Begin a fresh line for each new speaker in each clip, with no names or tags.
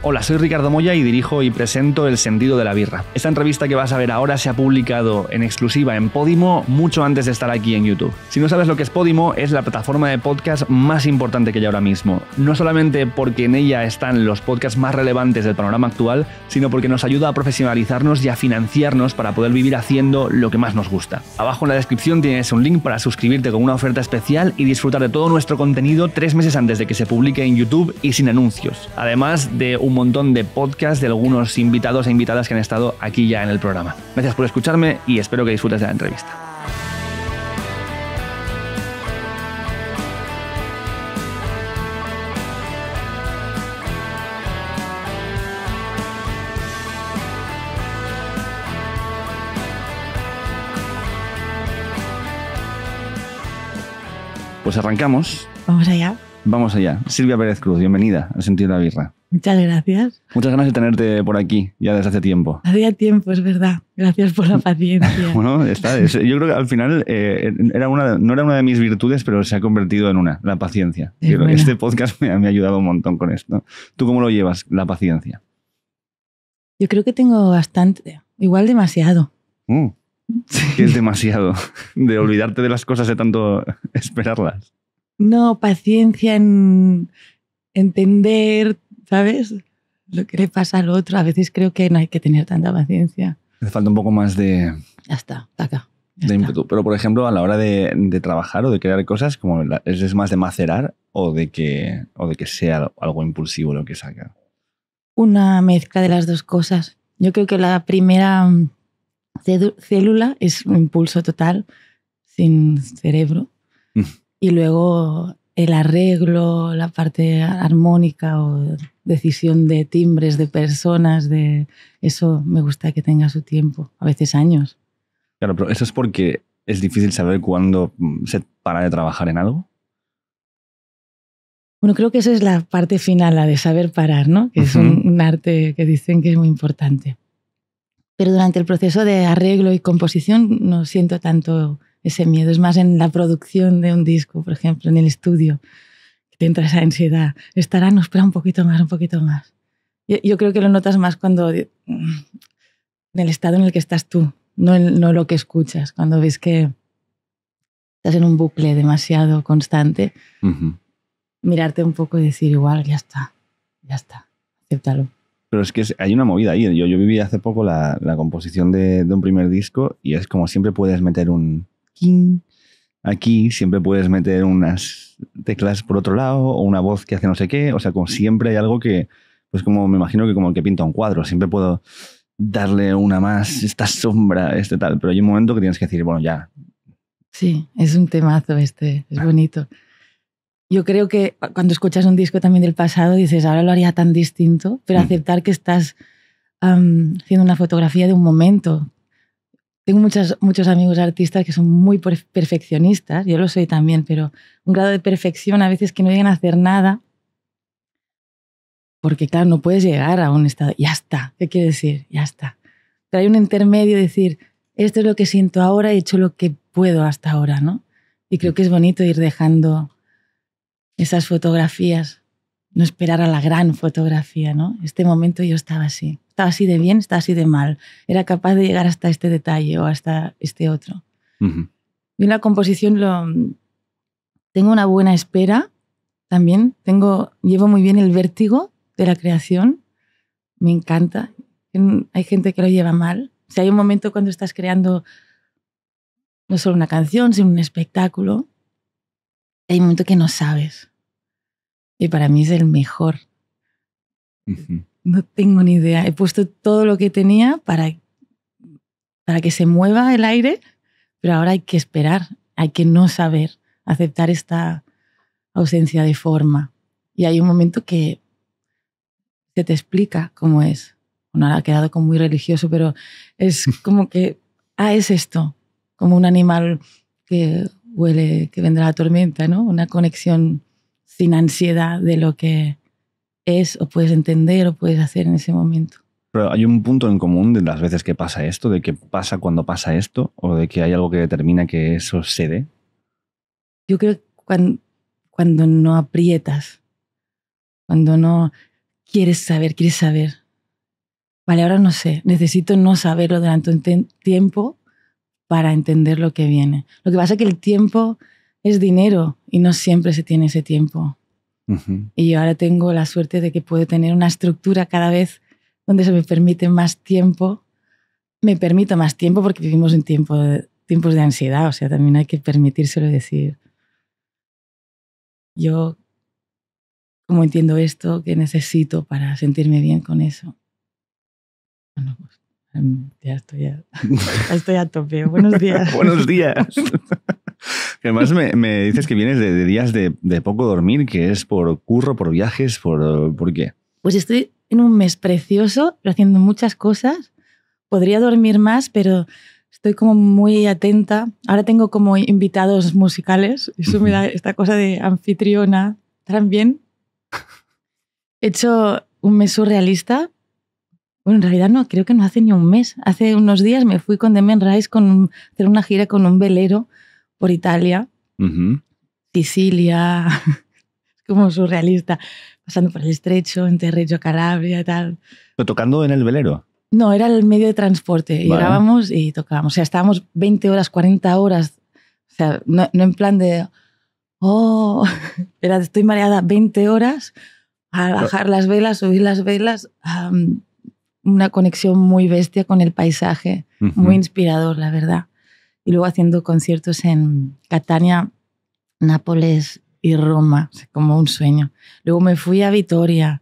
Hola, soy Ricardo Moya y dirijo y presento El sentido de la birra. Esta entrevista que vas a ver ahora se ha publicado en exclusiva en Podimo mucho antes de estar aquí en YouTube. Si no sabes lo que es Podimo, es la plataforma de podcast más importante que hay ahora mismo. No solamente porque en ella están los podcasts más relevantes del panorama actual, sino porque nos ayuda a profesionalizarnos y a financiarnos para poder vivir haciendo lo que más nos gusta. Abajo en la descripción tienes un link para suscribirte con una oferta especial y disfrutar de todo nuestro contenido tres meses antes de que se publique en YouTube y sin anuncios. Además de un montón de podcast de algunos invitados e invitadas que han estado aquí ya en el programa. Gracias por escucharme y espero que disfrutes de la entrevista. Pues arrancamos. Vamos allá. Vamos allá. Silvia Pérez Cruz, bienvenida al Sentido de la Birra.
Muchas gracias.
Muchas ganas de tenerte por aquí, ya desde hace tiempo.
Hacía tiempo, es verdad. Gracias por la paciencia.
bueno, está, yo creo que al final eh, era una, no era una de mis virtudes, pero se ha convertido en una, la paciencia. este podcast me, ha ayudado un montón con esto. ¿Tú cómo lo llevas, la paciencia?
Yo creo que tengo bastante, igual demasiado.
Mm. que es demasiado, de olvidarte de las cosas de tanto esperarlas
no, paciencia en entender, ¿sabes? Lo que le pasa al otro. A veces creo que no hay que tener tanta paciencia.
Le falta un poco más de... Ya está, acá. De Pero, por ejemplo, a la hora de, trabajar o de crear cosas, como ¿es más de macerar o de, que, o de que sea algo impulsivo lo que saca?
Una mezcla de las dos cosas. Yo creo que la primera mm, célula es un impulso total, sin cerebro. Mm y luego el arreglo, la parte armónica o decisión de timbres, de personas, de eso me gusta que tenga su tiempo, a veces años.
Claro, pero eso es porque es difícil saber cuándo mm, se para de trabajar en algo.
Bueno, creo que esa es la parte final, la de saber parar, ¿no? Que es un arte que dicen que es muy importante. Pero durante el proceso de arreglo y composición no siento tanto ese miedo. Es más en la producción de un disco, por ejemplo, en el estudio, que te entra esa ansiedad. Estará, no, espera un poquito más, un poquito más. Yo, creo que lo notas más cuando mm, en el estado en el que estás tú, no, en, no lo que escuchas, cuando ves que estás en un bucle demasiado constante. Mirarte un poco y decir, igual, ya está, ya está, acéptalo.
Pero es que hay una movida ahí. Yo, yo viví hace poco la, la composición de, un primer disco y es como siempre puedes meter un, Aquí siempre puedes meter unas teclas por otro lado o una voz que hace no sé qué. O sea, como siempre hay algo que, pues como me imagino que como el que pinta un cuadro, siempre puedo darle una más, esta sombra, este tal. Pero hay un momento que tienes que decir, bueno, ya.
Sí, es un temazo este, es bonito. Yo creo que cuando escuchas un disco también del pasado dices, ahora lo haría tan distinto, pero mm. aceptar que estás haciendo una fotografía de un momento tengo muchos amigos artistas que son muy perfeccionistas, yo lo soy también, pero un grado de perfección a veces que no llegan a hacer nada, porque claro, no puedes llegar a un estado, ya está, ¿qué quiere decir? Ya está. Pero hay un intermedio, de decir, esto es lo que siento ahora, he hecho lo que puedo hasta ahora, ¿no? Y creo que es bonito ir dejando esas fotografías, no esperar a la gran fotografía, ¿no? Este momento yo estaba así está así de bien, está así de mal, era capaz de llegar hasta este detalle o hasta este otro. Uh en la composición lo, tengo una buena espera también, tengo, llevo muy bien el vértigo de la creación, me encanta. Hay gente que lo lleva mal. si hay un momento cuando estás creando no solo una canción, sino un espectáculo, hay un momento que no sabes. Y para mí es el mejor. No tengo ni idea. He puesto todo lo que tenía para, para que se mueva el aire, pero ahora hay que esperar, hay que no saber, aceptar esta ausencia de forma. Y hay un momento que se te explica cómo es. Bueno, ahora ha quedado como muy religioso, pero es como que, ah, es esto, como un animal que huele, que vendrá la tormenta, ¿no? Una conexión sin ansiedad de lo que es o puedes entender o puedes hacer en ese momento.
Pero hay un punto en común de las veces que pasa esto, de que pasa cuando pasa esto, o de que hay algo que determina que eso se dé.
Yo creo que cuando, cuando no aprietas, cuando no quieres saber, quieres saber. Vale, ahora no sé, necesito no saberlo durante un tiempo para entender lo que viene. Lo que pasa es que el tiempo es dinero y no siempre se tiene ese tiempo. Y yo ahora tengo la suerte de que puedo tener una estructura cada vez donde se me permite más tiempo. Me permito más tiempo porque vivimos en tiempo tiempos de ansiedad, o sea, también hay que permitírselo decir. Yo, ¿cómo entiendo esto? ¿Qué necesito para sentirme bien con eso? Bueno, pues em, ya estoy a, estoy tope. Buenos días. Buenos días. además me,
me, dices que vienes de, días de, de, poco dormir, que es por curro, por viajes, por, por qué.
Pues estoy en un mes precioso, haciendo muchas cosas. Podría dormir más, pero estoy como muy atenta. Ahora tengo como invitados musicales. Eso me da esta cosa de anfitriona también. He hecho un mes surrealista. Bueno, en realidad no, creo que no hace ni un mes. Hace unos días me fui con Man Rice con hacer una gira con un velero por Italia, Sicilia, como surrealista, pasando por el estrecho, entre Reggio Calabria y tal.
tocando en el velero?
No, era el medio de transporte. Llegábamos y tocábamos. O sea, estábamos 20 horas, 40 horas. O sea, no, en plan de, oh, era, estoy mareada 20 horas, a bajar las velas, subir las velas. una conexión muy bestia con el paisaje, muy inspirador, la verdad y luego haciendo conciertos en Catania, Nápoles y Roma, como un sueño. Luego me fui a Vitoria,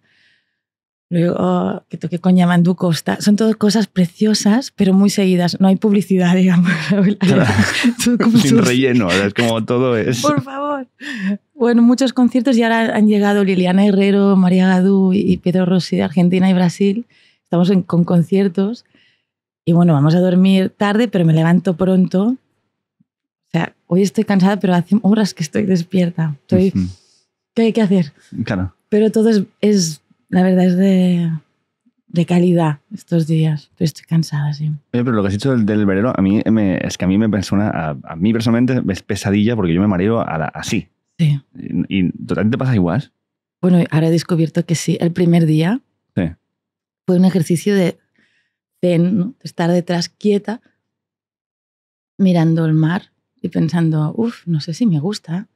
luego oh, que toqué con Yamandú Costa. Son todas cosas preciosas, pero muy seguidas. No hay publicidad, digamos. Sin
relleno, es como todo es. Por
favor. Bueno, muchos conciertos y ahora han llegado Liliana Herrero, María Gadú y Pedro Rossi de Argentina y Brasil. Estamos con conciertos y bueno, vamos a dormir tarde, pero me levanto pronto. O sea, hoy estoy cansada, pero hace horas que estoy despierta. Estoy, ¿Qué hay que hacer? Claro. Pero todo es, es la verdad, es de, de calidad estos días. estoy cansada, sí.
pero lo que has dicho del, del verero, a mí es que a mí me persona, a, mí personalmente es pesadilla porque yo me mareo así. Sí. ¿Y, totalmente pasa igual?
Bueno, ahora he descubierto que sí. El primer día sí. fue un ejercicio de zen, estar detrás quieta, mirando el mar y pensando, uff, no sé si me gusta.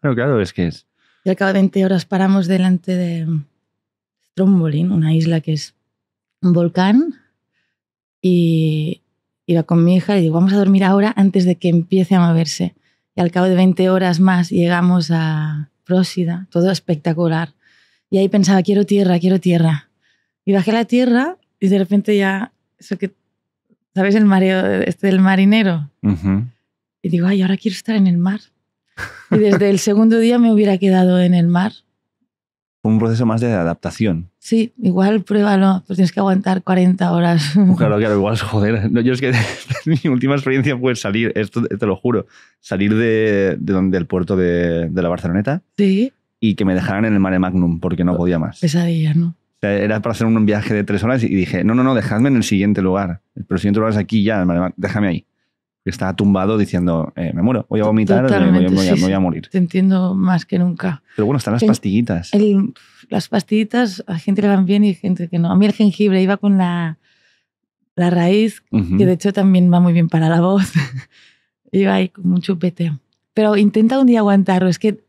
Claro, claro, es que es.
Y al cabo de 20 horas paramos delante de Strombolin, una isla que es un volcán, y iba con mi hija y digo, vamos a dormir ahora antes de que empiece a moverse. Y al cabo de 20 horas más llegamos a Prósida, todo espectacular. Y ahí pensaba, quiero tierra, quiero tierra. Y bajé a la tierra y de repente ya, eso que, ¿sabes? El mareo este del marinero. Y digo, ay, ahora quiero estar en el mar. Y desde el segundo día me hubiera quedado en el mar.
Fue Un proceso más de adaptación.
Sí, igual pruébalo, pero pues tienes que aguantar 40 horas. Oh, claro,
claro, igual, es joder. yo es que mi última experiencia fue salir, esto te lo juro, salir de, donde, del puerto de, la Barceloneta. Sí. Y que me dejaran en el mare magnum porque no podía más. Pesadilla, ¿no? era para hacer un viaje de tres horas y dije, no, no, no, dejadme en el siguiente lugar. El siguiente lugar es aquí ya, déjame ahí. estaba tumbado diciendo, eh, me muero, voy a vomitar, me voy, a morir.
Te entiendo más que nunca.
Pero bueno, están las pastillitas.
las pastillitas, a gente le van bien y gente que no. A mí el jengibre iba con la, la raíz, que de hecho también va muy bien para la voz. iba ahí con un chupete. Pero intenta un día aguantarlo. Es que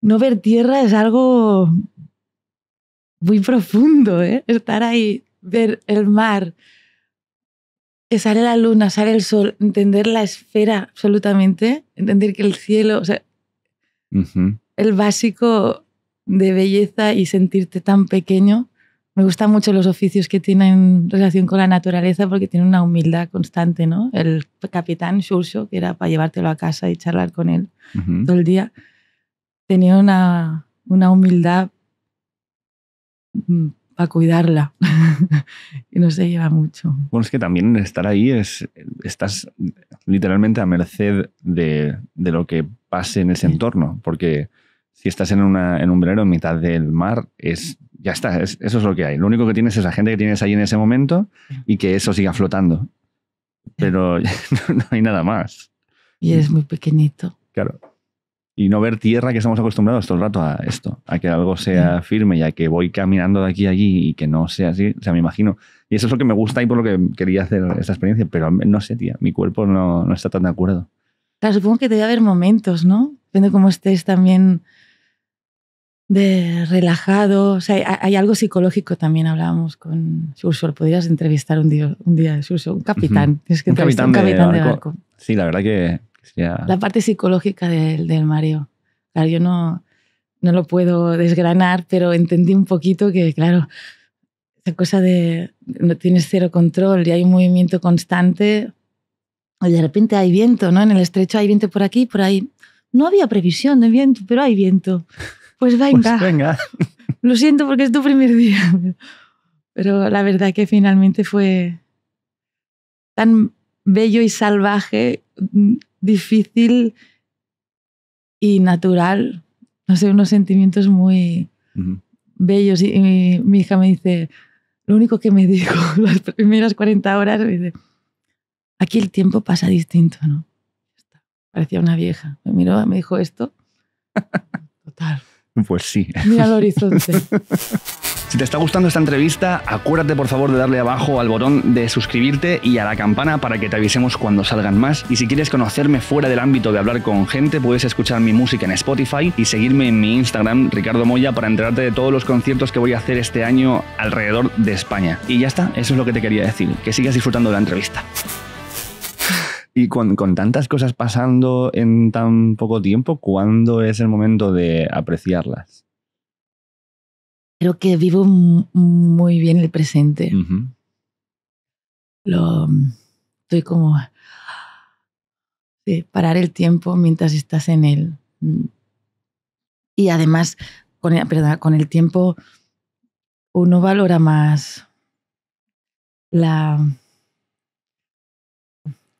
no ver tierra es algo muy profundo, ¿eh? Estar ahí, ver el mar, que sale la luna, sale el sol, entender la esfera absolutamente, entender que el cielo, o sea, el básico de belleza y sentirte tan pequeño. Me gustan mucho los oficios que tienen relación con la naturaleza porque tienen una humildad constante, ¿no? El capitán Shulsho, que era para llevártelo a casa y charlar con él todo el día, tenía una, una humildad Mm, para cuidarla y no se lleva mucho.
Bueno, es que también estar ahí es, estás literalmente a merced de, lo que pase en ese entorno, porque si estás en, un velero en mitad del mar, es, ya está, eso es lo que hay. Lo único que tienes es la gente que tienes ahí en ese momento y que eso siga flotando, pero no, hay nada más.
Y es muy pequeñito.
Claro y no ver tierra que estamos acostumbrados todo el rato a esto, a que algo sea mm. firme y a que voy caminando de aquí a allí y que no sea así, o sea, me imagino. Y eso es lo que me gusta y por lo que quería hacer esta experiencia, pero no sé, tía, mi cuerpo no, no está tan de acuerdo.
supongo que debe haber momentos, ¿no? Depende cómo estés también de relajado. O sea, hay, algo psicológico también, hablábamos con Sursol. Podrías entrevistar un día, un día un capitán. un capitán, de, barco.
Sí, la verdad que la
parte psicológica del, del Claro, yo no, no lo puedo desgranar, pero entendí un poquito que, claro, esa cosa de no tienes cero control y hay un movimiento constante, y de repente hay viento, ¿no? En el estrecho hay viento por aquí, por ahí. No había previsión de viento, pero hay viento. Pues Pues venga. Lo siento porque es tu primer día. Pero la verdad que finalmente fue tan bello y salvaje difícil y natural. No sé, unos sentimientos muy bellos. Y, mi, hija me dice, lo único que me dijo las primeras 40 horas, me dice, aquí el tiempo pasa distinto, ¿no? Parecía una vieja. Me miró, me dijo esto.
Total. Pues sí. Mira
el horizonte.
si te está gustando esta entrevista, acuérdate por favor de darle abajo al botón de suscribirte y a la campana para que te avisemos cuando salgan más. Y si quieres conocerme fuera del ámbito de hablar con gente, puedes escuchar mi música en Spotify y seguirme en mi Instagram, Ricardo Moya, para enterarte de todos los conciertos que voy a hacer este año alrededor de España. Y ya está, eso es lo que te quería decir. Que sigas disfrutando de la entrevista. Y con, tantas cosas pasando en tan poco tiempo, ¿cuándo es el momento de apreciarlas?
Creo que vivo muy bien el presente. Lo, mm, estoy como parar el tiempo mientras estás en él. Mm. Y además, con con el tiempo uno valora más la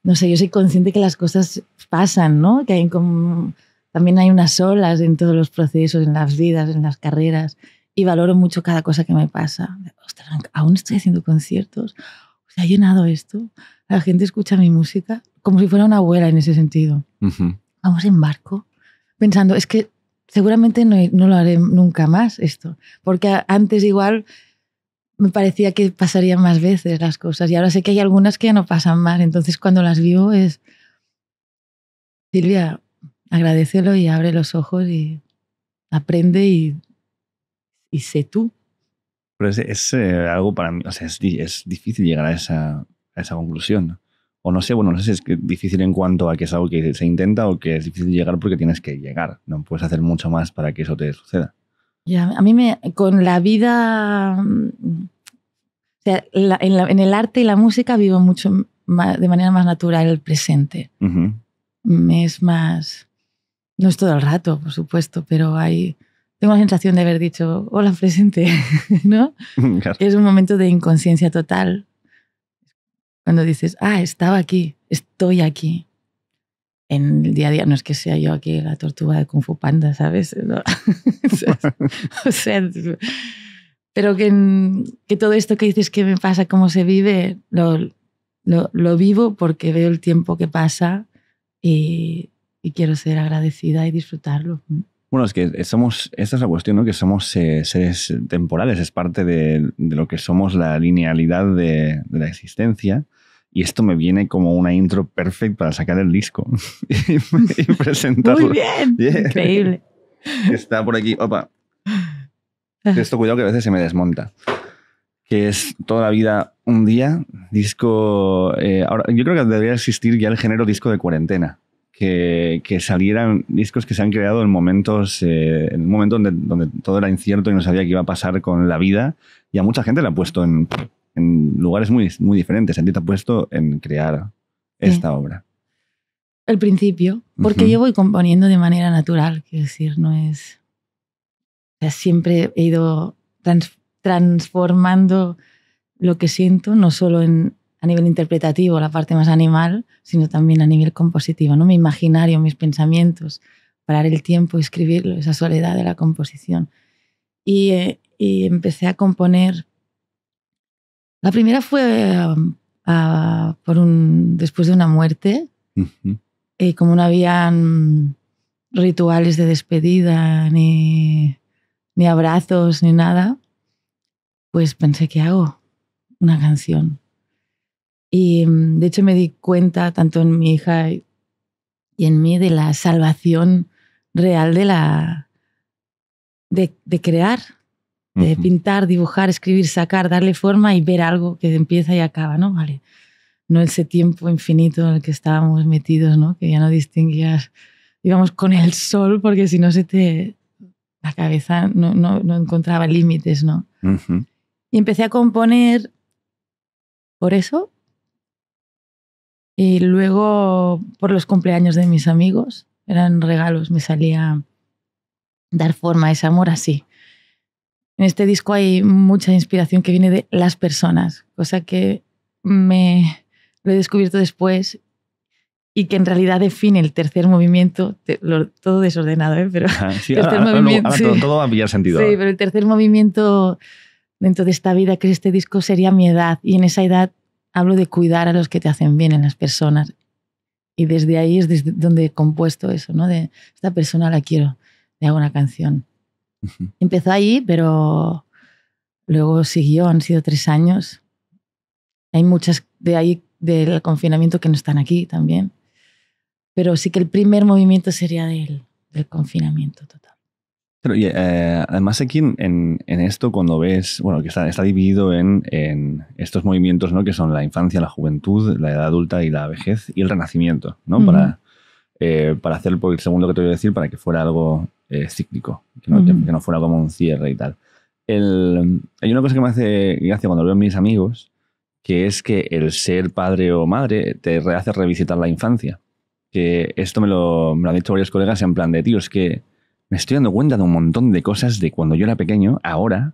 no sé, yo soy consciente que las cosas pasan, ¿no? Que también hay unas olas en todos los procesos, en las vidas, en las carreras, y valoro mucho cada cosa que me pasa. aún estoy haciendo conciertos, se ha llenado esto, la gente escucha mi música, como si fuera una abuela en ese sentido. Vamos en barco, pensando, es que seguramente no, no, lo haré nunca más esto, porque antes igual me parecía que pasarían más veces las cosas y ahora sé que hay algunas que ya no pasan más, entonces cuando las vivo es, Silvia, agradecelo y abre los ojos y aprende y, sé tú.
Pero es, eh, algo para mí, o sea, es, difícil llegar a esa, a esa conclusión. O no sé, bueno, no sé si es difícil en cuanto a que es algo que se intenta o que es difícil llegar porque tienes que llegar. No puedes hacer mucho más para que eso te suceda.
Ya, a mí me, con la vida, mm, o sea, en, el arte y la música vivo mucho de manera más natural el presente. Me es más, no es todo el rato, por supuesto, pero hay, tengo la sensación de haber dicho, hola presente, ¿no? Es un momento de inconsciencia total. Cuando dices, ah, estaba aquí, estoy aquí en el día a día. No es que sea yo aquí la tortuga de Kung Fu Panda, ¿sabes? o sea, pero que, que, todo esto que dices que me pasa, cómo se vive, lo, lo, vivo porque veo el tiempo que pasa y, quiero ser agradecida y disfrutarlo.
Bueno, es que somos, esta es la cuestión, ¿no? que somos eh, seres temporales, es parte de, lo que somos la linealidad de, de la existencia y esto me viene como una intro perfecta para sacar el disco y, presentarlo. Muy bien, increíble. Está por aquí, opa. Ah. Esto cuidado que a veces se me desmonta. Que es toda la vida un día, disco... Eh, ahora, yo creo que debería existir ya el género disco de cuarentena. Que, salieran discos que se han creado en momentos, eh, en un momento donde, donde, todo era incierto y no sabía qué iba a pasar con la vida. Y a mucha gente le ha puesto en, en lugares muy, muy diferentes. A ti te ha puesto en crear esta obra.
El principio, porque yo voy componiendo de manera natural, quiero decir, no es... siempre he ido transformando lo que siento, no solo en, a nivel interpretativo, la parte más animal, sino también a nivel compositivo, ¿no? mi imaginario, mis pensamientos, parar el tiempo, escribirlo, esa soledad de la composición. Y, eh, y empecé a componer la primera fue um, por un, después de una muerte. Y eh, como no habían rituales de despedida, ni, abrazos, ni nada, pues pensé, que hago? Una canción. Y mm, de hecho me di cuenta, tanto en mi hija y en mí, de la salvación real de la... de crear, de pintar, dibujar, escribir, sacar, darle forma y ver algo que empieza y acaba, ¿no? Vale. No ese tiempo infinito en el que estábamos metidos, ¿no? Que ya no distinguías, íbamos con el sol, porque si no se te... La cabeza no, encontraba límites, ¿no? Y empecé a componer por eso. Y luego por los cumpleaños de mis amigos. Eran regalos, me salía dar forma a ese amor así. En este disco hay mucha inspiración que viene de las personas, cosa que me lo he descubierto después y que en realidad define el tercer movimiento, todo desordenado, ¿eh? pero sí, movimiento, todo, va a
pillar sentido. Sí, pero
el tercer movimiento dentro de esta vida, que es este disco, sería mi edad. Y en esa edad hablo de cuidar a los que te hacen bien, en las personas. Y desde ahí es desde donde he compuesto eso, ¿no? De esta persona la quiero, le hago una canción. Empezó ahí, pero luego siguió, han sido tres años. Hay muchas de ahí del confinamiento que no están aquí también. Pero sí que el primer movimiento sería del, confinamiento total.
Pero eh, además aquí en, esto, cuando ves, bueno, que está, está dividido en, estos movimientos, ¿no? Que son la infancia, la juventud, la edad adulta y la vejez y el renacimiento, ¿no? para, eh, para hacer, el pues, segundo que te voy a decir, para que fuera algo eh, cíclico, que no, fuera como un cierre y tal. hay una cosa que me hace gracia cuando veo a mis amigos, que es que el ser padre o madre te hace revisitar la infancia. Que esto me lo, me han dicho varios colegas en plan de, tío, es que me estoy dando cuenta de un montón de cosas de cuando yo era pequeño, ahora,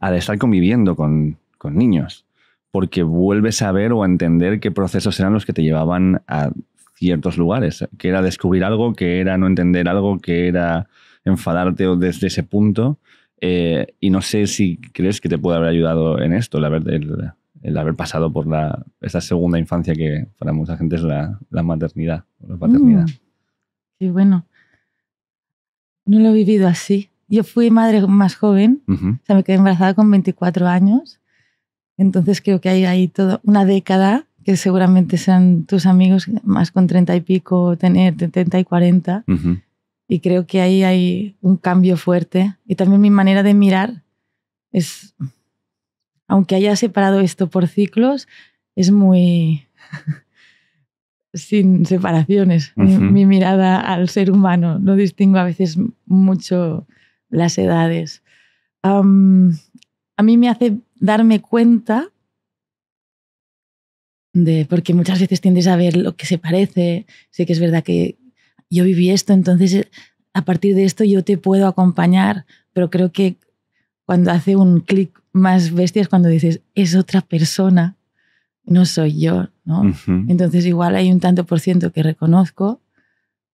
al estar conviviendo con, con, niños, porque vuelves a ver o a entender qué procesos eran los que te llevaban a ciertos lugares, que era descubrir algo, que era no entender algo, que era enfadarte desde ese punto. Eh, y no sé si crees que te puede haber ayudado en esto, el haber, el, haber pasado por la, esa segunda infancia que para mucha gente es la, la maternidad o la paternidad.
y mm. bueno. No lo he vivido así. Yo fui madre más joven, o sea, me quedé embarazada con 24 años. Entonces creo que hay ahí toda una década que seguramente sean tus amigos más con 30 y pico, tener 30 y 40, y creo que ahí hay un cambio fuerte. Y también mi manera de mirar es, aunque haya separado esto por ciclos, es muy sin separaciones. mi, mirada al ser humano. No distingo a veces mucho las edades. a mí me hace darme cuenta de, porque muchas veces tiendes a ver lo que se parece. Sé que es verdad que yo viví esto, entonces eh, a partir de esto yo te puedo acompañar, pero creo que cuando hace un clic más bestia es cuando dices, es otra persona, no soy yo, Entonces igual hay un tanto por ciento que reconozco,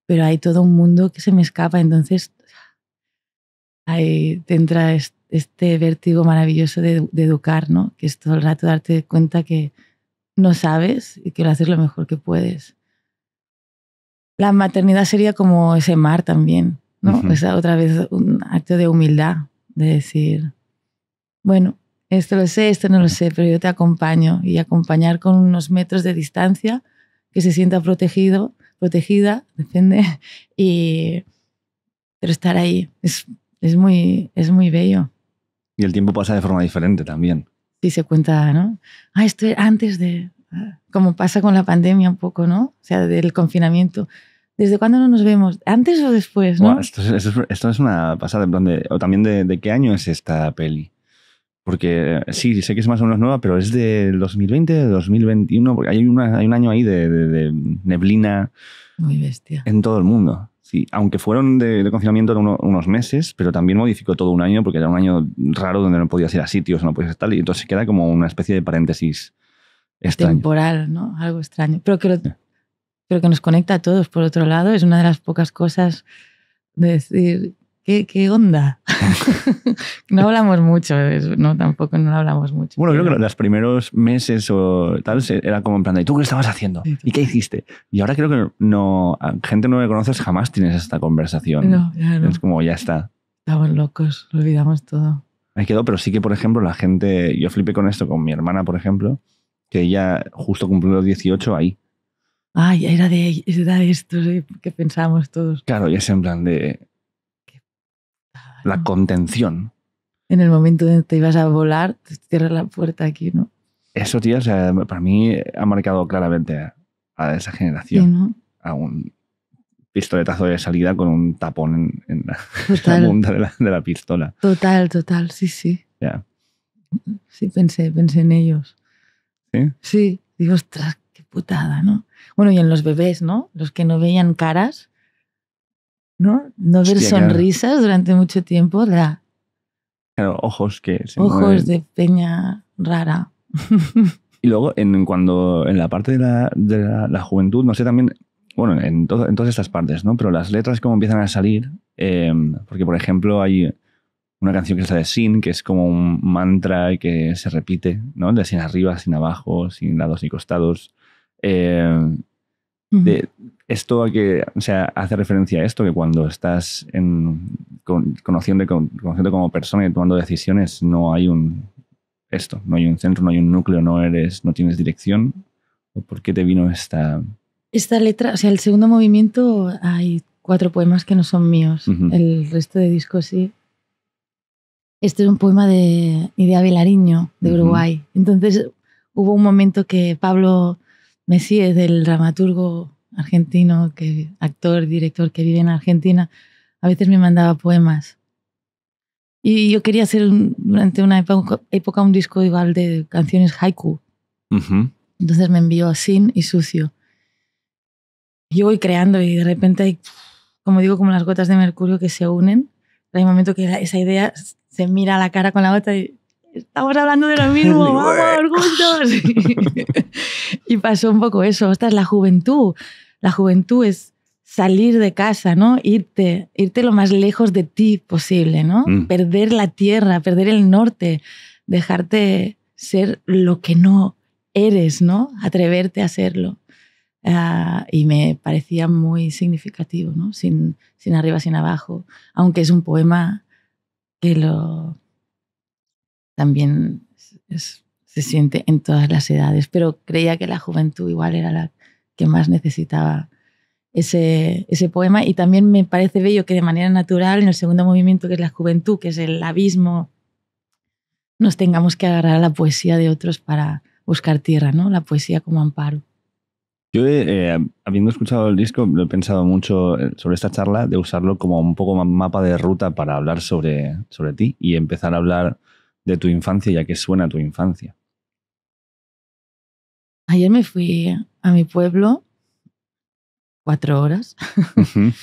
pero hay todo un mundo que se me escapa, entonces ahí te entra este vértigo maravilloso de, de educar, ¿no? Que es todo el rato darte cuenta que no sabes y que lo haces lo mejor que puedes la maternidad sería como ese mar también, ¿no? es sea, otra vez un acto de humildad, de decir, bueno, esto lo sé, esto no lo sé, pero yo te acompaño y acompañar con unos metros de distancia, que se sienta protegido, protegida, depende, y, pero estar ahí es, es, muy, es muy bello.
Y el tiempo pasa de forma diferente también.
Sí, se cuenta, ¿no? Ah, esto antes de, ah, como pasa con la pandemia un poco, ¿no? O sea, del confinamiento. ¿Desde cuándo no nos vemos? ¿Antes o después? ¿no? esto,
es, una pasada, o también de, qué año es esta peli. Porque eh, sí, sé que es más o menos nueva, pero es del 2020, de 2021, porque hay, hay un año ahí de, neblina. Muy bestia. En todo el mundo. Sí, aunque fueron de, confinamiento unos meses, pero también modificó todo un año porque era un año raro donde no podías ir a sitios, no podías estar, y entonces queda como una especie de paréntesis
Temporal, ¿no? Algo extraño. Pero que pero que nos conecta a todos, por otro lado, es una de las pocas cosas de decir, ¿qué, onda? no hablamos mucho, no, tampoco no hablamos mucho.
Bueno, creo que los primeros meses o tal era como en plan, ¿y tú qué estabas haciendo? ¿Y qué hiciste? Y ahora creo que no, gente no me conoces jamás tienes esta conversación. Es como, ya está.
Estamos locos, lo olvidamos todo.
Me quedó, pero sí que, por ejemplo, la gente, yo flipé con esto con mi hermana, por ejemplo, que ella justo cumplió los 18 ahí
ay, era de, de esto, ¿eh? que pensamos todos.
Claro, y es en plan de la contención.
En el momento en que te ibas a volar, te cierras la puerta aquí, ¿no?
Eso, tío, para mí ha marcado claramente a esa generación. A un pistoletazo de salida con un tapón en, la, punta de la, pistola.
Total, total, sí, sí. Sí, pensé, pensé en ellos. ¿Sí? Sí, digo, ostras, qué putada, ¿no? Bueno, y en los bebés, ¿no? Los que no veían caras, ¿no? No ver sonrisas durante mucho tiempo, la...
Claro, ojos que Ojos de
peña rara.
y luego, en, cuando, en la parte de, la, juventud, no sé, también bueno, en, en, todas estas partes, ¿no? Pero las letras como empiezan a salir, em, porque por ejemplo hay una canción que está de Sin, que es como un mantra que se repite, ¿no? De Sin arriba, Sin abajo, Sin lados ni costados. Eh, esto que, o sea, hace referencia a esto, que cuando estás en, con, conociendo, como persona y tomando decisiones, no hay un esto, no hay un centro, no hay un núcleo, no eres, no tienes dirección. ¿O por qué te vino esta?
Esta letra, o sea, el segundo movimiento hay cuatro poemas que no son míos, el resto de discos sí. Este es un poema de Idea Vilariño, de Uruguay. Entonces hubo un momento que Pablo Messi es del dramaturgo argentino, que, actor, director que vive en Argentina. A veces me mandaba poemas. Y yo quería hacer durante una época, un disco igual de canciones haiku. Entonces me envió Sin y Sucio. Yo voy creando y de repente hay, como digo, como las gotas de mercurio que se unen. hay un momento que esa idea se mira a la cara con la gota y estamos hablando de lo mismo, vamos
juntos.
y pasó un poco eso, esta es la juventud. La juventud es salir de casa, ¿no? Irte, irte lo más lejos de ti posible, ¿no? Mm. Perder la tierra, perder el norte, dejarte ser lo que no eres, ¿no? Atreverte a hacerlo. Ah, y me parecía muy significativo, ¿no? Sin, sin arriba, sin abajo, aunque es un poema que lo también se siente en todas las edades, pero creía que la juventud igual era la que más necesitaba ese, ese poema y también me parece bello que de manera natural en el segundo movimiento que es la juventud, que es el abismo, nos tengamos que agarrar a la poesía de otros para buscar tierra, ¿no? La poesía como amparo.
Yo, eh, habiendo escuchado el disco, lo he pensado mucho eh, sobre esta charla, de usarlo como un poco más mapa de ruta para hablar sobre, sobre ti y empezar a hablar de tu infancia ya que suena tu infancia?
Ayer me fui a mi pueblo cuatro horas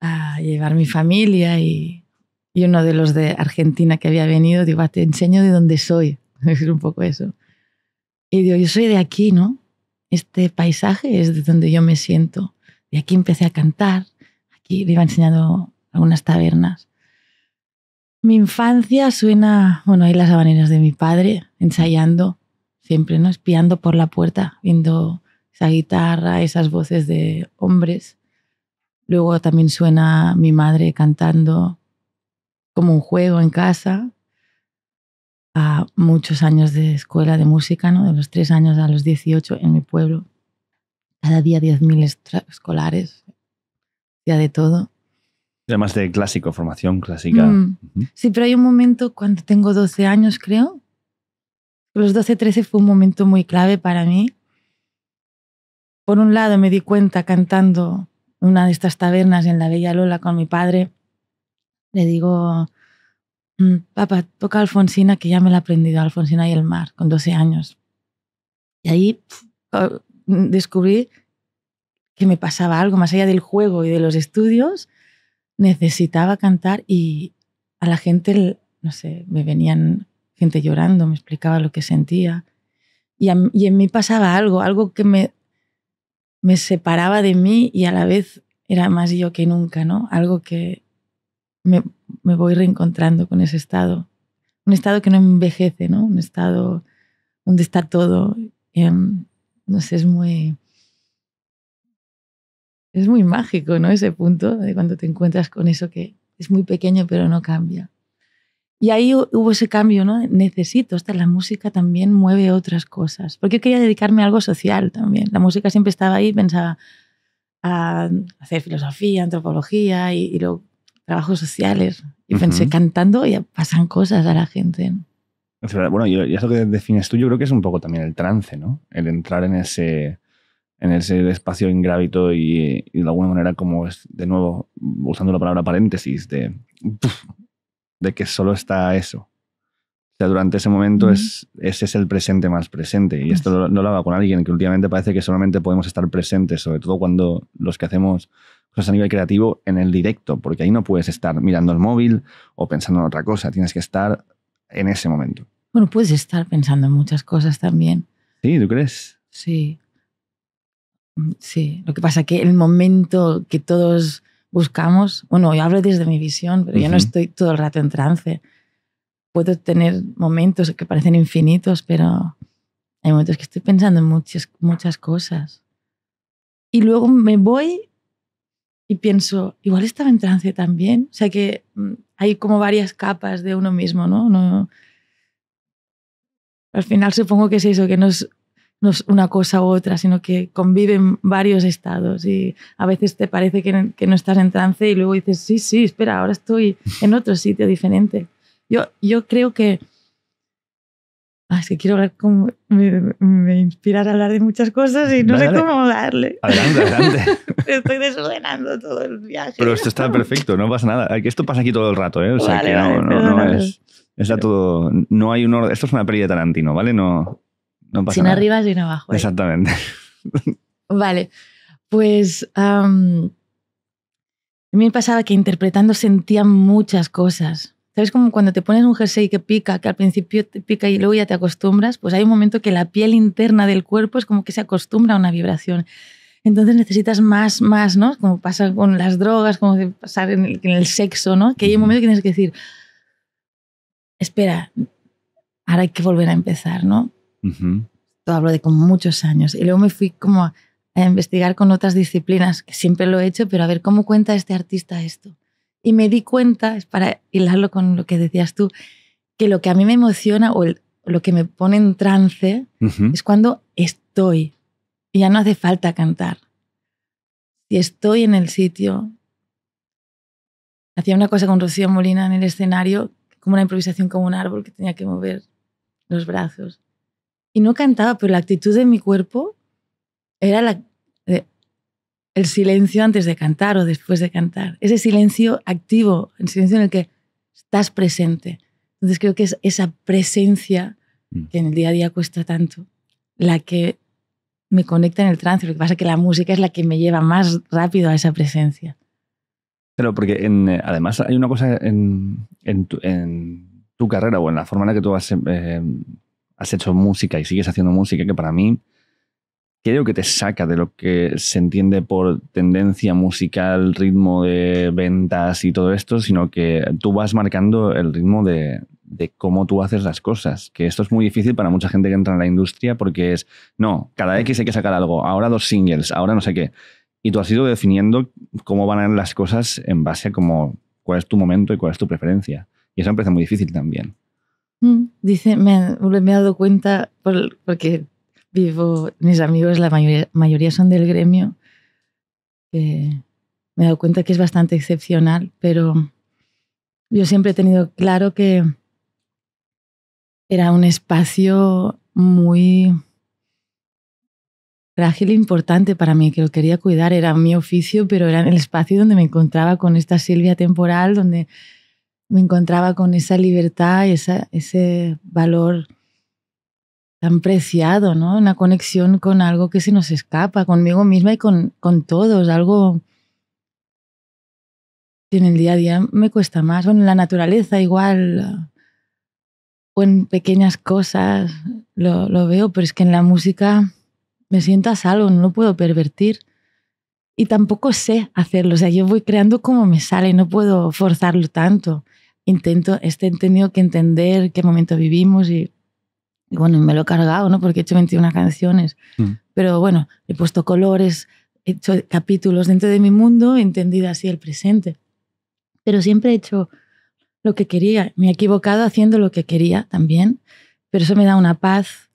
a llevar mi familia y, uno de los de Argentina que había venido, digo, ah, te enseño de dónde soy. Es un poco eso. Y digo, yo soy de aquí, ¿no? Este paisaje es de donde yo me siento. Y aquí empecé a cantar. Aquí le iba enseñando algunas tabernas. Mi infancia suena, bueno, hay las habaneras de mi padre ensayando, siempre, ¿no? Espiando por la puerta, viendo esa guitarra, esas voces de hombres. Luego también suena mi madre cantando como un juego en casa. A muchos años de escuela de música, ¿no? De los tres años a los dieciocho en mi pueblo. Cada día diez 10.000 escolares, ya de todo.
Además de clásico, formación clásica. Mm.
Sí, pero hay un momento cuando tengo 12 años, creo. Los 12, 13 fue un momento muy clave para mí. Por un lado, me di cuenta cantando en una de estas tabernas en la Bella Lola con mi padre. Le digo, mm, papá, toca Alfonsina, que ya me la he aprendido, Alfonsina y el mar, con 12 años. Y ahí oh, descubrí que me pasaba algo más allá del juego y de los estudios necesitaba cantar y a la gente, no sé, me venían gente llorando, me explicaba lo que sentía. Y, en mí pasaba algo, algo que me, me separaba de mí y a la vez era más yo que nunca, ¿no? Algo que me, voy reencontrando con ese estado. Un estado que no envejece, ¿no? Un estado donde está todo. Em, no sé, es muy es muy mágico, ¿no? Ese punto de cuando te encuentras con eso que es muy pequeño pero no cambia. Y ahí hubo ese cambio, ¿no? Necesito, hasta la música también mueve otras cosas. Porque yo quería dedicarme a algo social también. La música siempre estaba ahí, pensaba a hacer filosofía, antropología y, trabajos sociales. Y pensé, cantando ya pasan cosas a la gente.
bueno, y eso que defines tú, yo creo que es un poco también el trance, ¿no? El entrar en ese en ese espacio ingrávito y, de alguna manera como es, de nuevo, usando la palabra paréntesis, de, de que solo está eso. O sea, durante ese momento es, ese es el presente más presente. Y esto no lo hablaba con alguien que últimamente parece que solamente podemos estar presentes, sobre todo cuando los que hacemos cosas a nivel creativo en el directo, porque ahí no puedes estar mirando el móvil o pensando en otra cosa, tienes que estar en ese momento.
Bueno, puedes estar pensando en muchas cosas también.
Sí, ¿tú crees?
Sí. Mm, sí, lo que pasa es que el momento que todos buscamos, bueno, yo hablo desde mi visión, pero yo no estoy todo el rato en trance. Puedo tener momentos que parecen infinitos, pero hay momentos que estoy pensando en muchas, muchas cosas. Y luego me voy y pienso, igual estaba en trance también. O sea que mm, hay como varias capas de uno mismo, ¿no? no al final supongo que es eso, que nos no es una cosa u otra, sino que conviven varios estados y a veces te parece que, no estás en trance y luego dices, sí, sí, espera, ahora estoy en otro sitio diferente. Yo, yo creo que... Ah, es que quiero hablar como Me, me inspirar a hablar de muchas cosas y no sé cómo darle. Adelante, adelante. estoy desordenando todo el viaje. Pero esto está perfecto,
no pasa nada. Esto pasa aquí todo el rato, ¿eh? O sea, que no, vale, no, es... Está todo... No hay un orden... Esto es una peli de Tarantino, ¿vale? No sin arriba, sin abajo. Exactamente.
Vale, pues a mí me pasaba que interpretando sentía muchas cosas. ¿Sabes como cuando te pones un jersey que pica, que al principio te pica y luego ya te acostumbras? Pues hay un momento que la piel interna del cuerpo es como que se acostumbra a una vibración. Entonces necesitas más, más, ¿no? Como pasa con las drogas, como pasar en el, en el sexo, ¿no? Que hay un momento que tienes que decir, espera, ahora hay que volver a empezar, ¿no? hablo de como muchos años. Y luego me fui como a, investigar con otras disciplinas, que siempre lo he hecho, pero a ver cómo cuenta este artista esto. Y me di cuenta, es para hilarlo con lo que decías tú, que lo que a mí me emociona o lo que me pone en trance es cuando estoy. Y ya no hace falta cantar. Si estoy en el sitio. Hacía una cosa con Rocío Molina en el escenario, como una improvisación como un árbol que tenía que mover los brazos y no cantaba, pero la actitud de mi cuerpo era la, eh, el silencio antes de cantar o después de cantar. Ese silencio activo, el silencio en el que estás presente. Entonces creo que es esa presencia mm. que en el día a día cuesta tanto, la que me conecta en el trance. Lo que pasa es que la música es la que me lleva más rápido a esa presencia.
Claro, porque eh, además hay una cosa en, tu, carrera o en la forma en la que tú vas... Em, eh, has hecho música y sigues haciendo música, que para mí creo que te saca de lo que se entiende por tendencia musical, ritmo de ventas y todo esto, sino que tú vas marcando el ritmo de, cómo tú haces las cosas. Que esto es muy difícil para mucha gente que entra en la industria porque es, no, cada X hay que sacar algo, ahora dos singles, ahora no sé qué. Y tú has ido definiendo cómo van a ir las cosas en base a cómo, cuál es tu momento y cuál es tu preferencia. Y eso me parece muy difícil también.
Mm. Dice, me, me, he dado cuenta porque vivo, mis amigos, la mayoría, son del gremio, me he dado cuenta que es bastante excepcional, pero yo siempre he tenido claro que era un espacio muy frágil e importante para mí, que lo quería cuidar. Era mi oficio, pero era el espacio donde me encontraba con esta Silvia temporal, donde me encontraba con esa libertad y ese valor tan preciado, ¿no? Una conexión con algo que se nos escapa, conmigo misma y con, con todos, algo que en el día a día me cuesta más, o en la naturaleza igual, o en pequeñas cosas, lo, lo veo, pero es que en la música me siento a salvo, no puedo pervertir y tampoco sé hacerlo, o sea, yo voy creando como me sale, no puedo forzarlo tanto intento, este he tenido que entender qué momento vivimos y, bueno, me lo he cargado, ¿no? Porque he hecho 21 canciones. Mm. Pero bueno, he puesto colores, he hecho capítulos dentro de mi mundo, he entendido así el presente. Pero siempre he hecho lo que quería. Me he equivocado haciendo lo que quería también, pero eso me da una paz.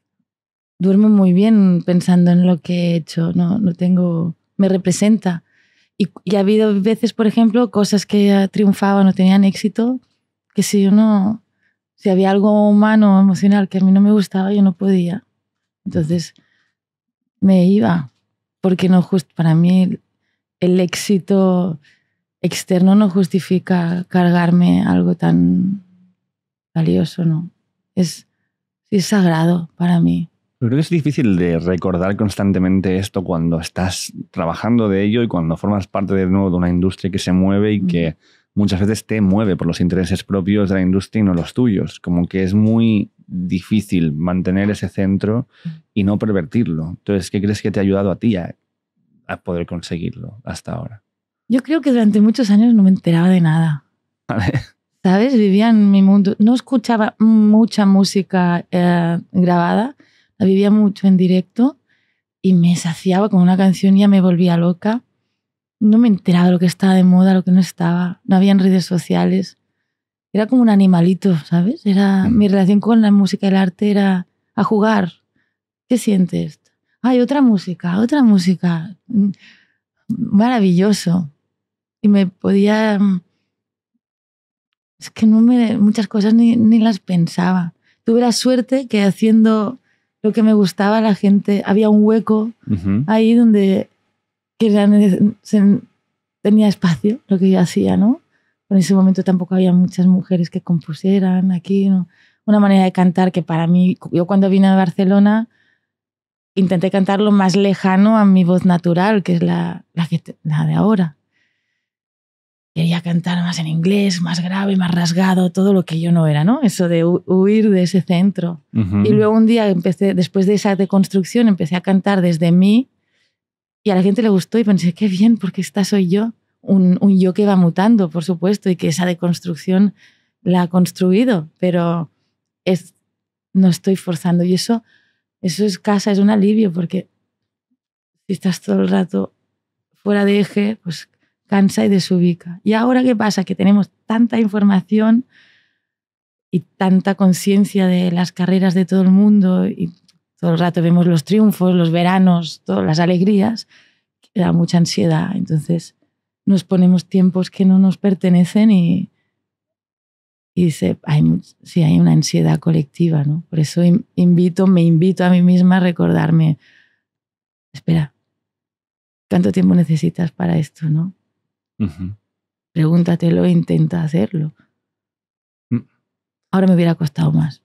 Duermo muy bien pensando en lo que he hecho, no, no tengo, me representa. Y, y, ha habido veces, por ejemplo, cosas que triunfaban o tenían éxito que si yo no, si había algo humano, emocional que a mí no me gustaba, yo no podía. Entonces me iba, porque no just, para mí el, éxito externo no justifica cargarme algo tan valioso, ¿no? Es, es sagrado para mí.
Creo que es difícil de recordar constantemente esto cuando estás trabajando de ello y cuando formas parte de nuevo de una industria que se mueve y mm. que muchas veces te mueve por los intereses propios de la industria y no los tuyos. Como que es muy difícil mantener ese centro y no pervertirlo. Entonces, ¿qué crees que te ha ayudado a ti a, poder conseguirlo hasta ahora?
Yo creo que durante muchos años no me enteraba de nada. ¿Sabes? Vivía en mi mundo. No escuchaba mucha música eh, grabada, la vivía mucho en directo y me saciaba con una canción y ya me volvía loca no me enteraba lo que estaba de moda, lo que no estaba. No habían redes sociales. Era como un animalito, ¿sabes? Era mm. mi relación con la música y el arte era a jugar. ¿Qué sientes? Hay otra música, otra música. Mm, maravilloso. Y me podía mm, es que no me, muchas cosas ni, las pensaba. Tuve la suerte que haciendo lo que me gustaba la gente, había un hueco ahí donde que ya tenía espacio lo que yo hacía, ¿no? En ese momento tampoco había muchas mujeres que compusieran aquí, ¿no? una manera de cantar que para mí, yo cuando vine a Barcelona intenté cantar lo más lejano a mi voz natural, que es la, la, de ahora. Quería cantar más en inglés, más grave, más rasgado, todo lo que yo no era, ¿no? Eso de huir de ese centro. Y luego un día empecé, después de esa deconstrucción, empecé a cantar desde mí, y a la gente le gustó y pensé, qué bien, porque esta soy yo. Un, yo que va mutando, por supuesto, y que esa deconstrucción la ha construido, pero es, no estoy forzando. Y eso, eso es casa, es un alivio, porque si estás todo el rato fuera de eje, pues cansa y desubica. ¿Y ahora qué pasa? Que tenemos tanta información y tanta conciencia de las carreras de todo el mundo y todo el rato vemos los triunfos, los veranos, todas las alegrías, mucha ansiedad. Entonces nos ponemos tiempos que no nos pertenecen y, y dice, hay, hay una ansiedad colectiva, ¿no? Por eso invito, me invito a mí misma a recordarme, espera, ¿cuánto tiempo necesitas para esto, no? Pregúntatelo e intenta hacerlo. Mm. Ahora me hubiera costado más.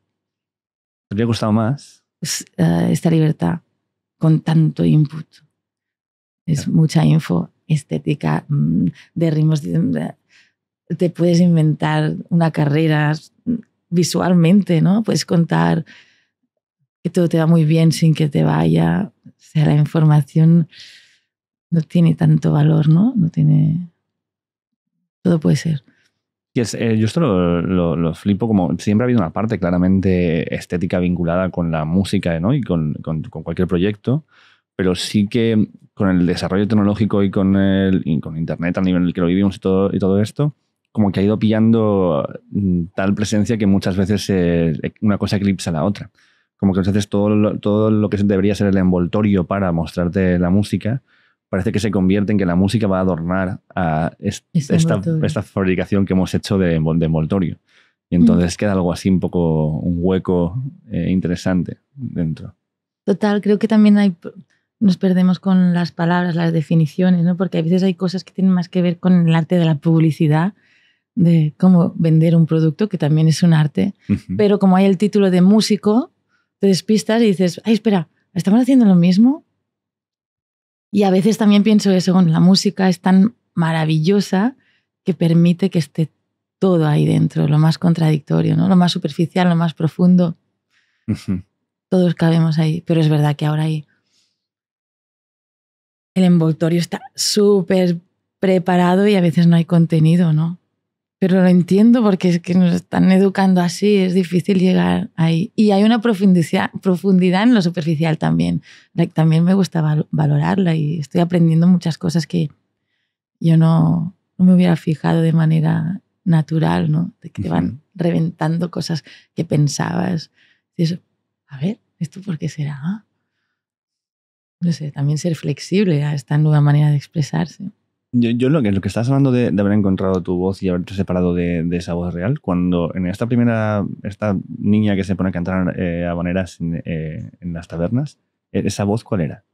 ¿Te hubiera costado más?
Pues, eh, esta libertad con tanto input. Es mucha info, estética, mm, de ritmos. Te puedes inventar una carrera visualmente, ¿no? Puedes contar que todo te va muy bien sin que te vaya. sea, la información no tiene tanto valor, ¿no? No tiene... Todo puede ser.
Eh, yo esto lo, flipo como siempre ha habido una parte claramente estética vinculada con la música ¿no? y con, cualquier proyecto, pero sí que con el desarrollo tecnológico y con, el, Internet a nivel en el que lo vivimos y todo, y todo esto, como que ha ido pillando mm, tal presencia que muchas veces una cosa eclipsa a la otra. Como que entonces todo todo lo que debería ser el envoltorio para mostrarte la música parece que se convierte en que la música va a adornar a esta, fabricación que hemos hecho de, de envoltorio. Y mm. entonces queda algo así un poco, un hueco eh, interesante dentro.
Total, creo que también hay, nos perdemos con las palabras, las definiciones, ¿no? porque a veces hay cosas que tienen más que ver con el arte de la publicidad, de cómo vender un producto, que también es un arte, pero como hay el título de músico, te despistas y dices, ay, espera, ¿estamos haciendo lo mismo? Y a veces también pienso eso, la música es tan maravillosa que permite que esté todo ahí dentro, lo más contradictorio, ¿no? lo más superficial, lo más profundo. Todos cabemos ahí, pero es verdad que ahora hay... El envoltorio está súper preparado y a veces no hay contenido, ¿no? Pero lo entiendo porque es que nos están educando así, es difícil llegar ahí. Y hay una profundidad, en lo superficial también. También me gusta valorarla y estoy aprendiendo muchas cosas que yo no, me hubiera fijado de manera natural, ¿no? De que te van reventando cosas que pensabas. Y eso, a ver, ¿esto por qué será? No sé, también ser flexible a esta nueva manera de expresarse.
Yo, lo, que, lo que estás hablando de, haber encontrado tu voz y haberte separado de, esa voz real, cuando en esta primera, esta niña que se pone a cantar eh, a boneras eh, en, las tabernas, e, ¿esa voz cuál era?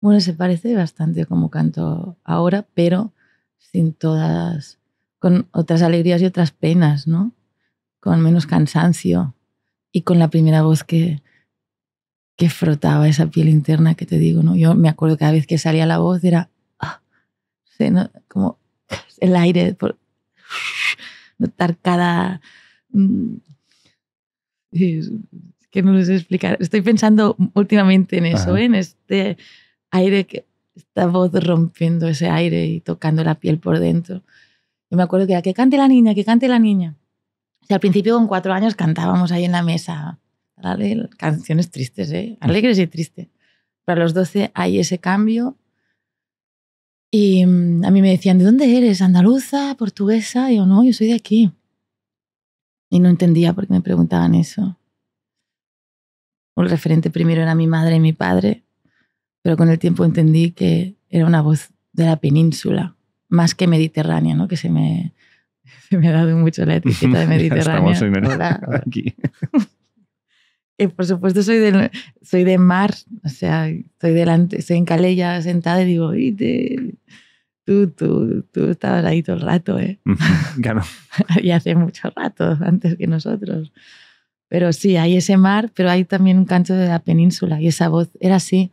bueno, se parece bastante como canto ahora, pero sin todas, con otras alegrías y otras penas, ¿no? Con menos cansancio y con la primera voz que, que frotaba esa piel interna que te digo, ¿no? Yo me acuerdo cada vez que salía la voz era ah, como el aire, por, notar cada... Mm, que no les explicar. Estoy pensando últimamente en eso, ¿eh? en este aire, que, esta voz rompiendo ese aire y tocando la piel por dentro. Yo me acuerdo que era que cante la niña, que cante la niña. O sea, al principio con cuatro años cantábamos ahí en la mesa canciones tristes, ¿eh? alegres y tristes. para los 12 hay ese cambio. Y mm, a mí me decían, ¿de dónde eres? ¿Andaluza? ¿Portuguesa? Y yo, no, yo soy de aquí. Y no entendía por qué me preguntaban eso. Un referente primero era mi madre y mi padre, pero con el tiempo entendí que era una voz de la península, más que mediterránea, ¿no? que se me, se me ha dado mucho la etiqueta de mediterránea. Estamos en el, aquí por supuesto, soy de, soy de mar, o sea, estoy delante, estoy en Calella sentada y digo, y tú, tú, tú estabas ahí todo el rato, ¿eh? Claro. y hace mucho rato, antes que nosotros. Pero sí, hay ese mar, pero hay también un canto de la península y esa voz era así.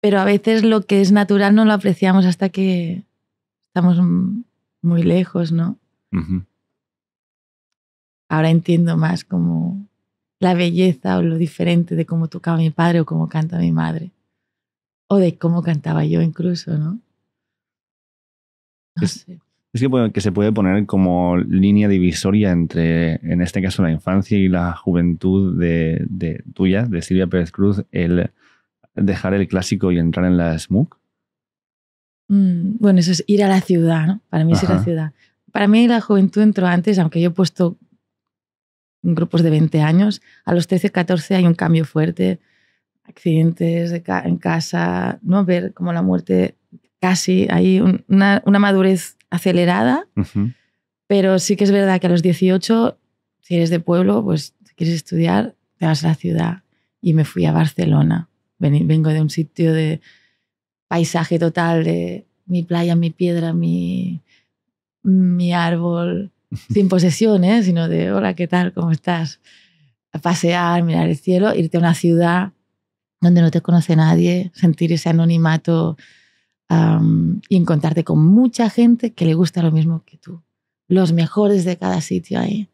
Pero a veces lo que es natural no lo apreciamos hasta que estamos muy lejos, ¿no? Ahora entiendo más como la belleza o lo diferente de cómo tocaba mi padre o cómo canta mi madre. O de cómo cantaba yo incluso, ¿no?
no es, que, se puede poner como línea divisoria entre, en este caso, la infancia y la juventud de, de tuya, de Silvia Pérez Cruz, el dejar el clásico y entrar en la SMUC.
Mm, bueno, eso es ir a la ciudad, ¿no? Para mí es ir a la ciudad. Para mí la juventud entró antes, aunque yo he puesto grupos de 20 años. A los 13, 14 hay un cambio fuerte, accidentes en casa, ¿no? ver como la muerte casi, hay una, una, madurez acelerada, pero sí que es verdad que a los 18, si eres de pueblo, pues si quieres estudiar, te vas a la ciudad. Y me fui a Barcelona. vengo de un sitio de paisaje total, de mi playa, mi piedra, mi, mi árbol, sin posesión, ¿eh? sino de hola, ¿qué tal? ¿Cómo estás? A pasear, mirar el cielo, irte a una ciudad donde no te conoce nadie, sentir ese anonimato y encontrarte con mucha gente que le gusta lo mismo que tú. Los mejores de cada sitio ahí.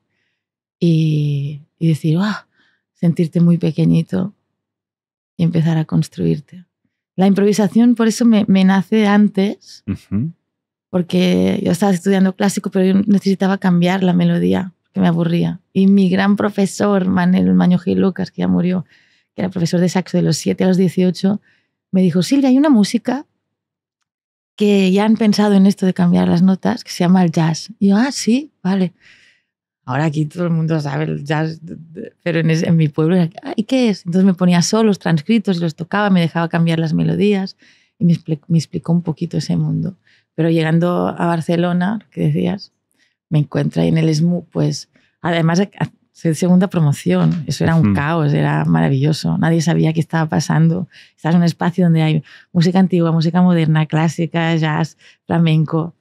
Y, decir, ¡ah! sentirte muy pequeñito y empezar a construirte. La improvisación por eso me, nace antes porque yo estaba estudiando clásico, pero yo necesitaba cambiar la melodía, que me aburría. Y mi gran profesor, Manuel Maño Lucas, que ya murió, que era profesor de saxo de los 7 a los 18, me dijo, Silvia, hay una música que ya han pensado en esto de cambiar las notas, que se llama el jazz. Y yo, ah, sí, vale. Ahora aquí todo el mundo sabe el jazz, pero en, mi pueblo era, ¿y qué es? Entonces me ponía solos, transcritos, y los tocaba, me dejaba cambiar las melodías y me, me explicó un poquito ese mundo. Pero llegando a Barcelona, que decías, me encuentro ahí en el SMU, pues además de segunda promoción, eso era un caos, era maravilloso, nadie sabía qué estaba pasando. Estás en un espacio donde hay música antigua, música moderna, clásica, jazz, flamenco.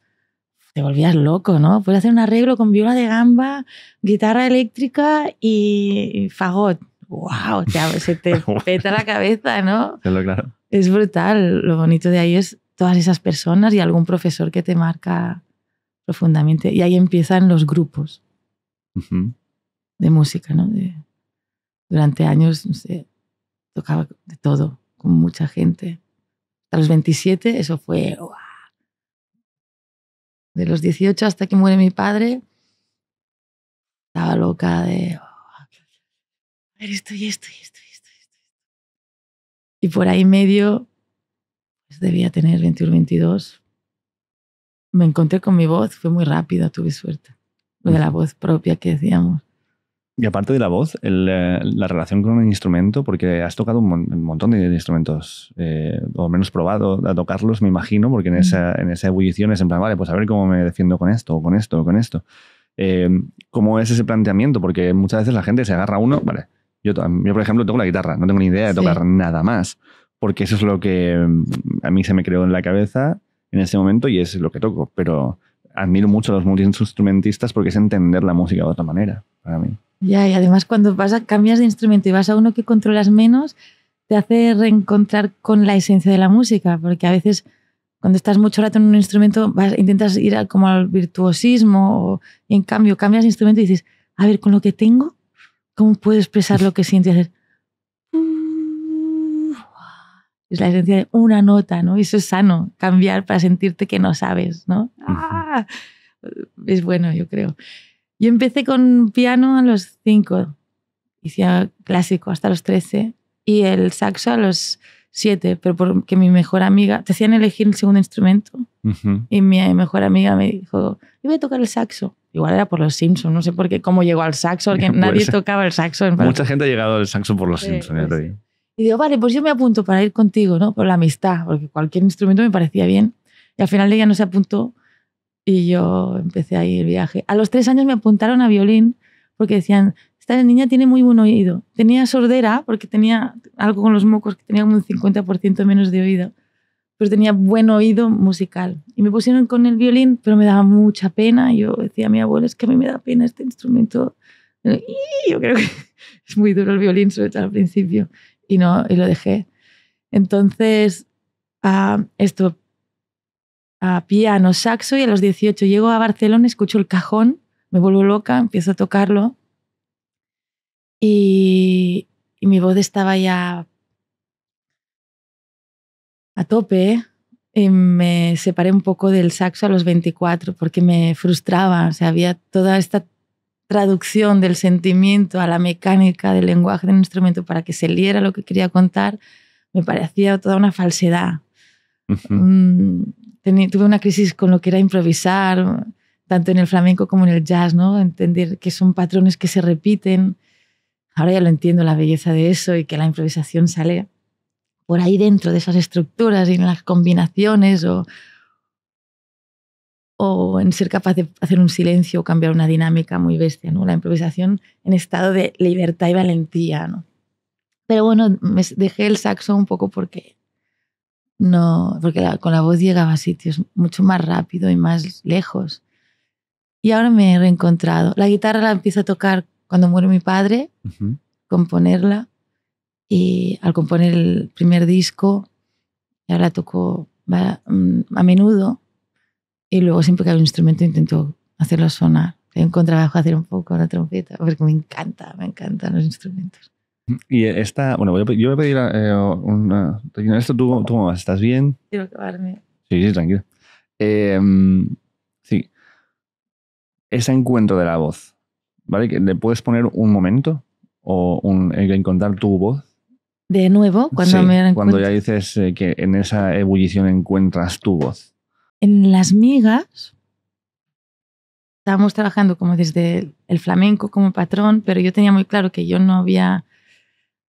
Te volvías loco, ¿no? Puedes hacer un arreglo con viola de gamba, guitarra eléctrica y fagot. ¡Wow! Te, se te peta la cabeza, ¿no? Es brutal. Lo bonito de ahí es todas esas personas y algún profesor que te marca profundamente. Y ahí empiezan los grupos de música, ¿no? durante años, no tocaba de todo, con mucha gente. A los 27 eso fue... De los 18 hasta que muere mi padre, estaba loca de... a
ver, esto y esto y
Y por ahí medio debía tener 21, 22, me encontré con mi voz, fue muy rápida, tuve suerte. Lo de la voz propia que decíamos.
Y aparte de la voz, eh, la relación con un instrumento, porque has tocado un, montón de instrumentos, eh, o menos probado a tocarlos, me imagino, porque en, esa, en esa ebullición es en plan, vale, pues a ver cómo me defiendo con esto, o con esto, o con esto. Eh, ¿Cómo es ese planteamiento? Porque muchas veces la gente se agarra a uno, vale, yo, por ejemplo tengo la guitarra, no tengo ni idea de tocar nada más porque eso es lo que mm, a mí se me creó en la cabeza en ese momento y es lo que toco. Pero admiro mucho a los multi-instrumentistas porque es entender la música de otra manera para mí.
Ya, y además cuando vas cambias de instrumento y vas a uno que controlas menos, te hace reencontrar con la esencia de la música, porque a veces cuando estás mucho rato en un instrumento vas, intentas ir al, como al virtuosismo, y en cambio cambias de instrumento y dices, a ver, con lo que tengo, ¿cómo puedo expresar lo que siento? hacer, es la esencia de una nota, ¿no? Y eso es sano, cambiar para sentirte que no sabes, ¿no? ¡Ah! Es bueno, yo creo. Yo empecé con piano a los 5, hice clásico hasta los 13 y el saxo a los siete. pero porque mi mejor amiga, te hacían elegir el segundo instrumento y mi mejor amiga me dijo, yo voy a tocar el saxo. Igual era por los Simpsons, no sé por qué, cómo llegó al saxo, porque nadie tocaba el saxo. mucha
gente ha llegado al saxo por los Simpson, Simpsons, ya
y digo, vale, pues yo me apunto para ir contigo, ¿no? Por la amistad, porque cualquier instrumento me parecía bien. Y al final ella no se apuntó y yo empecé ahí el viaje. A los tres años me apuntaron a violín porque decían, esta niña tiene muy buen oído. Tenía sordera porque tenía algo con los mocos que tenía un 50% menos de oído, pero tenía buen oído musical. Y me pusieron con el violín, pero me daba mucha pena. Yo decía a mi abuelo, es que a mí me da pena este instrumento. Y yo creo que es muy duro el violín, sobre todo al principio y, no, lo dejé. Entonces, a esto, a piano, saxo, y a los 18 llego a Barcelona, escucho el cajón, me vuelvo loca, empiezo a tocarlo. Y, mi voz estaba ya a tope. ¿eh? Y me separé un poco del saxo a los 24 porque me frustraba. O sea, había toda esta traducción del sentimiento a la mecánica del lenguaje del instrumento para que se liera lo que quería contar, me parecía toda una falsedad. Mm, tuve una crisis con lo que era improvisar, tanto en el flamenco como en el jazz, ¿no? Entender que son patrones que se repiten. Ahora ya lo entiendo, la belleza de eso y que la improvisación sale por ahí dentro de esas estructuras y en las combinaciones o, en ser capaz de hacer un silencio o cambiar una dinámica muy bestia, ¿no? La improvisación en estado de libertad y valentía, ¿no? Pero bueno, me dejé el saxo un poco porque no, porque con la voz llegaba a sitios mucho más rápido y más lejos. Y ahora me he reencontrado. La guitarra la empiezo a tocar cuando muere mi padre, componerla. Y al componer el primer disco, ahora la toco mm, a menudo y luego siempre que hay un instrumento intento hacerlo sonar. En trabajo hacer un poco la trompeta, porque me encanta, me encantan los instrumentos.
Y esta, bueno, yo voy a pedir eh, una... ¿estás bien?
Quiero acabarme.
Sí, sí, tranquilo. Em, sí. Ese encuentro de la voz, ¿vale? ¿Le puedes poner un momento o un, encontrar tu voz?
De nuevo, cuando Cuando ya
dices eh, que en esa ebullición encuentras tu voz.
En las migas estábamos trabajando como desde el flamenco como patrón, pero yo tenía muy claro que yo no había,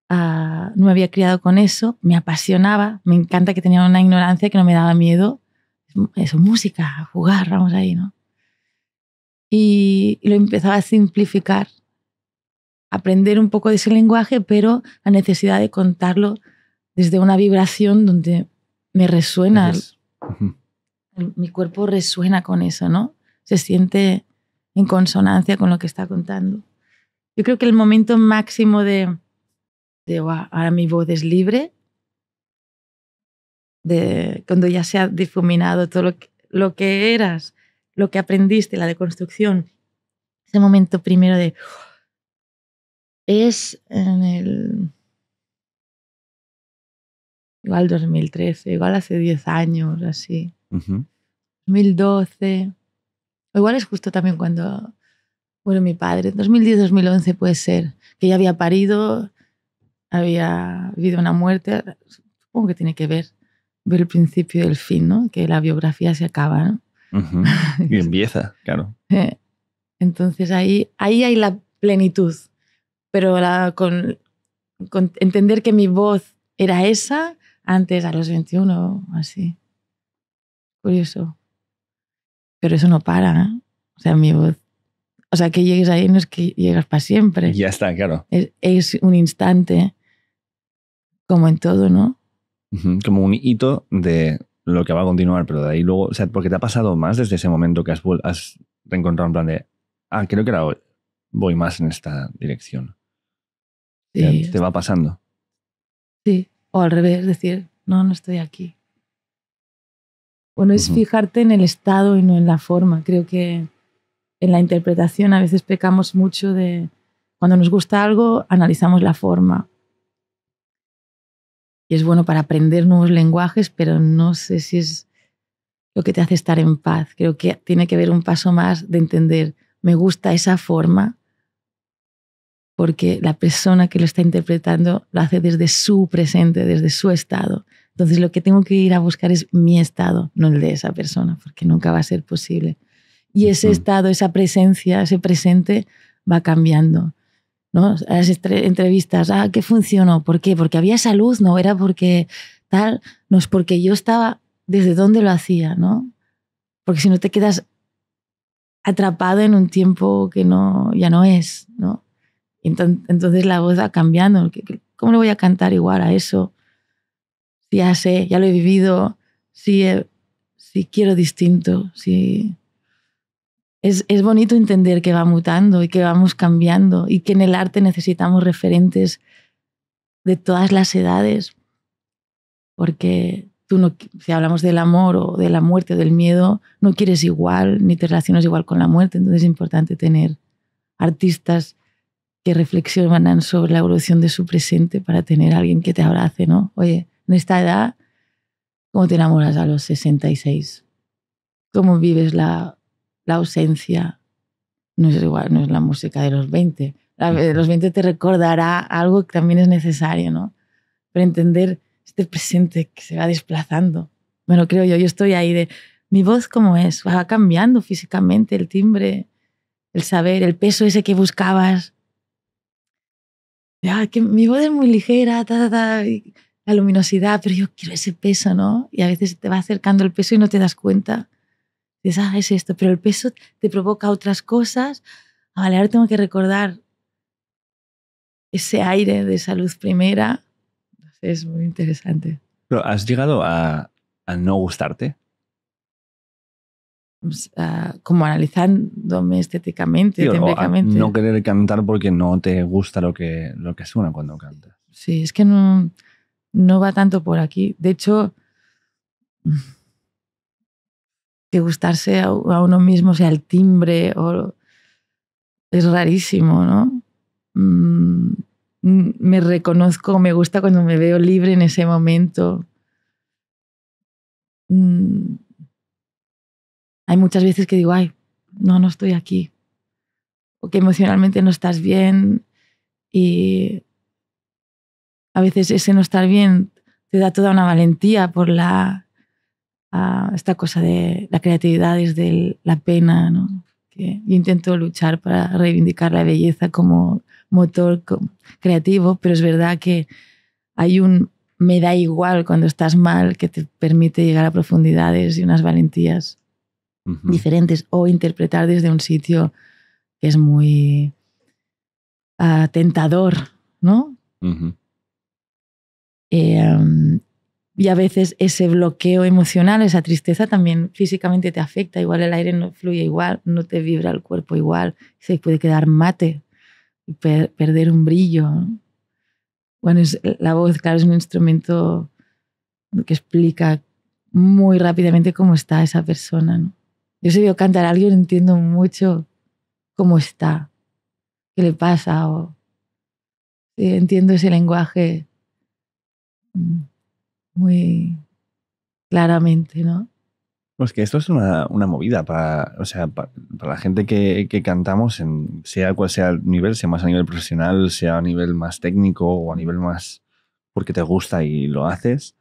ah, no me había criado con eso, me apasionaba, me encanta que tenía una ignorancia que no me daba miedo. Eso, música, jugar, vamos ahí, ¿no? Y, lo empezaba a simplificar, aprender un poco de ese lenguaje, pero la necesidad de contarlo desde una vibración donde me resuena mi cuerpo resuena con eso, ¿no? Se siente en consonancia con lo que está contando. Yo creo que el momento máximo de, de ahora mi voz es libre, de cuando ya se ha difuminado todo lo que, lo que eras, lo que aprendiste, la deconstrucción, ese momento primero de... Es en el... Igual 2013, igual hace 10 años, así. 2012. O igual es justo también cuando, bueno, mi padre, 2010-2011 puede ser, que ya había parido, había vivido una muerte. Supongo que tiene que ver, ver el principio y el fin, ¿no? Que la biografía se acaba,
Y empieza, claro.
Eh, entonces ahí, ahí hay la plenitud, pero con, con entender que mi voz era esa antes, a los 21 así. Curioso. Pero eso no para, ¿eh? O sea, mi voz. O sea, que llegues ahí no es que llegas para siempre. Ya está, claro. Es, un instante, como en todo, ¿no?
Como un hito de lo que va a continuar, pero de ahí luego, o sea, porque te ha pasado más desde ese momento que has, has reencontrado un plan de, ah, creo que ahora voy más en esta dirección. Sí, te va pasando.
Sí, o al revés, decir, no, no estoy aquí. Bueno, es fijarte en el estado y no en la forma. Creo que en la interpretación a veces pecamos mucho de, cuando nos gusta algo, analizamos la forma. Y es bueno para aprender nuevos lenguajes, pero no sé si es lo que te hace estar en paz. Creo que tiene que haber un paso más de entender, me gusta esa forma, porque la persona que lo está interpretando lo hace desde su presente, desde su estado. Entonces lo que tengo que ir a buscar es mi estado, no el de esa persona, porque nunca va a ser posible. Y ese estado, esa presencia, ese presente va cambiando. ¿no? Las entrevistas, ah, ¿qué funcionó? ¿Por qué? Porque había esa luz, no era porque tal, no es porque yo estaba desde dónde lo hacía, ¿no? Porque si no te quedas atrapado en un tiempo que no, ya no es, ¿no? entonces la voz va cambiando. ¿Cómo le voy a cantar igual a eso ya sé, ya lo he vivido, sí, eh, si quiero distinto, sí. Es, es, bonito entender que va mutando y que vamos cambiando y que en el arte necesitamos referentes de todas las edades, porque tú no, si hablamos del amor o de la muerte o del miedo, no quieres igual ni te relacionas igual con la muerte, entonces es importante tener artistas que reflexionan sobre la evolución de su presente para tener alguien que te abrace, ¿no? Oye, en esta edad, ¿cómo te enamoras a los 66? ¿Cómo vives la, la ausencia? No es igual, no es la música de los 20. La de los 20 te recordará algo que también es necesario, ¿no? Para entender este presente que se va desplazando. Bueno, creo yo, yo estoy ahí de mi voz cómo es, va cambiando físicamente el timbre, el saber, el peso ese que buscabas. Ya, que mi voz es muy ligera, ta, la luminosidad, pero yo quiero ese peso, ¿no? Y a veces te va acercando el peso y no te das cuenta. Dices, ah, es esto, pero el peso te provoca otras cosas. Ah, vale, ahora tengo que recordar ese aire de salud primera. Es muy interesante.
¿Pero has llegado
a, no gustarte? Pues, como analizándome estéticamente, sí, No
querer cantar porque no te gusta lo que, lo que suena cuando cantas.
Sí, es que no, no va tanto por aquí. De hecho, que gustarse a, uno mismo, sea el timbre, o, es rarísimo, ¿no? Mm, mm, me reconozco, me gusta cuando me veo libre en ese momento. Mm, hay muchas veces que digo, ay, no, no estoy aquí. O que emocionalmente no estás bien y a veces ese no estar bien te da toda una valentía por la esta cosa de la creatividad desde la pena, ¿no? yo intento luchar para reivindicar la belleza como motor creativo, pero es verdad que hay un me da igual cuando estás mal que te permite llegar a profundidades y unas valentías diferentes o interpretar desde un sitio que es muy ah, tentador, ¿no? Eh, y a veces ese bloqueo emocional, esa tristeza también físicamente te afecta. Igual el aire no fluye igual, no te vibra el cuerpo igual, se puede quedar mate y perder un brillo. Bueno, es, la voz, claro, es un instrumento que explica muy rápidamente cómo está esa persona. Yo si veo cantar a alguien entiendo mucho cómo está, qué le pasa o entiendo ese lenguaje Mm, muy claramente, ¿no?
Pues que esto es una, movida para, o sea, la gente que, cantamos, sea cual sea el nivel, sea más a nivel profesional, sea a nivel más técnico o a nivel más porque te gusta y lo haces,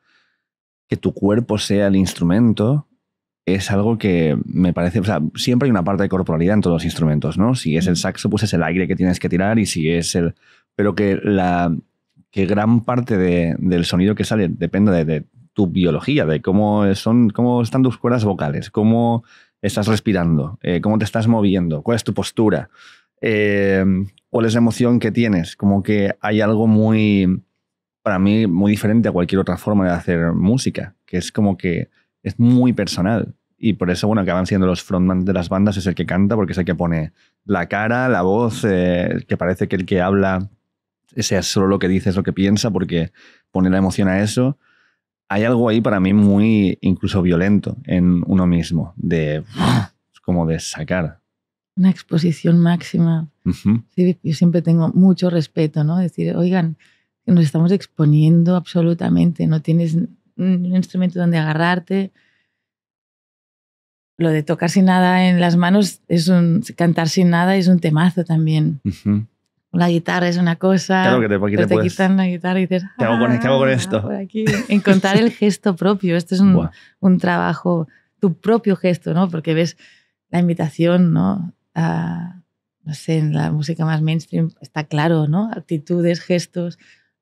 que tu cuerpo sea el instrumento es algo que me parece, o sea, siempre hay una parte de corporalidad en todos los instrumentos, ¿no? Si es el mm. saxo, pues es el aire que tienes que tirar y si es el... Pero que la, que gran parte del sonido que sale depende de, tu biología, de cómo, son, cómo están tus cuerdas vocales, cómo estás respirando, eh, cómo te estás moviendo, cuál es tu postura, eh, cuál es la emoción que tienes. Como que hay algo muy, para mí, muy diferente a cualquier otra forma de hacer música, que es como que es muy personal. Y por eso, bueno, acaban siendo los frontman de las bandas, es el que canta, porque es el que pone la cara, la voz, eh, que parece que el que habla sea solo lo que dices, lo que piensa, porque poner la emoción a eso, hay algo ahí para mí muy incluso violento en uno mismo, de como de sacar.
Una exposición máxima. yo siempre tengo mucho respeto, ¿no? Decir, oigan, nos estamos exponiendo absolutamente, no tienes un instrumento donde agarrarte. Lo de tocar sin nada en las manos es un cantar sin nada es un temazo también. La guitarra es una cosa. Claro que te, quitan la guitarra y dices. ¿Qué hago con, ah, esto? Encontrar el gesto propio. Esto es un, un, trabajo, tu propio gesto, ¿no? Porque ves la invitación, ¿no? A, no sé, en la música más mainstream está claro, ¿no? Actitudes, gestos.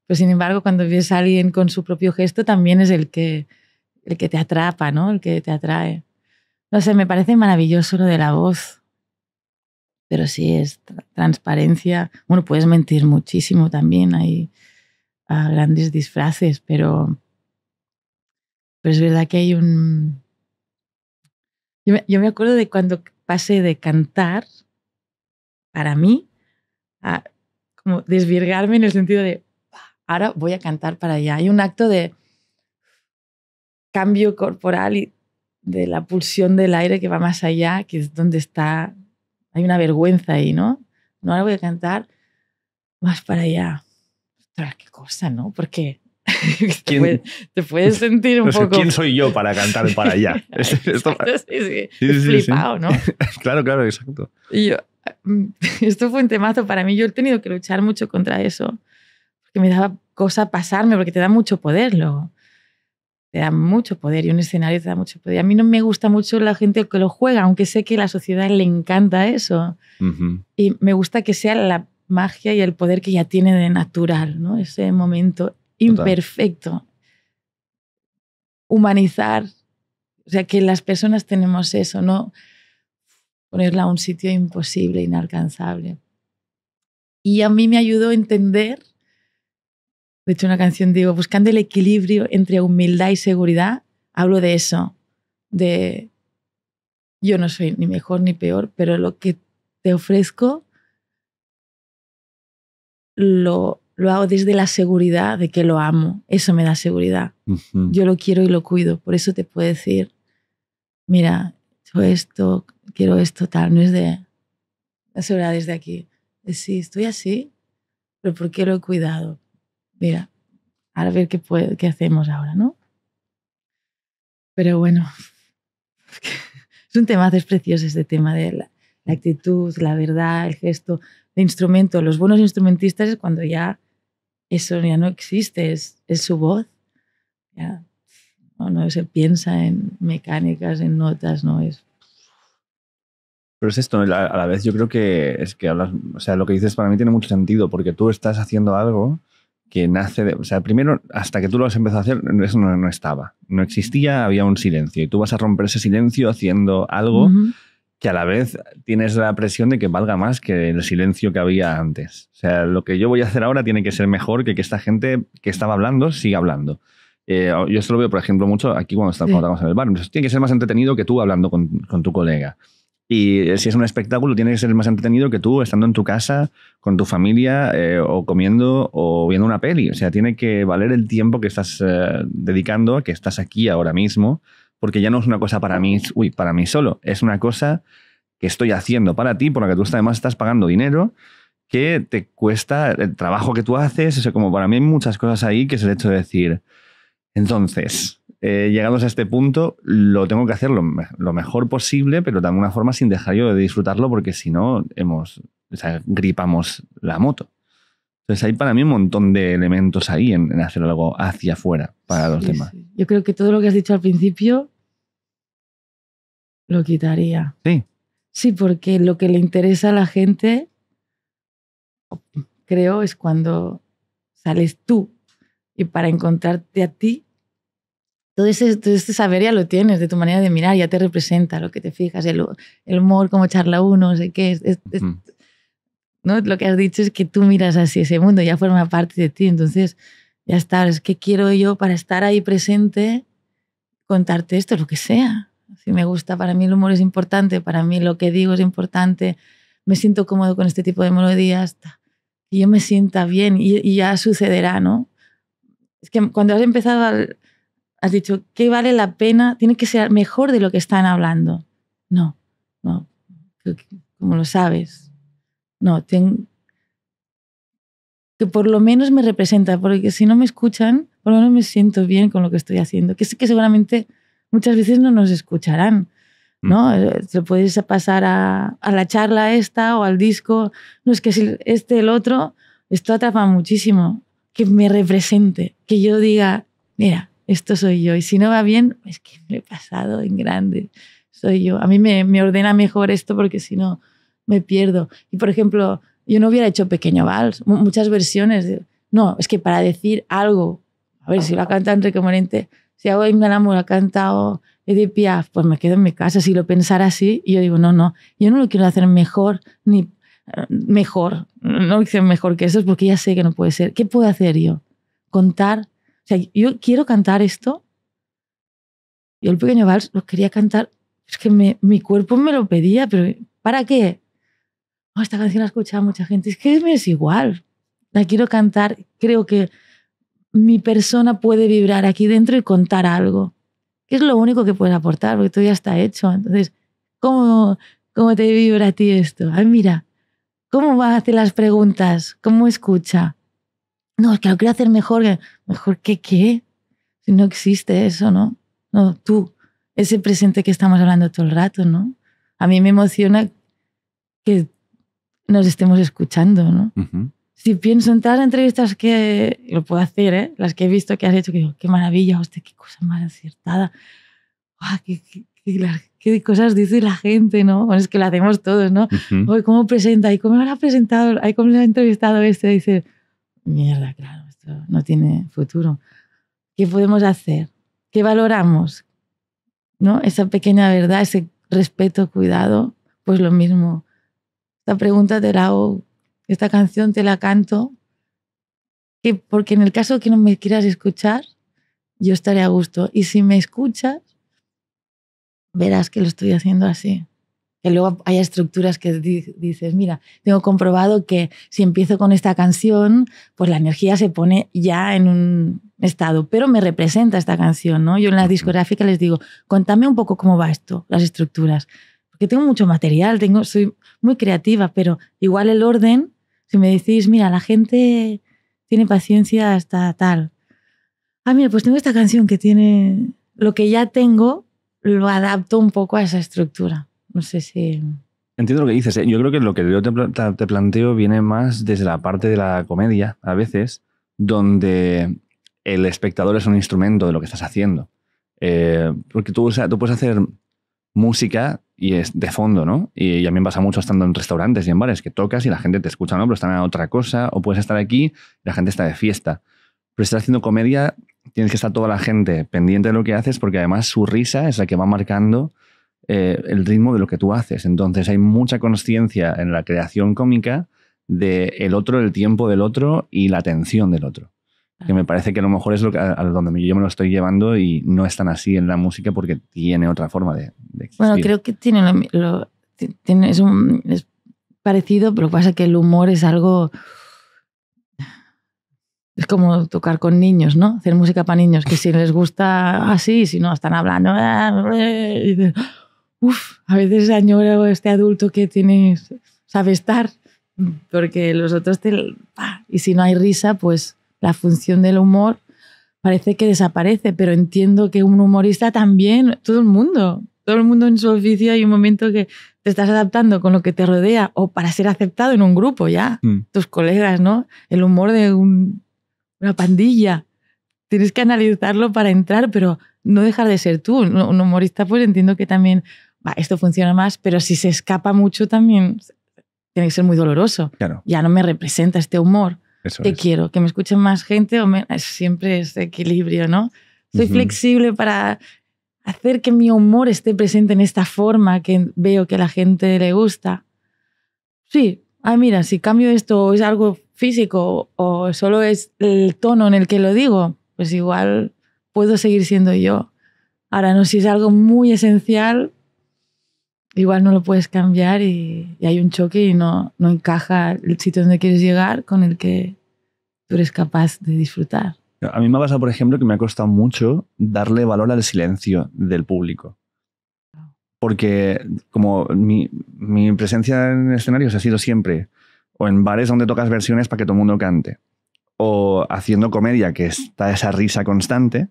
Pero sin embargo, cuando ves a alguien con su propio gesto, también es el que, el que te atrapa, ¿no? El que te atrae. No sé, me parece maravilloso lo de la voz pero sí es transparencia. Bueno, puedes mentir muchísimo también, hay grandes disfraces, pero, pero es verdad que hay un... Yo me, yo me acuerdo de cuando pasé de cantar, para mí, a como desvirgarme en el sentido de, ahora voy a cantar para allá. Hay un acto de cambio corporal y de la pulsión del aire que va más allá, que es donde está hay una vergüenza ahí, ¿no? No, ahora voy a cantar más para allá. Ostras, qué cosa, ¿no? Porque te puedes, sentir un poco. ¿Quién
soy yo para cantar para allá? sí, sí. sí, ¿no? claro, claro, exacto.
esto fue un temazo para mí. Yo he tenido que luchar mucho contra eso. Porque me daba cosa pasarme, porque te da mucho poder luego te da mucho poder y un escenario te da mucho poder. A mí no me gusta mucho la gente que lo juega, aunque sé que a la sociedad le encanta eso. Y me gusta que sea la magia y el poder que ya tiene de natural, ¿no? Ese momento imperfecto. Humanizar. O sea, que las personas tenemos eso, no ponerla a un sitio imposible, inalcanzable. Y a mí me ayudó a entender de hecho, una canción digo, buscando el equilibrio entre humildad y seguridad, hablo de eso, de yo no soy ni mejor ni peor, pero lo que te ofrezco lo, lo hago desde la seguridad de que lo amo. Eso me da seguridad. Yo lo quiero y lo cuido. Por eso te puedo decir, mira, yo esto, quiero esto, tal. No es de la seguridad desde aquí. Es sí, estoy así, pero ¿por qué lo he cuidado? mira, ahora a ver qué, hacemos ahora, ¿no? Pero bueno, es un tema es precioso este tema de la, actitud, la verdad, el gesto, el instrumento. Los buenos instrumentistas es cuando ya eso ya no existe, es, su voz. Ya, no, no, se piensa en mecánicas, en notas, no es.
Pero es esto, a la vez yo creo que es que o sea, lo que dices para mí tiene mucho sentido, porque tú estás haciendo algo que nace de... O sea, primero, hasta que tú lo has empezado a hacer, eso no, estaba. No existía, había un silencio. Y tú vas a romper ese silencio haciendo algo que a la vez tienes la presión de que valga más que el silencio que había antes. O sea, lo que yo voy a hacer ahora tiene que ser mejor que que esta gente que estaba hablando siga hablando. Eh, yo esto lo veo, por ejemplo, mucho aquí cuando, estamos en el bar. tiene que ser más entretenido que tú hablando con, con tu colega. Y eh, si es un espectáculo, tiene que ser más entretenido que tú estando en tu casa, con tu familia, eh, o comiendo, o viendo una peli. O sea, tiene que valer el tiempo que estás eh, dedicando, que estás aquí ahora mismo, porque ya no es una cosa para mí, uy, para mí solo. Es una cosa que estoy haciendo para ti, por la que tú además estás pagando dinero, que te cuesta el trabajo que tú haces. como para mí hay muchas cosas ahí que es el hecho de decir, entonces, eh, llegados a este punto, lo tengo que hacer lo, mejor posible, pero de alguna forma sin dejar yo de disfrutarlo, porque si no, hemos, gripamos la moto. Entonces hay para mí un montón de elementos ahí en, hacer algo hacia afuera para los demás.
Yo creo que todo lo que has dicho al principio lo quitaría. Sí. Sí, porque lo que le interesa a la gente, creo, es cuando sales tú y para encontrarte a ti. Todo ese, todo saber ya lo tienes de tu manera de mirar, ya te representa lo que te fijas, el, el humor, como charla uno, no sé qué. Es, mm. ¿no? Lo que has dicho es que tú miras así ese mundo, ya forma parte de ti. Entonces, ya está, es que quiero yo para estar ahí presente contarte esto, lo que sea. Si me gusta, para mí el humor es importante, para mí lo que digo es importante, me siento cómodo con este tipo de melodías, hasta yo me sienta bien y ya sucederá, ¿no? Es que cuando has empezado, has dicho, ¿qué vale la pena? Tiene que ser mejor de lo que están hablando. No, no, como lo sabes. No, que por lo menos me representa, porque si no me escuchan, por lo menos me siento bien con lo que estoy haciendo. Que sé que seguramente muchas veces no nos escucharán, mm. ¿no? Eh, se puedes pasar a, a, la charla esta o al disco, no es que si este, el otro, esto atrapa muchísimo que me represente, que yo diga, mira, esto soy yo. Y si no va bien, es pues que me he pasado en grande. Soy yo. A mí me, me ordena mejor esto porque si no, me pierdo. Y por ejemplo, yo no hubiera hecho Pequeño Vals, muchas versiones. no, es que para decir algo, a ver, si lo ha cantado Enrique Morente, si hago Imnalamu, lo ha cantado Edith Piaf, pues me quedo en mi casa. Si lo pensara así, y yo digo, no, no, yo no lo quiero hacer mejor ni mejor. No dicen mejor que eso es porque ya sé que no puede ser. ¿Qué puedo hacer yo? Contar. O sea, yo quiero cantar esto. Yo el pequeño vals lo quería cantar. Es que me, mi cuerpo me lo pedía, pero ¿para qué? Oh, esta canción la escuchaba mucha gente. Es que me es igual. La quiero cantar. Creo que mi persona puede vibrar aquí dentro y contar algo. Que es lo único que puedes aportar, porque todo ya está hecho. Entonces, ¿cómo, cómo te vibra a ti esto? Ay, mira, ¿Cómo va a hacer las preguntas? ¿Cómo escucha? No, es que lo quiero hacer mejor. ¿Mejor que qué? Si no existe eso, ¿no? No, tú, ese presente que estamos hablando todo el rato, ¿no? A mí me emociona que nos estemos escuchando, ¿no? Si pienso en todas las entrevistas que lo puedo hacer, ¿eh? las que he visto que has hecho, que qué maravilla, hostia, qué cosa más acertada. Ah, qué, qué cosas dice la gente, ¿no? Bueno, es que lo hacemos todos, ¿no? ¿cómo presenta? ¿Y cómo lo ha presentado? cómo lo ha entrevistado este? Dice, mierda, claro, esto no tiene futuro. ¿Qué podemos hacer? ¿Qué valoramos? ¿No? Esa pequeña verdad, ese respeto, cuidado, pues lo mismo. Esta pregunta te la hago, esta canción te la canto, que porque en el caso que no me quieras escuchar, yo estaré a gusto. Y si me escuchas, verás que lo estoy haciendo así. Que luego haya estructuras que dices, mira, tengo comprobado que si empiezo con esta canción, pues la energía se pone ya en un estado, pero me representa esta canción, ¿no? Yo en la discográfica les digo, contame un poco cómo va esto, las estructuras, porque tengo mucho material, tengo, soy muy creativa, pero igual el orden, si me decís, mira, la gente tiene paciencia hasta tal. Ah, mira, pues tengo esta canción que tiene lo que ya tengo, lo adapto un poco a esa estructura. No sé si... Entiendo
lo que dices. ¿eh? Yo creo que lo que yo te, planteo viene más desde la parte de la comedia, a veces, donde el espectador es un instrumento de lo que estás haciendo. Eh, porque tú, puedes hacer música y es de fondo, ¿no? Y, también a mí me pasa mucho estando en restaurantes y en bares que tocas y la gente te escucha, ¿no? Pero están a otra cosa, o puedes estar aquí y la gente está de fiesta. Pero si estás haciendo comedia, tienes que estar toda la gente pendiente de lo que haces porque además su risa es la que va marcando eh, el ritmo de lo que tú haces. Entonces hay mucha conciencia en la creación cómica del el otro, el tiempo del otro y la atención del otro. Ah. Que me parece que a lo mejor es lo que, a, donde yo me lo estoy llevando y no es tan así en la música porque tiene otra forma de, Bueno, creo
que tiene, lo, es parecido, pero pasa que el humor es algo es como tocar con niños, ¿no? Hacer música para niños, que si les gusta así, si no, están hablando. Ah", a veces añoro este adulto que tienes sabe estar, porque los otros te... Ah, y si no hay risa, pues la función del humor parece que desaparece, pero entiendo que un humorista también, todo el mundo, todo el mundo en su oficio hay un momento que te estás adaptando con lo que te rodea o para ser aceptado en un grupo ya, mm. tus colegas, ¿no? El humor de un una pandilla. Tienes que analizarlo para entrar, pero no dejar de ser tú. Un humorista, pues entiendo que también esto funciona más, pero si se escapa mucho también tiene que ser muy doloroso. Ya no me representa este humor. Te quiero, que me escuchen más gente o siempre es equilibrio, ¿no? Soy flexible para hacer que mi humor esté presente en esta forma que veo que a la gente le gusta. Sí, ah, mira, si cambio esto es algo físico o solo es el tono en el que lo digo, pues igual puedo seguir siendo yo. Ahora no, si es algo muy esencial, igual no lo puedes cambiar y, hay un choque y no, no encaja el sitio donde quieres llegar con el que tú eres capaz de disfrutar.
A mí me ha pasado, por ejemplo, que me ha costado mucho darle valor al silencio del público. Porque como mi, mi presencia en escenarios ha sido siempre o en bares donde tocas versiones para que todo el mundo cante, o haciendo comedia, que está esa risa constante,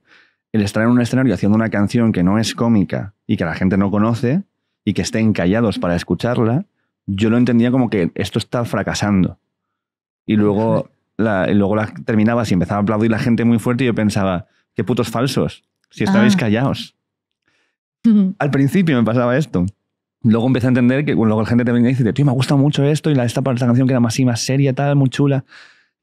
el estar en un escenario haciendo una canción que no es cómica y que la gente no conoce y que estén callados para escucharla, yo lo entendía como que esto está fracasando. Y luego la, luego la terminaba y empezaba a aplaudir la gente muy fuerte y yo pensaba, qué putos falsos, si estabais ah. callados. Al principio me pasaba esto luego empecé a entender que luego la gente te viene y dice, tío, me gusta mucho esto y la, esta, esta canción que era más más seria, tal, muy chula.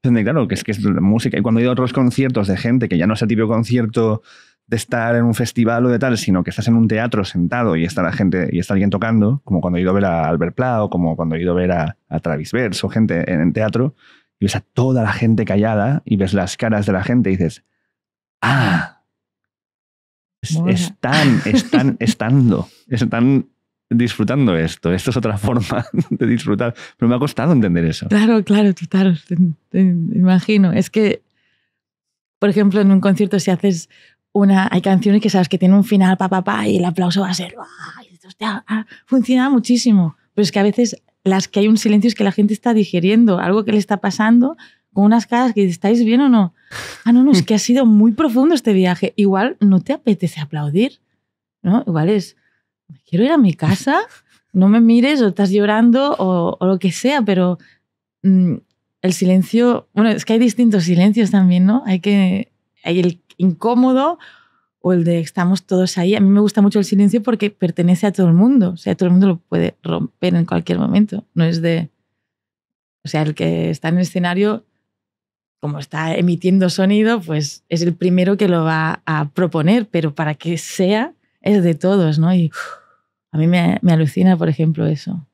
Entonces, claro, que es que es música. Y cuando he ido a otros conciertos de gente que ya no es el típico concierto de estar en un festival o de tal, sino que estás en un teatro sentado y está la gente y está alguien tocando, como cuando he ido a ver a Albert Pla o como cuando he ido a ver a, Travis Bers o gente en, el teatro, y ves a toda la gente callada y ves las caras de la gente y dices, ah, están, están, estando, están disfrutando esto. Esto es otra forma de disfrutar. Pero me ha costado entender eso.
Claro, claro, claro. Te, imagino. Es que, por ejemplo, en un concierto si haces una... Hay canciones que sabes que tienen un final, pa, pa, pa, y el aplauso va a ser... ha ah", funciona muchísimo. Pero es que a veces las que hay un silencio es que la gente está digiriendo algo que le está pasando con unas caras que ¿estáis bien o no? Ah, no, no, es que ha sido muy profundo este viaje. Igual no te apetece aplaudir, ¿no? Igual es quiero ir a mi casa, no me mires o estás llorando o, lo que sea, pero mm, el silencio, bueno, es que hay distintos silencios también, ¿no? Hay que, hay el incómodo o el de estamos todos ahí. A mí me gusta mucho el silencio porque pertenece a todo el mundo, o sea, todo el mundo lo puede romper en cualquier momento, no es de, o sea, el que está en el escenario como está emitiendo sonido, pues es el primero que lo va a proponer, pero para que sea, es de todos, ¿no? Y a mí me, me alucina, por ejemplo, eso.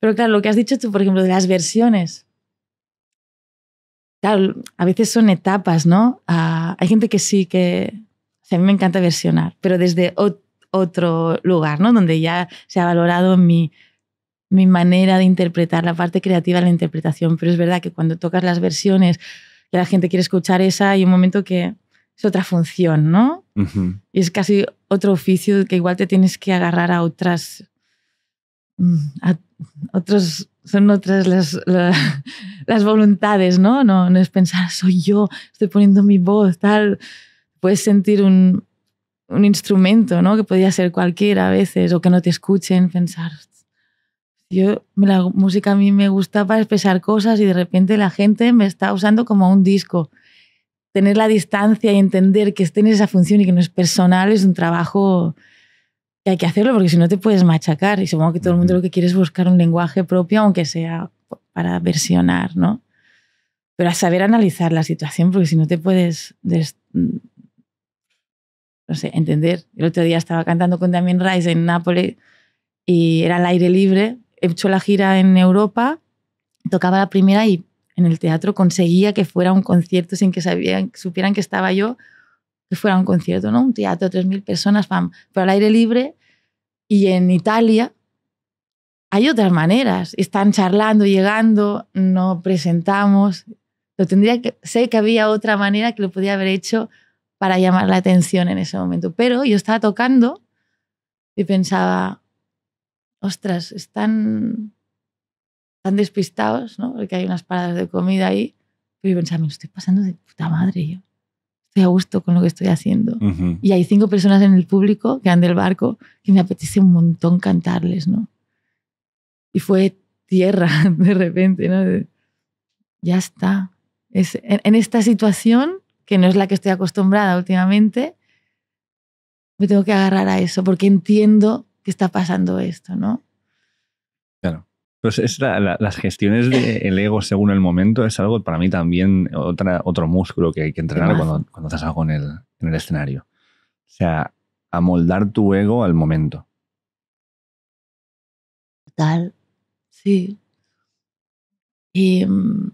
Pero claro, lo que has dicho tú, por ejemplo, de las versiones. Claro, a veces son etapas, ¿no? hay gente que sí que... O a mí me encanta versionar, pero desde otro lugar, ¿no? Donde ya se ha valorado mi, manera de interpretar, la parte creativa de la interpretación. Pero es verdad que cuando tocas las versiones, que la gente quiere escuchar esa, hay un momento que es otra función, ¿no? Y es casi otro oficio que igual te tienes que agarrar a otras... Mm, otros, son otras las, las, voluntades, ¿no? ¿no? ¿no? es pensar, soy yo, estoy poniendo mi voz, tal. Puedes sentir un, un instrumento, ¿no? Que podría ser cualquiera a veces, o que no te escuchen, pensar, yo la música a mí me gusta para expresar cosas y de repente la gente me está usando como un disco tener la distancia y entender que esté en esa función y que no es personal es un trabajo que hay que hacerlo porque si no te puedes machacar. Y supongo que todo el mundo lo que quiere es buscar un lenguaje propio, aunque sea para versionar, ¿no? Pero a saber analizar la situación porque si no te puedes, mm, no sé, entender. El otro día estaba cantando con Damien Rice en Nápoles y era al aire libre. He hecho la gira en Europa, tocaba la primera y en el teatro conseguía que fuera un concierto sin que sabían, supieran que estaba yo, que fuera un concierto, ¿no? Un teatro, 3.000 personas, pam, pero al aire libre. Y en Italia hay otras maneras. Están charlando, llegando, no presentamos. Lo tendría que, sé que había otra manera que lo podía haber hecho para llamar la atención en ese momento. Pero yo estaba tocando y pensaba, ostras, están tan despistados, ¿no? Porque hay unas paradas de comida ahí. Pero yo pensaba, me estoy pasando de puta madre yo. Estoy a gusto con lo que estoy haciendo. Y hay cinco personas en el público que andan del barco que me apetece un montón cantarles, ¿no? Y fue tierra de repente, ¿no? ya está. Es, en esta situación, que no es la que estoy acostumbrada últimamente, me tengo que agarrar a eso porque entiendo que está pasando esto, ¿no?
Claro. Pues las gestiones del ego según el momento es algo para mí también otra, otro músculo que hay que entrenar cuando, estás algo en el, en el escenario. O sea, amoldar tu ego al momento.
Tal, sí. Y mm,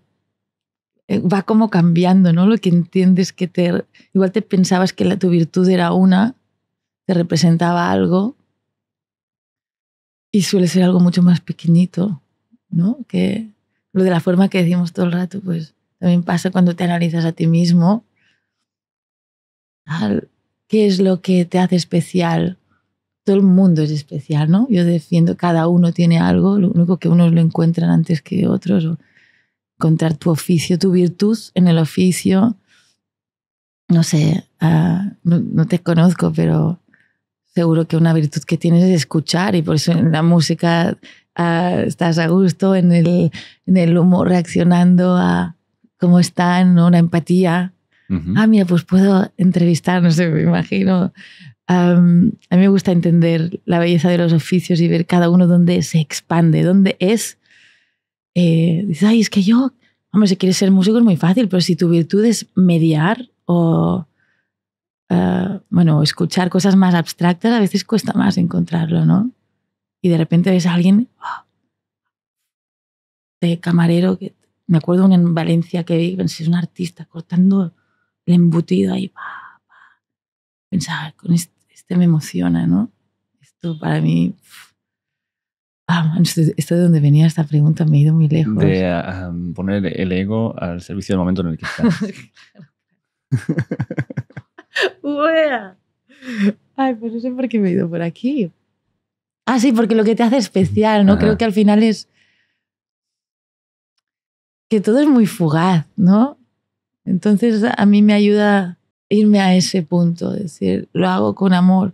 eh, va como cambiando, ¿no? Lo que entiendes que te... Igual te pensabas que la, tu virtud era una, te representaba algo y suele ser algo mucho más pequeñito. ¿no? Que lo de la forma que decimos todo el rato, pues también pasa cuando te analizas a ti mismo. ¿Qué es lo que te hace especial? Todo el mundo es especial, ¿no? Yo defiendo, cada uno tiene algo, lo único que unos lo encuentran antes que otros. encontrar tu oficio, tu virtud en el oficio. No sé, ah, no, no te conozco, pero seguro que una virtud que tienes es escuchar y por eso en la música estás a gusto en el, en el humor, reaccionando a cómo están, una empatía. a mí Ah, mira, pues puedo entrevistar, no sé, me imagino. a mí me gusta entender la belleza de los oficios y ver cada uno dónde se expande, dónde es. Eh, ay, es que yo, hombre, si quieres ser músico es muy fácil, pero si tu virtud es mediar o, ah, bueno, escuchar cosas más abstractas, a veces cuesta más encontrarlo, ¿no? y de repente ves a alguien ¡ah! de camarero, que me acuerdo en Valencia que vi, pensé, es un artista cortando el embutido ahí, pensaba, con este, me emociona, ¿no? Esto para mí... Ah, esto de donde venía esta pregunta me ha ido muy lejos.
De poner el ego al servicio del momento en el que estás.
Ay, pues no sé por qué me he ido por aquí. Ah, sí, porque lo que te hace especial, ¿no? Creo que al final es que todo es muy fugaz, ¿no? Entonces a mí me ayuda irme a ese punto, es decir, lo hago con amor.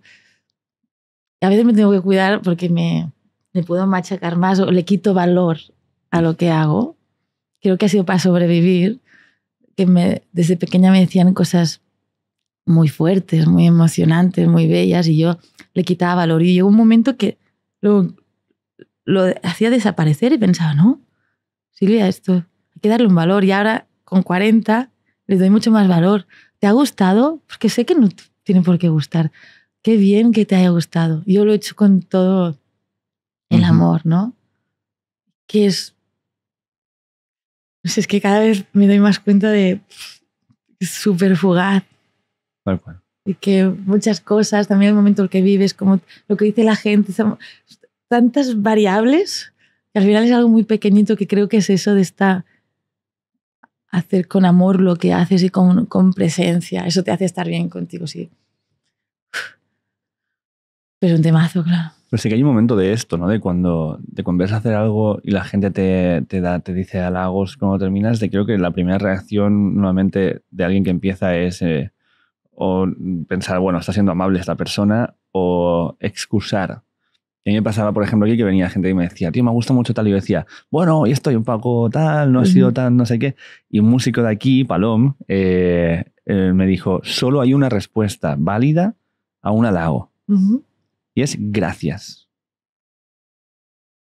A veces me tengo que cuidar porque me, me puedo machacar más o le quito valor a lo que hago. Creo que ha sido para sobrevivir, que me, desde pequeña me decían cosas muy fuertes, muy emocionantes, muy bellas y yo le quitaba valor. Y llegó un momento que lo hacía desaparecer y pensaba, no, Silvia, esto hay que darle un valor. Y ahora con 40 le doy mucho más valor. ¿Te ha gustado? Porque sé que no tiene por qué gustar. Qué bien que te haya gustado. Yo lo he hecho con todo el amor, ¿no? Que es... es que cada vez me doy más cuenta de... Es fugaz. Tal cual y que muchas cosas, también el momento en el que vives, como lo que dice la gente, son tantas variables que al final es algo muy pequeñito que creo que es eso de estar... hacer con amor lo que haces y con, presencia. Eso te hace estar bien contigo, sí. Pero un temazo, claro.
Pues sí que hay un momento de esto, ¿no? De cuando te conviertes a hacer algo y la gente te, te, da, te dice halagos cuando terminas, de creo que la primera reacción nuevamente de alguien que empieza es eh, o pensar, bueno, está siendo amable esta persona, o excusar. a mí me pasaba, por ejemplo, aquí que venía gente y me decía, tío, me gusta mucho tal, y yo decía, bueno, hoy estoy un poco tal, no ha sido tan, no sé qué. Y un músico de aquí, Palom, eh, eh, me dijo, solo hay una respuesta válida a un halago. Y es gracias.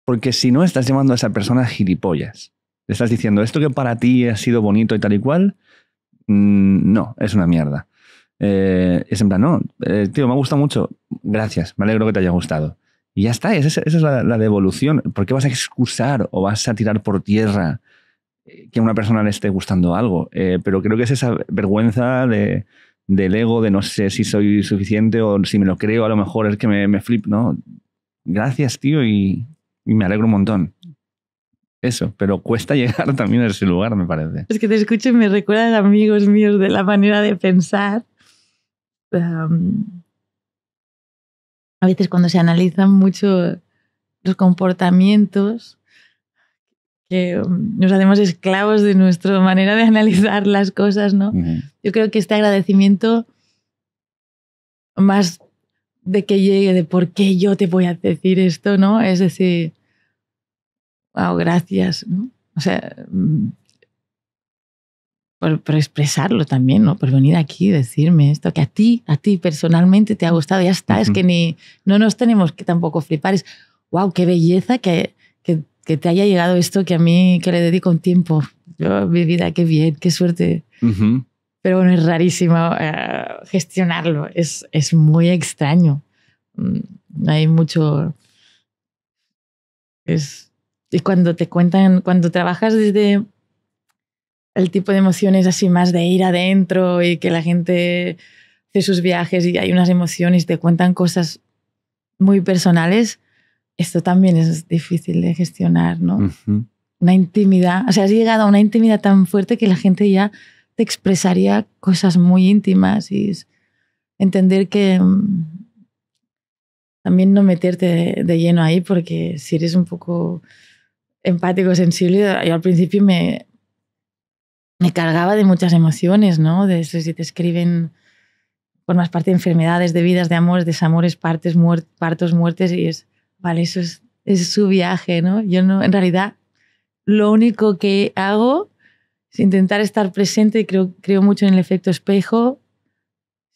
Porque si no, estás llamando a esa persona gilipollas. Le estás diciendo, esto que para ti ha sido bonito y tal y cual, mm, no, es una mierda. Eh, es en plan, no, eh, tío, me ha gustado mucho. Gracias, me alegro que te haya gustado. Y ya está, esa, es la, devolución. ¿Por qué vas a excusar o vas a tirar por tierra eh, que a una persona le esté gustando algo? pero creo que es esa vergüenza de, del ego, de no sé si soy suficiente o si me lo creo, a lo mejor es que me, me flip, ¿no? Gracias, tío, y, me alegro un montón eso, pero cuesta llegar también a ese lugar, me parece.
Es que te escucho y me recuerdan amigos míos de la manera de pensar Em, a veces cuando se analizan mucho los comportamientos, que em, nos hacemos esclavos de nuestra manera de analizar las cosas, ¿no? Yo creo que este agradecimiento más de que llegue, de por qué yo te voy a decir esto, ¿no? Es decir, wow, gracias, ¿no? O sea, mm, por, expresarlo también, ¿no? Por venir aquí y decirme esto, que a ti, a ti personalmente te ha gustado, ya está, es que ni, no nos tenemos que tampoco flipar, es, wow, qué belleza que, que, te haya llegado esto que a mí, que le dedico un tiempo, mi vida, qué bien, qué suerte. Pero bueno, es rarísimo eh, gestionarlo, es, es muy extraño. Mm, hay mucho... Es, y cuando te cuentan, cuando trabajas desde el tipo de emociones así más de ir adentro y que la gente hace sus viajes y hay unas emociones, te cuentan cosas muy personales, esto también es difícil de gestionar, ¿no? Una intimidad, o sea, has llegado a una intimidad tan fuerte que la gente ya te expresaría cosas muy íntimas y entender que mm, también no meterte de lleno ahí porque si eres un poco empático, sensible, yo al principio me, me cargaba de muchas emociones, ¿no? De eso, si te escriben por más parte enfermedades, de vidas, de amores, desamores, partes, muertes, partos, muertes, y es, vale, eso es, es su viaje, ¿no? Yo no, en realidad, lo único que hago es intentar estar presente, y creo, creo mucho en el efecto espejo.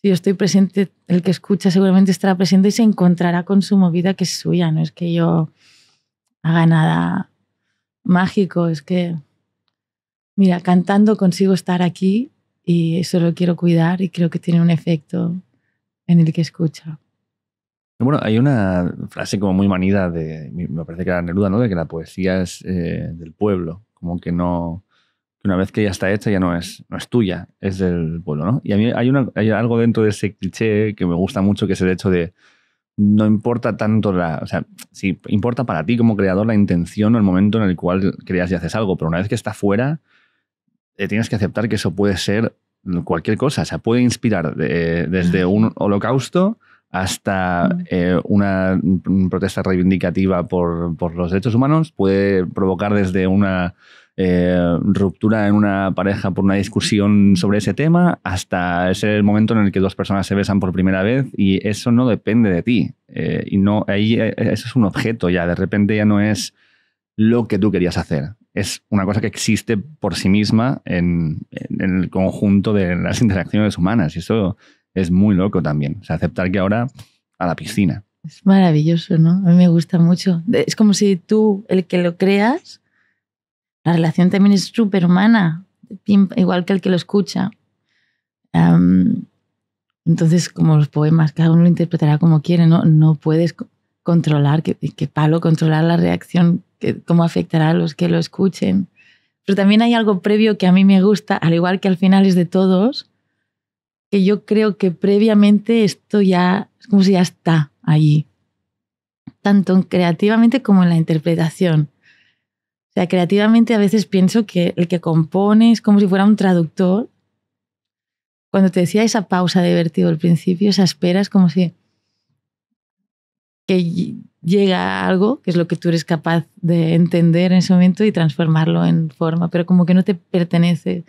Si yo estoy presente, el que escucha seguramente estará presente y se encontrará con su movida que es suya, no es que yo haga nada mágico, es que Mira, cantando consigo estar aquí y eso lo quiero cuidar y creo que tiene un efecto en el que escucha.
Bueno, hay una frase como muy manida de, me parece que era Neruda, ¿no? De que la poesía es eh, del pueblo, como que no, una vez que ya está hecha ya no es, no es tuya, es del pueblo, ¿no? Y a mí hay, hay algo dentro de ese cliché que me gusta mucho, que es el hecho de no importa tanto la, o sea, sí importa para ti como creador la intención o el momento en el cual creas y haces algo, pero una vez que está fuera, eh, tienes que aceptar que eso puede ser cualquier cosa. O sea, puede inspirar eh, desde un holocausto hasta eh, una protesta reivindicativa por, los derechos humanos, puede provocar desde una ruptura en una pareja por una discusión sobre ese tema, hasta ese momento en el que dos personas se besan por primera vez y eso no depende de ti. y no, ahí eso es un objeto ya, de repente ya no es lo que tú querías hacer. Es una cosa que existe por sí misma en, el conjunto de las interacciones humanas y eso es muy loco también. O sea, aceptar que ahora a la
piscina. Es maravilloso, ¿no? A mí me gusta mucho. Es como si tú, el que lo creas, la relación también es súper humana, igual que el que lo escucha. entonces, como los poemas, cada uno lo interpretará como quiere, no, no puedes controlar, que, palo, controlar la reacción cómo afectará a los que lo escuchen. Pero también hay algo previo que a mí me gusta, al igual que al final es de todos, que yo creo que previamente esto ya es como si ya está allí, tanto creativamente como en la interpretación. O sea, creativamente a veces pienso que el que compone es como si fuera un traductor. Cuando te decía esa pausa de al principio, esa espera es como si que llega algo, que es lo que tú eres capaz de entender en ese momento y transformarlo en forma, pero como que no te pertenece.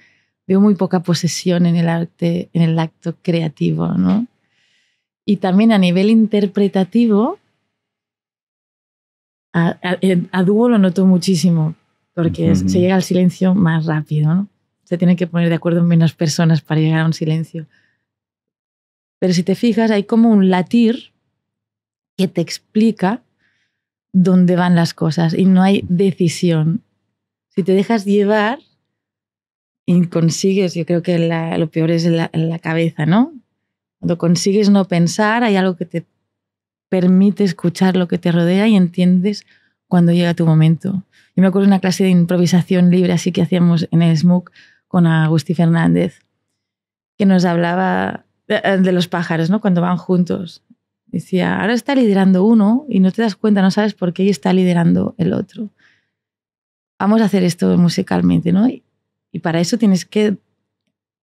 Veo muy poca posesión en el arte, en el acto creativo, ¿no? Y también a nivel interpretativo, a, dúo lo noto muchísimo, porque se llega al silencio más rápido, ¿no? Se tienen que poner de acuerdo menos personas para llegar a un silencio. Pero si te fijas, hay como un latir que te explica dónde van las cosas y no hay decisión. Si te dejas llevar y consigues, yo creo que lo peor es la, cabeza, ¿no? Cuando consigues no pensar, hay algo que te permite escuchar lo que te rodea y entiendes cuando llega tu momento. Yo me acuerdo de una clase de improvisación libre así que hacíamos en el con agustín Fernández, que nos hablaba de los pájaros, ¿no? Cuando van juntos. Decía, ahora está liderando uno y no te das cuenta, no sabes por qué está liderando el otro. Vamos a hacer esto musicalmente, ¿no? Y, para eso tienes que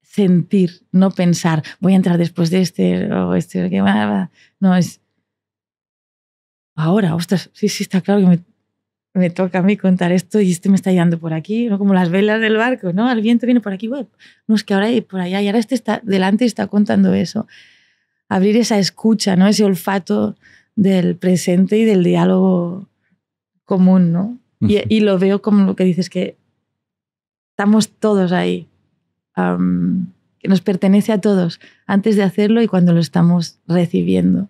sentir, no pensar, voy a entrar después de este o este, que No, es ahora, ostras, sí, sí, está claro que me, me, toca a mí contar esto y este me está yendo por aquí, ¿no? como las velas del barco, ¿no? al viento viene por aquí, web no es que ahora y por allá y ahora este está delante y está contando eso abrir esa escucha, ¿no? Ese olfato del presente y del diálogo común, ¿no? y, lo veo como lo que dices, que estamos todos ahí, que nos pertenece a todos, antes de hacerlo y cuando lo estamos recibiendo.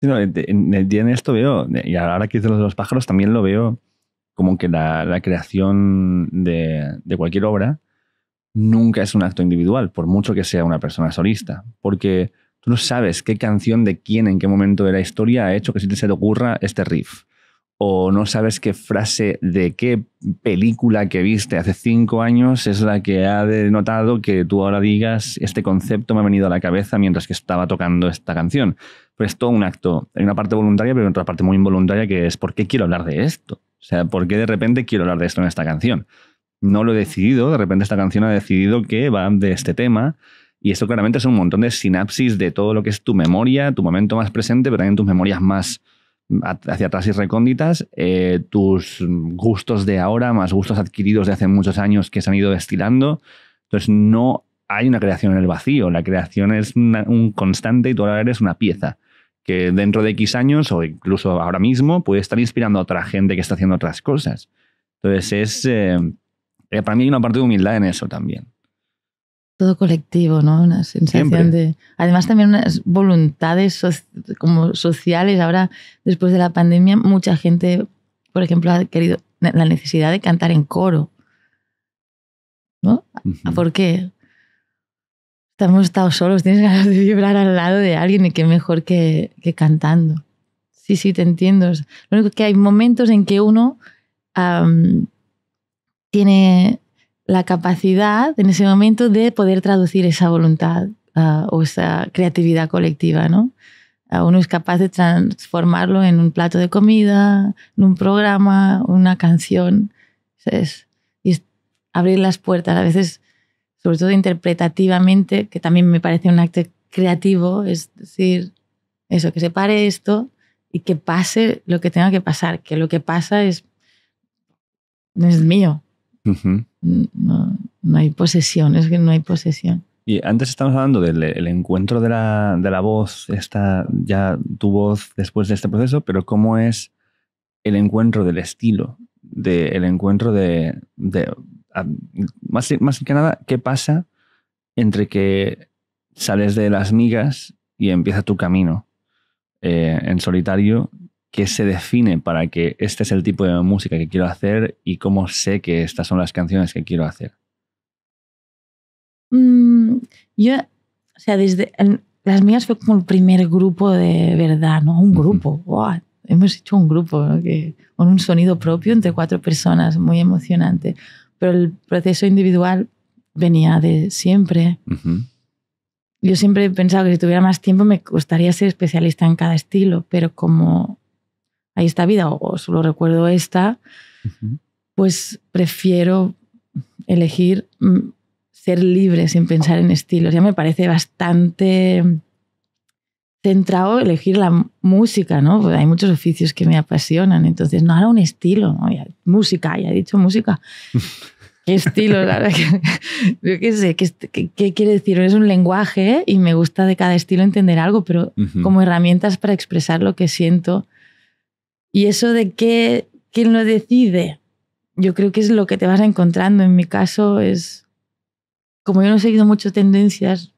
en, esto veo, y ahora que dices los de los pájaros, también lo veo como que la, creación de, cualquier obra nunca es un acto individual, por mucho que sea una persona solista, porque tú no sabes qué canción de quién en qué momento de la historia ha hecho que se te ocurra este riff, o no sabes qué frase de qué película que viste hace cinco años es la que ha denotado que tú ahora digas este concepto me ha venido a la cabeza mientras que estaba tocando esta canción. Pero es todo un acto, en una parte voluntaria, pero en otra parte muy involuntaria que es ¿por qué quiero hablar de esto? O sea, ¿por qué de repente quiero hablar de esto en esta canción? no lo he decidido, de repente esta canción ha decidido que va de este tema. Y esto claramente es un montón de sinapsis de todo lo que es tu memoria, tu momento más presente, pero también tus memorias más hacia atrás y recónditas, eh, tus gustos de ahora, más gustos adquiridos de hace muchos años que se han ido destilando. Entonces no hay una creación en el vacío, la creación es un constante y tú ahora eres una pieza que dentro de X años o incluso ahora mismo puede estar inspirando a otra gente que está haciendo otras cosas. Entonces es... Eh, eh, para mí hay una parte de humildad en eso también.
Todo colectivo, ¿no? Una sensación de. Además, también unas voluntades como sociales. Ahora, después de la pandemia, mucha gente, por ejemplo, ha querido la necesidad de cantar en coro. ¿No? porque ¿Por qué? Estamos estado solos, tienes ganas de vibrar al lado de alguien y qué mejor que, que cantando. Sí, sí, te entiendo. Lo único que hay momentos en que uno tiene la capacidad en ese momento de poder traducir esa voluntad ah, o esa creatividad colectiva, ¿no? Ah, uno es capaz de transformarlo en un plato de comida, en un programa, una canción, Y es abrir las puertas, a veces, sobre todo interpretativamente, que también me parece un acto creativo, es decir, eso, que se pare esto y que pase lo que tenga que pasar, que lo que pasa es, es mío, no, hay posesión, es que no hay posesión.
Y antes estamos hablando del encuentro de la, voz, esta, ya tu voz después de este proceso, pero ¿cómo es el encuentro del estilo? el encuentro de, más, más que nada, ¿qué pasa entre que sales de las migas y empieza tu camino eh, en solitario qué se define para que este es el tipo de música que quiero hacer y cómo sé que estas son las canciones que quiero hacer?
Mm, yo, o sea, desde las mías fue como el primer grupo de verdad, ¿no? Un grupo, hemos hecho un grupo que, con un sonido propio entre cuatro personas, muy emocionante. Pero el proceso individual venía de siempre. Yo siempre he pensado que si tuviera más tiempo me gustaría ser especialista en cada estilo, pero como Ahí esta vida o solo recuerdo esta, pues prefiero elegir mm, ser libre sin pensar en estilos. Ya me parece bastante centrado elegir la música, ¿no? Porque hay muchos oficios que me apasionan, entonces no ahora un estilo, ¿no? música, ya he dicho música. ¿Qué estilo? yo qué sé, ¿qué, quiere decir? Es un lenguaje ¿eh? y me gusta de cada estilo entender algo, pero como herramientas para expresar lo que siento y eso de que quién lo decide, yo creo que es lo que te vas encontrando. En mi caso es, como yo no he seguido mucho tendencias,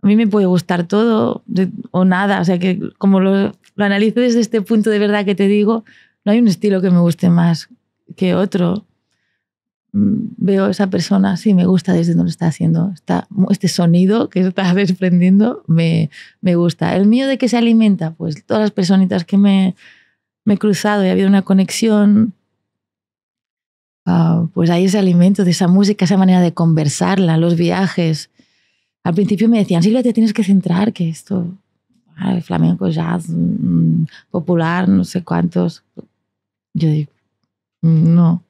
a mí me puede gustar todo o nada. O sea que como lo, analizo desde este punto de verdad que te digo, no hay un estilo que me guste más que otro. Mm, veo esa persona, sí, me gusta desde donde está haciendo. Está, este sonido que está desprendiendo me, me gusta. El mío de que se alimenta, pues todas las personitas que me, me he cruzado y ha habido una conexión, ah, pues ahí ese alimento de esa música, esa manera de conversarla, los viajes. Al principio me decían, Silvia, te tienes que centrar, que esto, ah, el flamenco, jazz, mm, popular, no sé cuántos. Yo digo, no.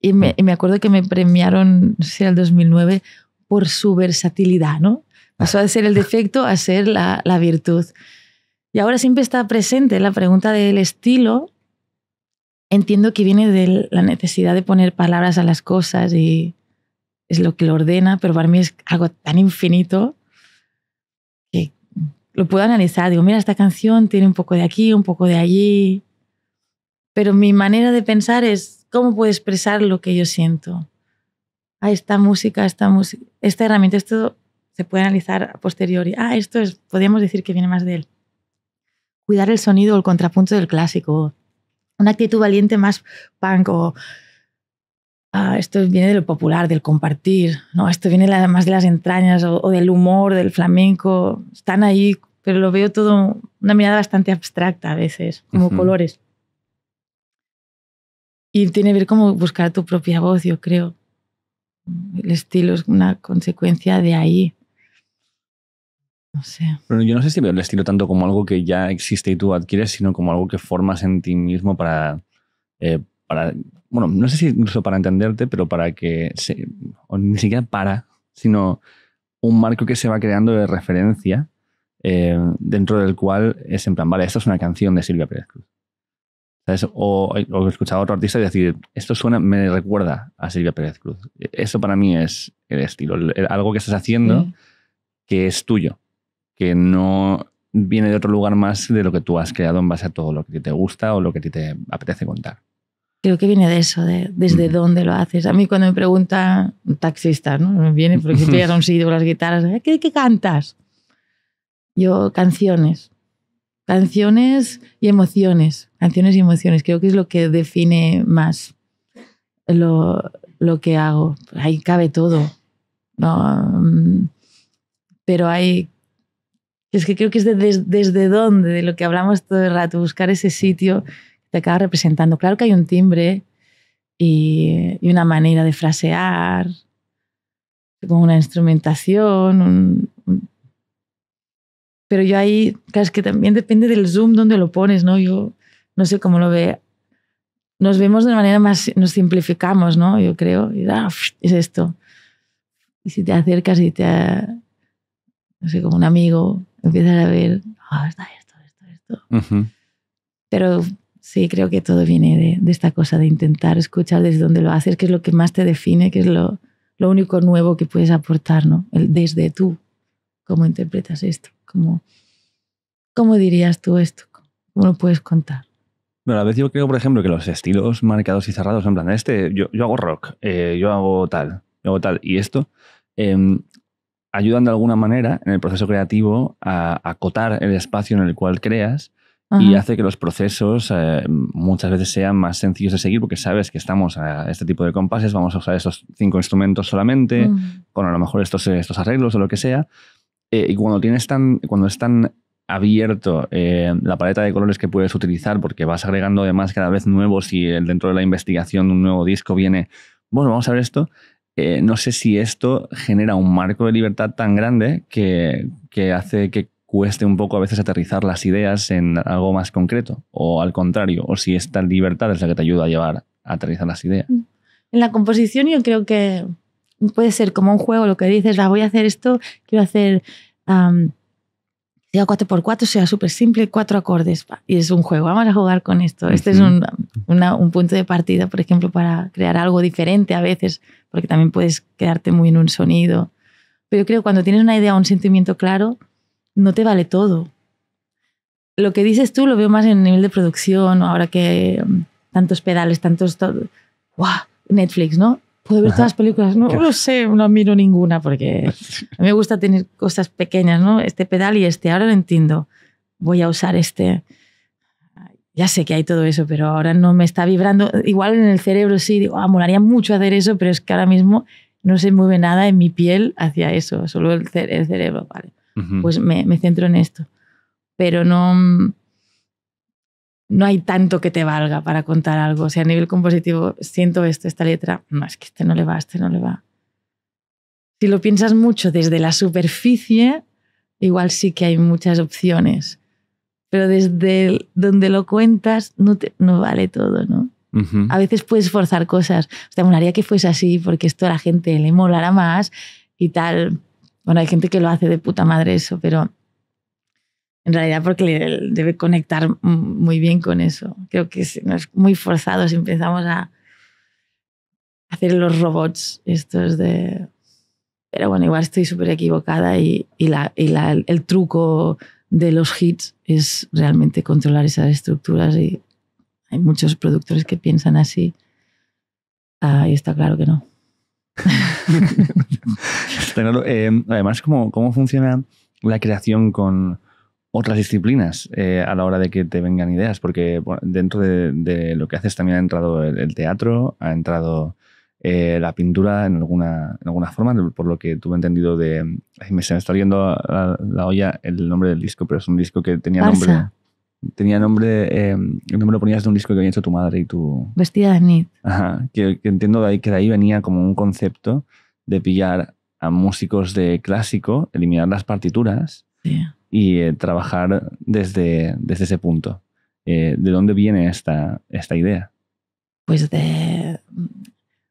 Y me, me acuerdo que me premiaron, no sé si el 2009, por su versatilidad, ¿no? Pasó de ser el defecto a ser la, la virtud. Y ahora siempre está presente la pregunta del estilo. Entiendo que viene de la necesidad de poner palabras a las cosas y es lo que lo ordena, pero para mí es algo tan infinito que lo puedo analizar. Digo, mira, esta canción tiene un poco de aquí, un poco de allí, pero mi manera de pensar es cómo puedo expresar lo que yo siento. Ah, esta música, esta música, esta herramienta, esto se puede analizar a posteriori. Ah, esto es, podríamos decir que viene más de él cuidar el sonido o el contrapunto del clásico, una actitud valiente más punk o ah, esto viene de lo popular, del compartir, no, esto viene más de las entrañas o, del humor, del flamenco, están ahí, pero lo veo todo una mirada bastante abstracta a veces, como colores. Y tiene que ver como buscar tu propia voz, yo creo. El estilo es una consecuencia de ahí. No sé.
Pero yo no sé si veo el estilo tanto como algo que ya existe y tú adquieres, sino como algo que formas en ti mismo eh, para. bueno, no sé si incluso para entenderte, pero para que. Se, o ni siquiera para, sino un marco que se va creando de referencia eh, dentro del cual es en plan, vale, esta es una canción de Silvia Pérez Cruz. O, he escuchado a otro artista y decir, esto suena, me recuerda a Silvia Pérez Cruz. Eso para mí es el estilo, algo que estás haciendo que es tuyo que no viene de otro lugar más de lo que tú has creado en base a todo lo que te gusta o lo que te apetece contar.
Creo que viene de eso, de desde dónde lo haces. A mí cuando me pregunta un taxista, ¿no? Me viene porque siempre a un con las guitarras, eh, ¿qué, qué cantas? Yo, canciones. Canciones y emociones. Canciones y emociones. Creo que es lo que define más lo, lo que hago. Ahí cabe todo. No, mm, pero hay es que creo que es de, desde dónde, de lo que hablamos todo el rato, buscar ese sitio que te acaba representando. Claro que hay un timbre y, y una manera de frasear, como una instrumentación, pero yo ahí, claro, es que también depende del zoom donde lo pones, ¿no? Yo no sé cómo lo ve. Nos vemos de una manera más, nos simplificamos, ¿no? Yo creo, y, ah, es esto. Y si te acercas y te, no sé, como un amigo, empiezas a ver, oh, ah, está esto, esto, esto. Pero sí, creo que todo viene de, esta cosa de intentar escuchar desde dónde lo haces, que es lo que más te define, que es lo, único nuevo que puedes aportar, ¿no? El, desde tú, cómo interpretas esto, cómo, cómo dirías tú esto, cómo lo puedes contar.
Bueno, a veces yo creo, por ejemplo, que los estilos marcados y cerrados, en plan, este, yo, yo hago rock, eh, yo hago tal, yo hago tal, y esto, em, ayudan de alguna manera en el proceso creativo a acotar el espacio en el cual creas y hace que los procesos eh, muchas veces sean más sencillos de seguir porque sabes que estamos a este tipo de compases, vamos a usar esos cinco instrumentos solamente, con a lo mejor estos, eh, estos arreglos o lo que sea. Eh, y cuando, tienes tan, cuando es tan abierto la paleta de colores que puedes utilizar porque vas agregando además cada vez nuevos y dentro de la investigación un nuevo disco viene, bueno, vamos a ver esto, eh, no sé si esto genera un marco de libertad tan grande que, hace que cueste un poco a veces aterrizar las ideas en algo más concreto, o al contrario, o si esta libertad es la que te ayuda a llevar a aterrizar las ideas.
Mm. En la composición yo creo que puede ser como un juego lo que dices, la voy a hacer esto, quiero hacer... sea 4x4, sea súper simple, cuatro acordes. Y es un juego, vamos a jugar con esto. Este es un, un, punto de partida, por ejemplo, para crear algo diferente a veces porque también puedes quedarte muy en un sonido. Pero yo creo que cuando tienes una idea o un sentimiento claro, no te vale todo. Lo que dices tú lo veo más en el nivel de producción, ahora que mm, tantos pedales, tantos... ¡Wow! Netflix, ¿no? Puedo ver todas las películas. No lo no sé, no miro ninguna porque a mí me gusta tener cosas pequeñas, ¿no? Este pedal y este. Ahora lo entiendo. Voy a usar este ya sé que hay todo eso, pero ahora no me está vibrando. Igual en el cerebro sí, digo, ah, molaría mucho hacer eso, pero es que ahora mismo no se mueve nada en mi piel hacia eso, solo el, cerebro, vale. Pues me, me, centro en esto. Pero no, no hay tanto que te valga para contar algo. O sea, a nivel compositivo, siento esto, esta letra, no, es que este no le va, este no le va. Si lo piensas mucho desde la superficie, igual sí que hay muchas opciones pero desde donde lo cuentas no, no vale todo, ¿no? A veces puedes forzar cosas. O sea, molaría que fuese así porque esto a la gente le molara más y tal. Bueno, hay gente que lo hace de puta madre eso, pero en realidad porque debe conectar muy bien con eso. Creo que es, no es muy forzado si empezamos a hacer los robots estos de... Pero bueno, igual estoy súper equivocada y, la, el truco de los hits es realmente controlar esas estructuras y hay muchos productores que piensan así. Ahí está claro que no.
Eh, además, ¿cómo, ¿cómo funciona la creación con otras disciplinas eh, a la hora de que te vengan ideas? Porque dentro de, lo que haces también ha entrado el teatro, ha entrado eh, la pintura en alguna, alguna forma, por lo que tuve entendido de... me se me está yendo la, olla el nombre del disco, pero es un disco que tenía nombre... Tenía nombre, eh, el nombre lo ponías de un disco que había hecho tu madre y tu...
Vestida de Nid.
Ajá, que, entiendo de ahí, que de ahí venía como un concepto de pillar a músicos de clásico, eliminar las partituras y eh, trabajar desde, desde ese punto. Eh, ¿De dónde viene esta, esta idea?
Pues de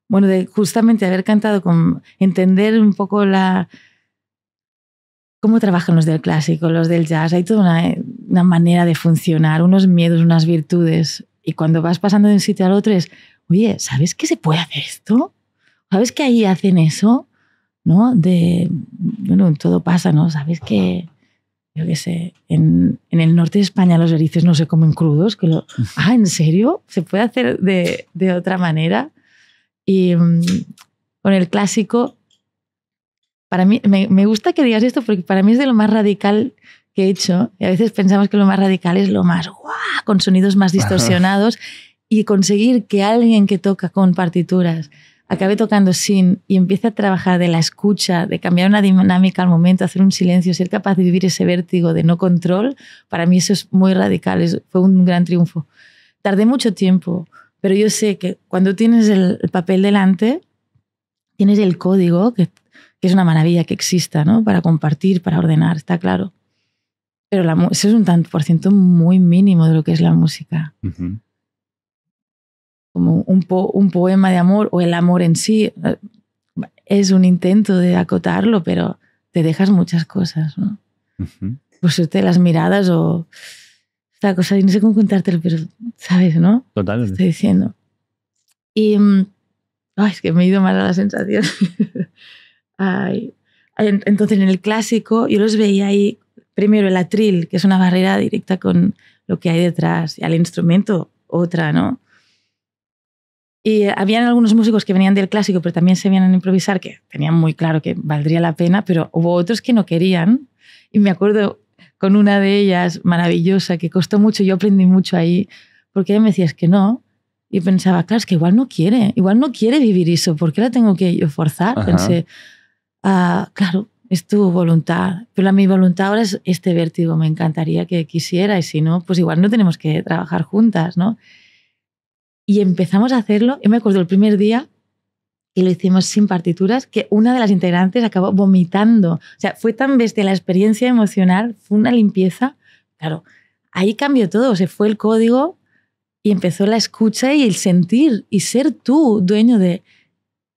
bueno, de justamente haber cantado con entender un poco la cómo trabajan los del clásico, los del jazz. Hay toda una, manera de funcionar, unos miedos, unas virtudes. Y cuando vas pasando de un sitio al otro es, oye, ¿sabes que se puede hacer esto? ¿Sabes que ahí hacen eso? ¿No? De, bueno, todo pasa, ¿no? ¿Sabes que, yo qué sé, en, el norte de España los erices no se comen crudos? Que lo, ah, ¿en serio? ¿Se puede hacer de otra manera? Y mm, con el clásico, para mí, me, gusta que digas esto porque para mí es de lo más radical que he hecho. Y a veces pensamos que lo más radical es lo más guau, con sonidos más distorsionados. y conseguir que alguien que toca con partituras acabe tocando sin y empiece a trabajar de la escucha, de cambiar una dinámica al momento, hacer un silencio, ser capaz de vivir ese vértigo de no control, para mí eso es muy radical, fue un gran triunfo. Tardé mucho tiempo, pero yo sé que cuando tienes el, papel delante, tienes el código, que, es una maravilla que exista, ¿no? Para compartir, para ordenar, está claro. Pero la, eso es un tanto por ciento muy mínimo de lo que es la música. Como un, poema de amor o el amor en sí. Eh, es un intento de acotarlo, pero te dejas muchas cosas, ¿no? Pues las miradas o esta cosa, y no sé cómo contártelo, pero sabes, ¿no? Totalmente. Estoy diciendo. Y. Mm, ay, es que me he ido mal a la sensación. ay. Entonces, en el clásico, yo los veía ahí, primero el atril, que es una barrera directa con lo que hay detrás, y al instrumento, otra, ¿no? Y habían algunos músicos que venían del clásico, pero también se venían a improvisar, que tenían muy claro que valdría la pena, pero hubo otros que no querían. Y me acuerdo con una de ellas maravillosa que costó mucho, yo aprendí mucho ahí, porque me decía, que no. Y pensaba, claro, es que igual no quiere, igual no quiere vivir eso, ¿por qué la tengo que yo forzar? Pensé, ah, claro, es tu voluntad, pero la, mi voluntad ahora es este vértigo, me encantaría que quisiera y si no, pues igual no tenemos que trabajar juntas, ¿no? Y empezamos a hacerlo, y me acuerdo el primer día y lo hicimos sin partituras, que una de las integrantes acabó vomitando. O sea, fue tan bestia la experiencia emocional, fue una limpieza. Claro, ahí cambió todo, se fue el código y empezó la escucha y el sentir y ser tú dueño de,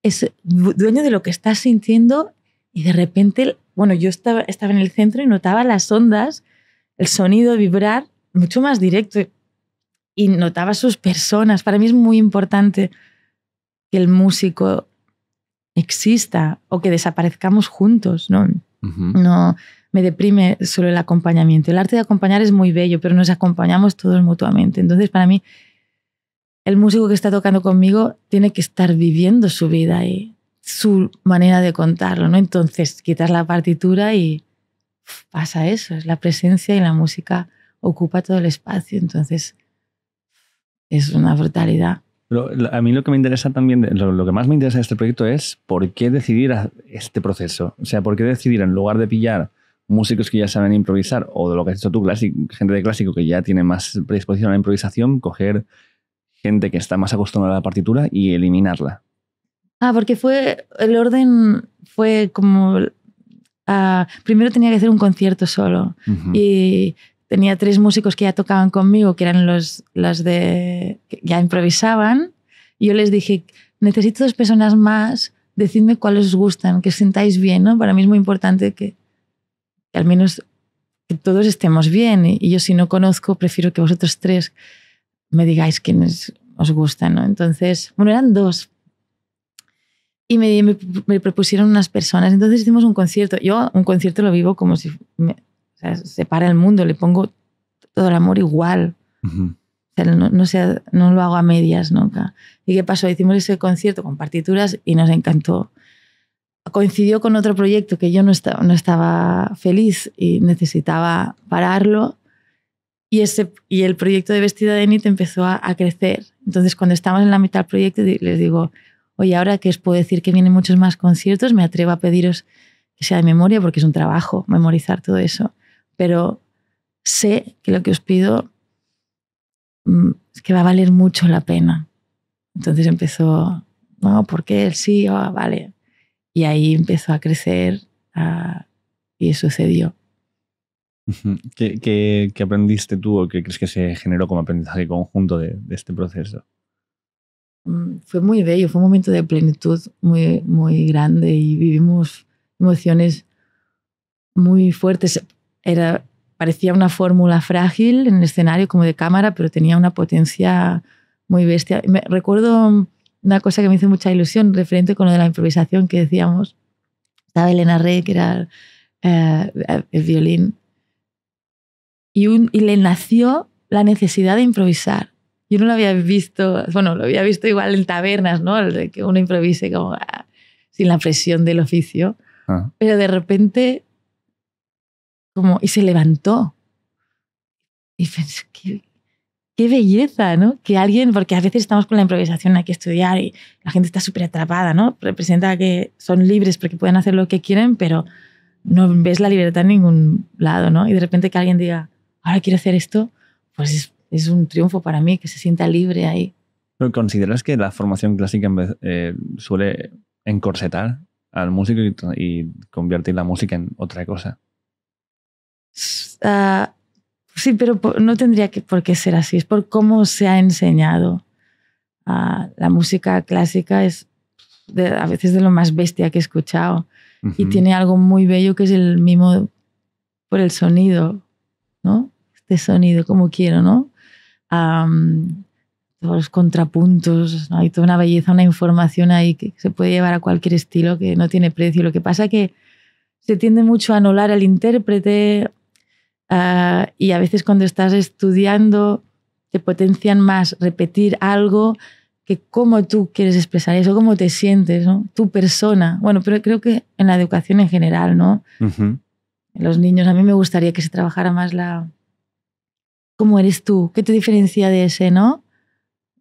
es, dueño de lo que estás sintiendo y de repente, bueno, yo estaba, estaba en el centro y notaba las ondas, el sonido vibrar mucho más directo y notaba sus personas. Para mí es muy importante que el músico exista o que desaparezcamos juntos, ¿no?
No
me deprime solo el acompañamiento. El arte de acompañar es muy bello, pero nos acompañamos todos mutuamente. Entonces, para mí, el músico que está tocando conmigo tiene que estar viviendo su vida y su manera de contarlo, ¿no? Entonces, quitas la partitura y pasa eso, es la presencia y la música ocupa todo el espacio, entonces es una brutalidad a mí
lo que me interesa también, lo, que más me interesa de este proyecto es por qué decidir este proceso. O sea, por qué decidir en lugar de pillar músicos que ya saben improvisar o de lo que has hecho tú, gente de clásico que ya tiene más predisposición a la improvisación, coger gente que está más acostumbrada a la partitura y eliminarla.
Ah, porque fue, el orden fue como ah, primero tenía que hacer un concierto solo y tenía tres músicos que ya tocaban conmigo, que eran los, las de. que ya improvisaban. Y yo les dije, necesito dos personas más, decidme cuáles os gustan, que os sintáis bien, ¿no? Para mí es muy importante que, al menos todos estemos bien. Y, yo, si no conozco, prefiero que vosotros tres me digáis quiénes os gustan, ¿no? Entonces, bueno, eran dos. Y me, propusieron unas personas. Entonces hicimos un concierto. Yo un concierto lo vivo como si se el mundo, le pongo todo el amor igual. no, lo hago a medias nunca. ¿Y qué pasó? Hicimos ese concierto con partituras y nos encantó. Coincidió con otro proyecto que yo no estaba, no estaba feliz y necesitaba pararlo. Y, ese, y el proyecto de Vestida de Nit empezó a, a crecer. Entonces, cuando estábamos en la mitad del proyecto, les digo, oye, ahora que os puedo decir que vienen muchos más conciertos, me atrevo a pediros que sea de memoria porque es un trabajo memorizar todo eso pero sé que lo que os pido mm, es que va a valer mucho la pena. Entonces empezó, no, ¿por qué sí? Ah, vale. Y ahí empezó a crecer y sucedió.
¿Qué, aprendiste tú o qué crees que se generó como aprendizaje conjunto de, este proceso?
Mm, fue muy bello, fue un momento de plenitud muy, muy grande y vivimos emociones muy fuertes era, parecía una fórmula frágil en el escenario como de cámara, pero tenía una potencia muy bestia. Me, recuerdo una cosa que me hizo mucha ilusión referente con lo de la improvisación que decíamos. Estaba Elena Rey, que era eh, el violín, y, y le nació la necesidad de improvisar. Yo no lo había visto, bueno, lo había visto igual en tabernas, ¿no? El de que uno improvise como ah, sin la presión del oficio. Ah. Pero de repente como, y se levantó. Y pensé, qué, belleza, ¿no? Que alguien, porque a veces estamos con la improvisación, hay que estudiar y la gente está súper atrapada, ¿no? Representa que son libres porque pueden hacer lo que quieren, pero no ves la libertad en ningún lado, ¿no? Y de repente que alguien diga, ahora quiero hacer esto, pues es, es un triunfo para mí, que se sienta libre ahí.
¿Pero consideras que la formación clásica eh, suele encorsetar al músico y, y convertir la música en otra cosa?
Ah, sí, pero no tendría que, por qué ser así. Es por cómo se ha enseñado. Ah, la música clásica es a veces de lo más bestia que he escuchado. Y tiene algo muy bello que es el mismo por el sonido, ¿no? Este sonido, como quiero, ¿no? todos los contrapuntos, hay toda una belleza, una información ahí que se puede llevar a cualquier estilo que no tiene precio. Lo que pasa que se tiende mucho a anular al intérprete, y a veces cuando estás estudiando te potencian más repetir algo que cómo tú quieres expresar eso, cómo te sientes, ¿no? tu persona. Bueno, pero creo que en la educación en general, ¿no? Los niños, a mí me gustaría que se trabajara más la... ¿Cómo eres tú? ¿Qué te diferencia de ese, no?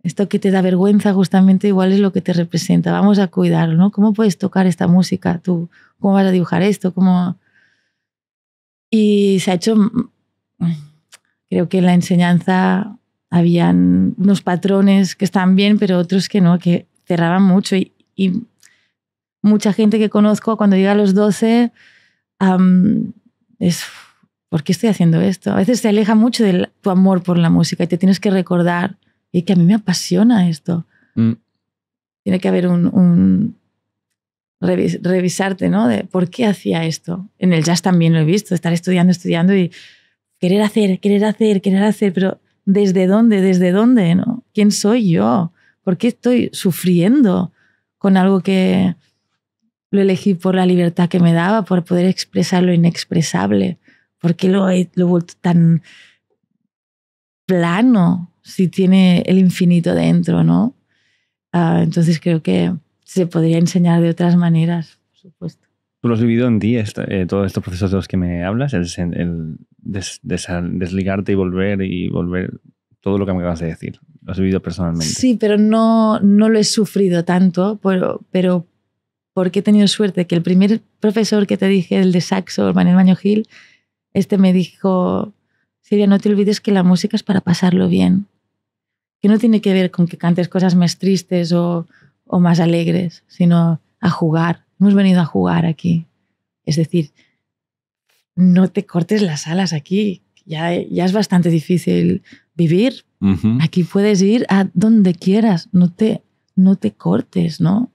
Esto que te da vergüenza justamente igual es lo que te representa. Vamos a cuidarlo, ¿no? ¿Cómo puedes tocar esta música tú? ¿Cómo vas a dibujar esto? ¿Cómo...? Y se ha hecho, mm, creo que en la enseñanza habían unos patrones que están bien, pero otros que no, que cerraban mucho. Y, mucha gente que conozco cuando llega a los 12 es, ¿por qué estoy haciendo esto? A veces se aleja mucho de tu amor por la música y te tienes que recordar y que a mí me apasiona esto. Mm. Tiene que haber un, revisarte, ¿no? De por qué hacía esto. En el jazz también lo he visto, estar estudiando, estudiando y querer hacer, querer hacer, querer hacer, pero ¿desde dónde? ¿Desde dónde? ¿no? ¿Quién soy yo? ¿Por qué estoy sufriendo con algo que lo elegí por la libertad que me daba, por poder expresar lo inexpresable? ¿Por qué lo he, lo vuelto tan plano si tiene el infinito dentro, no? Ah, entonces creo que se podría enseñar de otras maneras, por
supuesto. Tú lo has vivido en ti, eh, todos estos procesos de los que me hablas, el, desligarte y volver y volver, todo lo que me acabas de decir, lo has vivido personalmente. Sí,
pero no, no lo he sufrido tanto, pero, pero porque he tenido suerte que el primer profesor que te dije, el de saxo, Manuel Maño Gil, este me dijo, Silvia, no te olvides que la música es para pasarlo bien, que no tiene que ver con que cantes cosas más tristes o o más alegres, sino a jugar. Hemos venido a jugar aquí. Es decir, no te cortes las alas aquí. Ya, ya es bastante difícil vivir. Aquí puedes ir a donde quieras. No te, no te cortes, ¿no?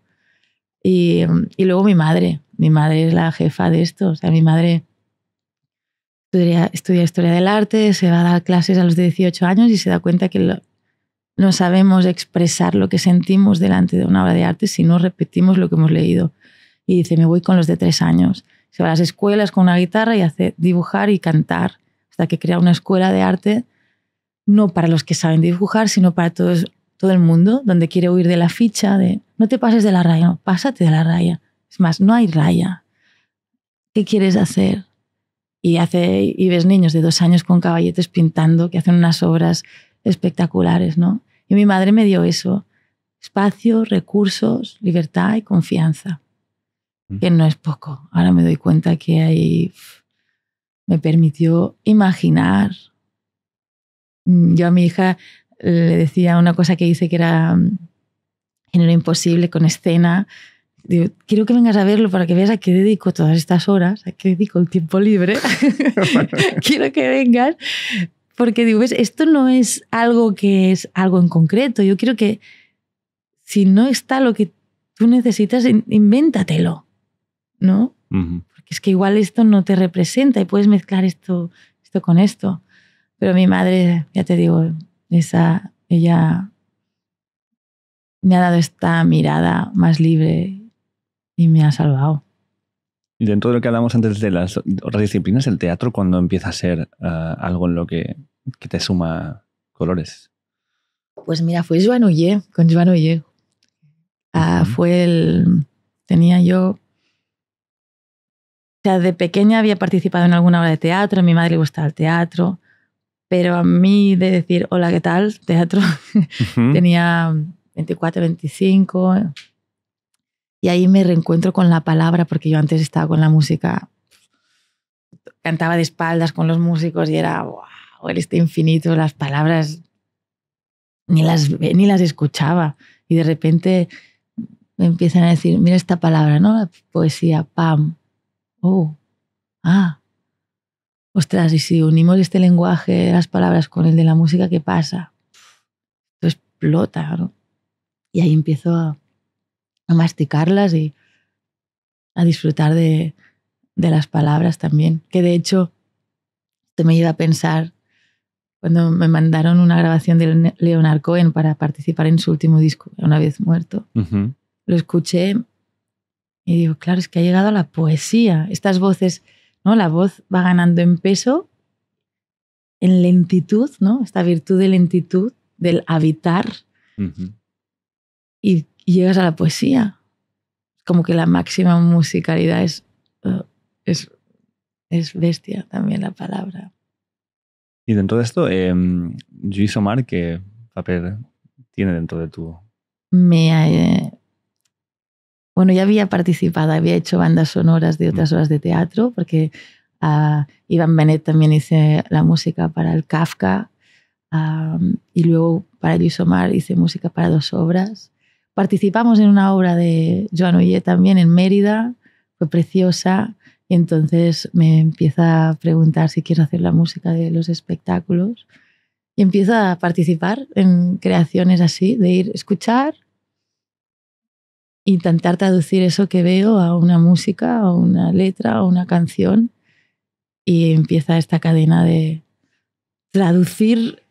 Y, luego mi madre. Mi madre es la jefa de esto. O sea, mi madre estudia, historia del arte, se va a dar clases a los 18 años y se da cuenta que no sabemos expresar lo que sentimos delante de una obra de arte si no repetimos lo que hemos leído. Y dice, me voy con los de tres años. Se va a las escuelas con una guitarra y hace dibujar y cantar, hasta que crea una escuela de arte, no para los que saben dibujar, sino para todo el mundo, donde quiere huir de la ficha, de no te pases de la raya, no, pásate de la raya. Es más, no hay raya. ¿Qué quieres hacer? Y, hace, y ves niños de dos años con caballetes pintando, que hacen unas obras espectaculares, ¿no? Y mi madre me dio eso, espacio, recursos, libertad y confianza, mm. que no es poco. Ahora me doy cuenta que ahí me permitió imaginar. Mm, yo a mi hija le decía una cosa que hice que era lo mm, imposible con escena. Digo, quiero que vengas a verlo para que veas a qué dedico todas estas horas, a qué dedico el tiempo libre. quiero que vengas porque digo, ¿ves? esto no es algo que es algo en concreto. Yo quiero que si no está lo que tú necesitas, invéntatelo, ¿no?
Porque
es que igual esto no te representa y puedes mezclar esto, esto con esto. Pero mi madre, ya te digo, esa, ella me ha dado esta mirada más libre y me ha salvado
dentro de lo que hablamos antes de las otras disciplinas, el teatro cuando empieza a ser ah, algo en lo que, que, te suma colores.
Pues mira, fue Joan Oye, con Joan Oye. Ah, fue el... Tenía yo... O sea, de pequeña había participado en alguna obra de teatro, a mi madre le gustaba el teatro, pero a mí de decir, hola, ¿qué tal? Teatro, tenía 24, 25, y ahí me reencuentro con la palabra, porque yo antes estaba con la música, cantaba de espaldas con los músicos y era, wow, eres este infinito, las palabras ni las, ni las escuchaba. Y de repente me empiezan a decir, mira esta palabra, ¿no? La poesía, pam, oh, ah, ostras, y si unimos este lenguaje, las palabras con el de la música, ¿qué pasa? Esto explota, ¿no? Y ahí empiezo a, a masticarlas y a disfrutar de, las palabras también. Que de hecho, te me lleva a pensar cuando me mandaron una grabación de Leonard Cohen para participar en su último disco, una vez muerto. Lo escuché y digo, claro, es que ha llegado a la poesía. Estas voces, ¿no? La voz va ganando en peso, en lentitud, ¿no? Esta virtud de lentitud, del habitar. Y y llegas a la poesía. Como que la máxima musicalidad es, eh, es, es bestia también la palabra.
Y dentro de esto, eh, Omar, ¿qué papel tiene dentro de tu...?
Me, eh, bueno, ya había participado, había hecho bandas sonoras de otras mm. obras de teatro, porque ah, Iván Benet también hice la música para el Kafka, ah, y luego para Luis Omar hice música para dos obras. Participamos en una obra de Joan Ollé también en Mérida, fue preciosa. Y entonces me empieza a preguntar si quiero hacer la música de los espectáculos. Y empieza a participar en creaciones así, de ir a escuchar, intentar traducir eso que veo a una música, a una letra, a una canción. Y empieza esta cadena de traducir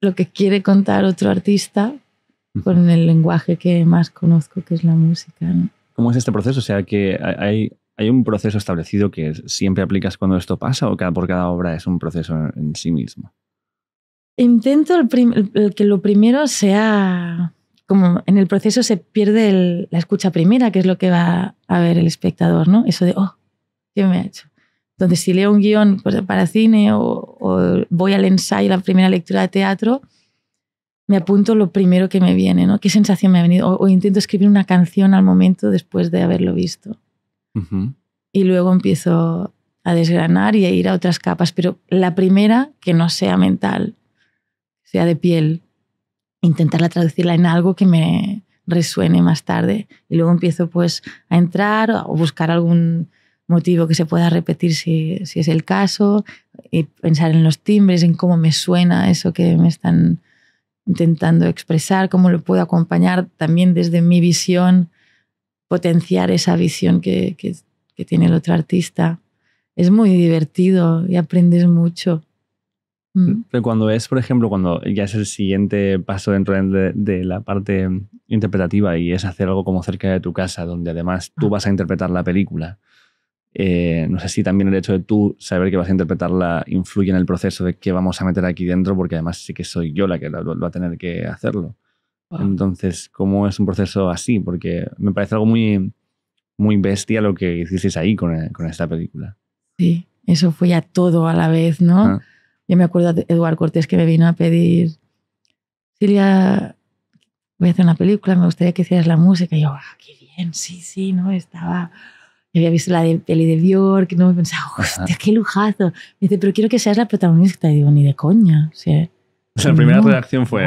lo que quiere contar otro artista con el lenguaje que más conozco, que es la música.
¿Cómo es este proceso? sea, que hay, un proceso establecido que siempre aplicas cuando esto pasa o cada, por cada obra es un proceso en sí mismo.
Intento que lo primero sea como en el proceso se pierde la escucha primera, que es lo que va a ver el espectador, ¿no? Eso de, oh, ¿qué me ha hecho? Entonces, si leo un guión pues, para cine o, o, voy al ensayo, la primera lectura de teatro, me apunto lo primero que me viene, ¿no? ¿Qué sensación me ha venido? O, intento escribir una canción al momento después de haberlo visto. Y luego empiezo a desgranar y a ir a otras capas, pero la primera que no sea mental, sea de piel, intentarla traducirla en algo que me resuene más tarde. Y luego empiezo pues a entrar o buscar algún motivo que se pueda repetir si, si es el caso, y pensar en los timbres, en cómo me suena eso que me están intentando expresar, cómo lo puedo acompañar también desde mi visión, potenciar esa visión que, tiene el otro artista. Es muy divertido y aprendes mucho. Mm.
Pero cuando es, por ejemplo, cuando ya es el siguiente paso dentro de, de, la parte interpretativa y es hacer algo como cerca de tu casa, donde además tú vas a interpretar la película, eh, no sé si también el hecho de tú saber que vas a interpretarla influye en el proceso de qué vamos a meter aquí dentro, porque además sí que soy yo la que va a tener que hacerlo. Entonces, ¿cómo es un proceso así? Porque me parece algo muy, muy bestia lo que hicisteis ahí con, eh, con esta película.
Sí, eso fue ya todo a la vez, ¿no? Ah. Yo me acuerdo de Eduardo Cortés que me vino a pedir, Silvia, voy a hacer una película, me gustaría que hicieras la música. Y yo, ah, qué bien, sí, sí, ¿no? Estaba había visto la de, peli de Bjork, ¿no? me pensaba, hostia, qué lujazo. Me dice, pero quiero que seas la protagonista. Y digo, ni de coña. O sea, la primera reacción fue.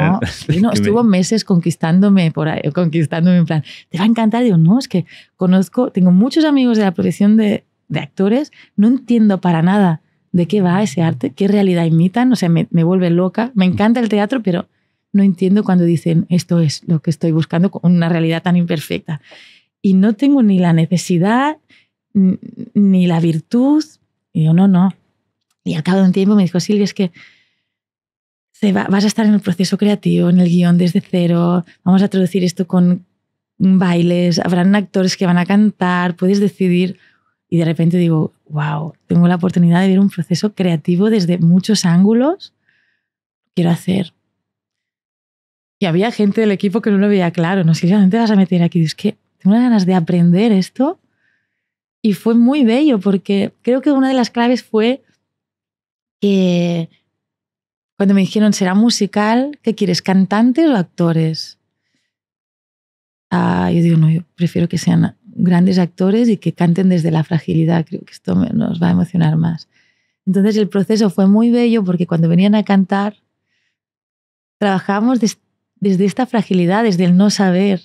No, estuvo meses conquistándome por ahí, conquistándome en plan, te va a encantar. Digo, no, es que conozco, tengo muchos amigos de la profesión de, de actores, no entiendo para nada de qué va ese arte, qué realidad imitan, o sea, me, me, vuelve loca. Me encanta el teatro, pero no entiendo cuando dicen esto es lo que estoy buscando con una realidad tan imperfecta. Y no tengo ni la necesidad, ni la virtud. Y yo, no, no. Y al cabo de un tiempo me dijo, Silvia, es que vas a estar en el proceso creativo, en el guión desde cero, vamos a traducir esto con bailes, habrán actores que van a cantar, puedes decidir. Y de repente digo, wow, tengo la oportunidad de ver un proceso creativo desde muchos ángulos. Quiero hacer. Y había gente del equipo que no lo veía claro, no sé, si te vas a meter aquí? Es que tengo ganas de aprender esto y fue muy bello porque creo que una de las claves fue que cuando me dijeron, ¿será musical? ¿Qué quieres, cantantes o actores? Ah, yo digo, no, yo prefiero que sean grandes actores y que canten desde la fragilidad. Creo que esto nos va a emocionar más. Entonces el proceso fue muy bello porque cuando venían a cantar, trabajábamos desde esta fragilidad, desde el no saber.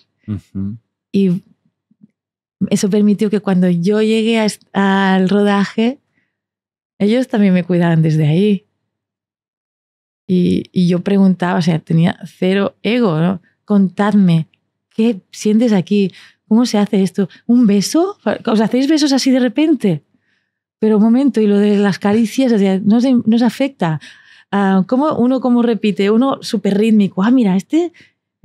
Y eso permitió que cuando yo llegué al rodaje, ellos también me cuidaban desde ahí. Y, yo preguntaba, o sea, tenía cero ego, ¿no? Contadme, ¿qué sientes aquí? ¿Cómo se hace esto? ¿Un beso? ¿Os hacéis besos así de repente? Pero un momento, y lo de las caricias, ¿no sea, afecta. Ah, ¿Cómo uno como repite? Uno súper rítmico. Ah, mira, este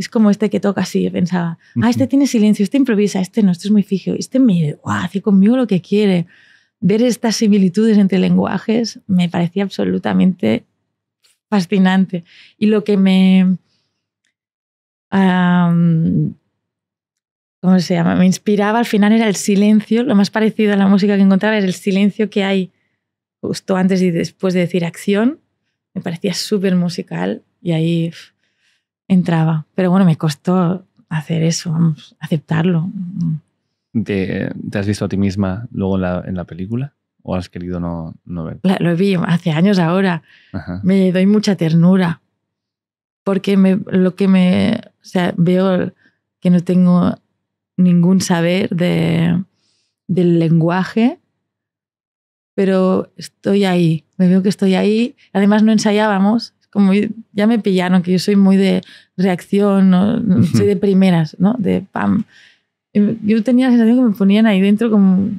es como este que toca así, yo pensaba, ah, este tiene silencio, este improvisa, este no, este es muy fijo, este me hace conmigo lo que quiere. Ver estas similitudes entre lenguajes me parecía absolutamente fascinante. Y lo que me... ¿Cómo se llama? Me inspiraba al final era el silencio, lo más parecido a la música que encontraba era el silencio que hay justo antes y después de decir acción. Me parecía súper musical y ahí entraba. Pero bueno, me costó hacer eso, aceptarlo.
Mm. ¿Te, has visto a ti misma luego en la, en la película? ¿O has querido no, no ver? La, lo
vi hace años ahora. Me doy mucha ternura. Porque lo que me. O sea, veo que no tengo ningún saber del lenguaje, pero estoy ahí. Me veo que estoy ahí. Además, no ensayábamos, como ya me pillaron, que yo soy muy de reacción, ¿no? soy de primeras, ¿no? De pam. Yo tenía la sensación que me ponían ahí dentro como,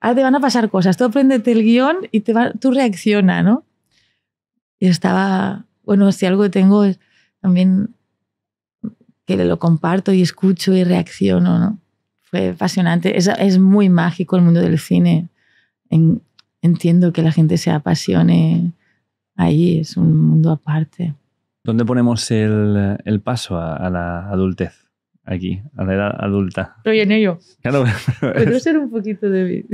Ah, te van a pasar cosas, tú aprendete el guión y te va, tú reacciona, ¿no? Y estaba, bueno, si algo tengo es también que lo comparto y escucho y reacciono, ¿no? Fue apasionante, es, es muy mágico el mundo del cine. entiendo que la gente se apasione ahí es un mundo aparte.
¿Dónde ponemos el, paso a, la adultez? Aquí, a la edad adulta.
Estoy en ello.
Claro, ser
un poquito débil.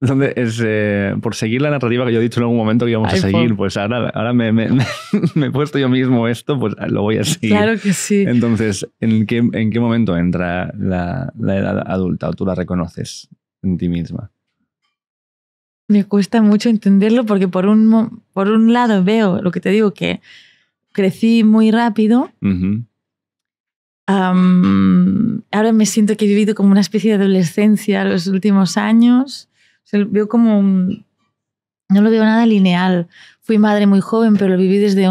Donde es, eh, por seguir la narrativa que yo he dicho en algún momento que íbamos a seguir, pues ahora, ahora me, he puesto yo mismo esto, pues lo voy a seguir. Claro que sí. Entonces, ¿en qué, momento entra la edad adulta o tú la reconoces en ti misma?
me cuesta mucho entenderlo porque por un, por un lado veo lo que te digo, que crecí muy rápido. ahora me siento que he vivido como una especie de adolescencia los últimos años. veo como No lo veo nada lineal. Fui madre muy joven, pero lo viví desde...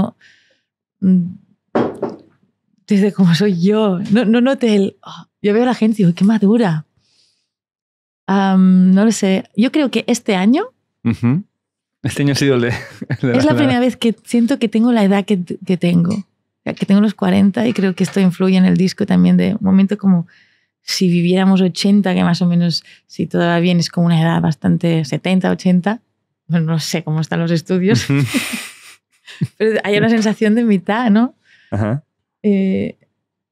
Desde como soy yo. No, no noté el... Ah", yo veo a la gente y digo, qué madura no lo sé. Yo creo que este año.
Este año ha sido el de. es la, primera
vez que siento que tengo la edad que, tengo. Que tengo los 40 y creo que esto influye en el disco también de un momento como si viviéramos 80, que más o menos, si todo va bien, es como una edad bastante 70, 80. Pues no sé cómo están los estudios. Pero hay una sensación de mitad, ¿no? Eh,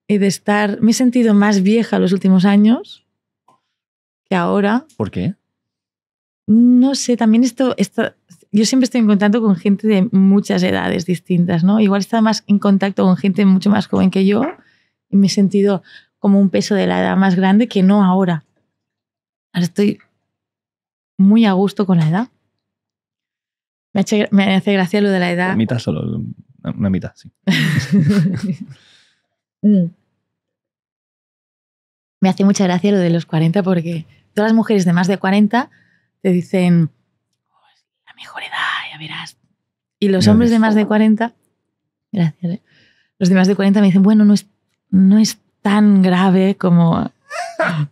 y de estar. Me he sentido más vieja los últimos años que ahora. ¿Por qué? No sé, también esto, esto, yo siempre estoy en contacto con gente de muchas edades distintas, ¿no? Igual estaba más en contacto con gente mucho más joven que yo y me he sentido como un peso de la edad más grande que no ahora. Ahora estoy muy a gusto con la edad. Me, hace, me hace gracia lo de la edad. La
mitad solo, una mitad, sí.
Mm. me hace mucha gracia lo de los 40 porque todas las mujeres de más de 40 te dicen, oh, la mejor edad, ya verás. Y los hombres de más de 40, gracias, ¿eh? los de más de 40 me dicen, bueno, no es, no es tan grave como...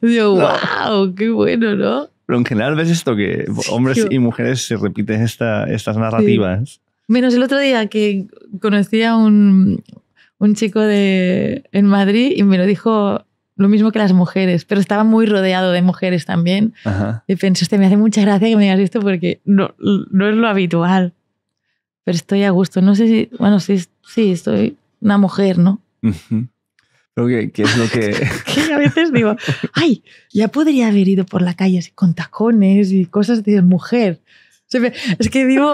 wow, qué bueno, ¿no? Pero en general ves esto que hombres y mujeres se repiten esta, estas narrativas.
Menos el otro día que conocí a un, chico en Madrid y me lo dijo lo mismo que las mujeres, pero estaba muy rodeado de mujeres también. Ajá. Y pensé, me hace mucha gracia que me digas esto porque no, no, es lo habitual. Pero estoy a gusto. No sé si, bueno, sí, sí estoy una mujer, ¿no?
¿Qué que, es lo que...
que... a veces digo, ay, ya podría haber ido por la calle así, con tacones y cosas de mujer. Es que digo,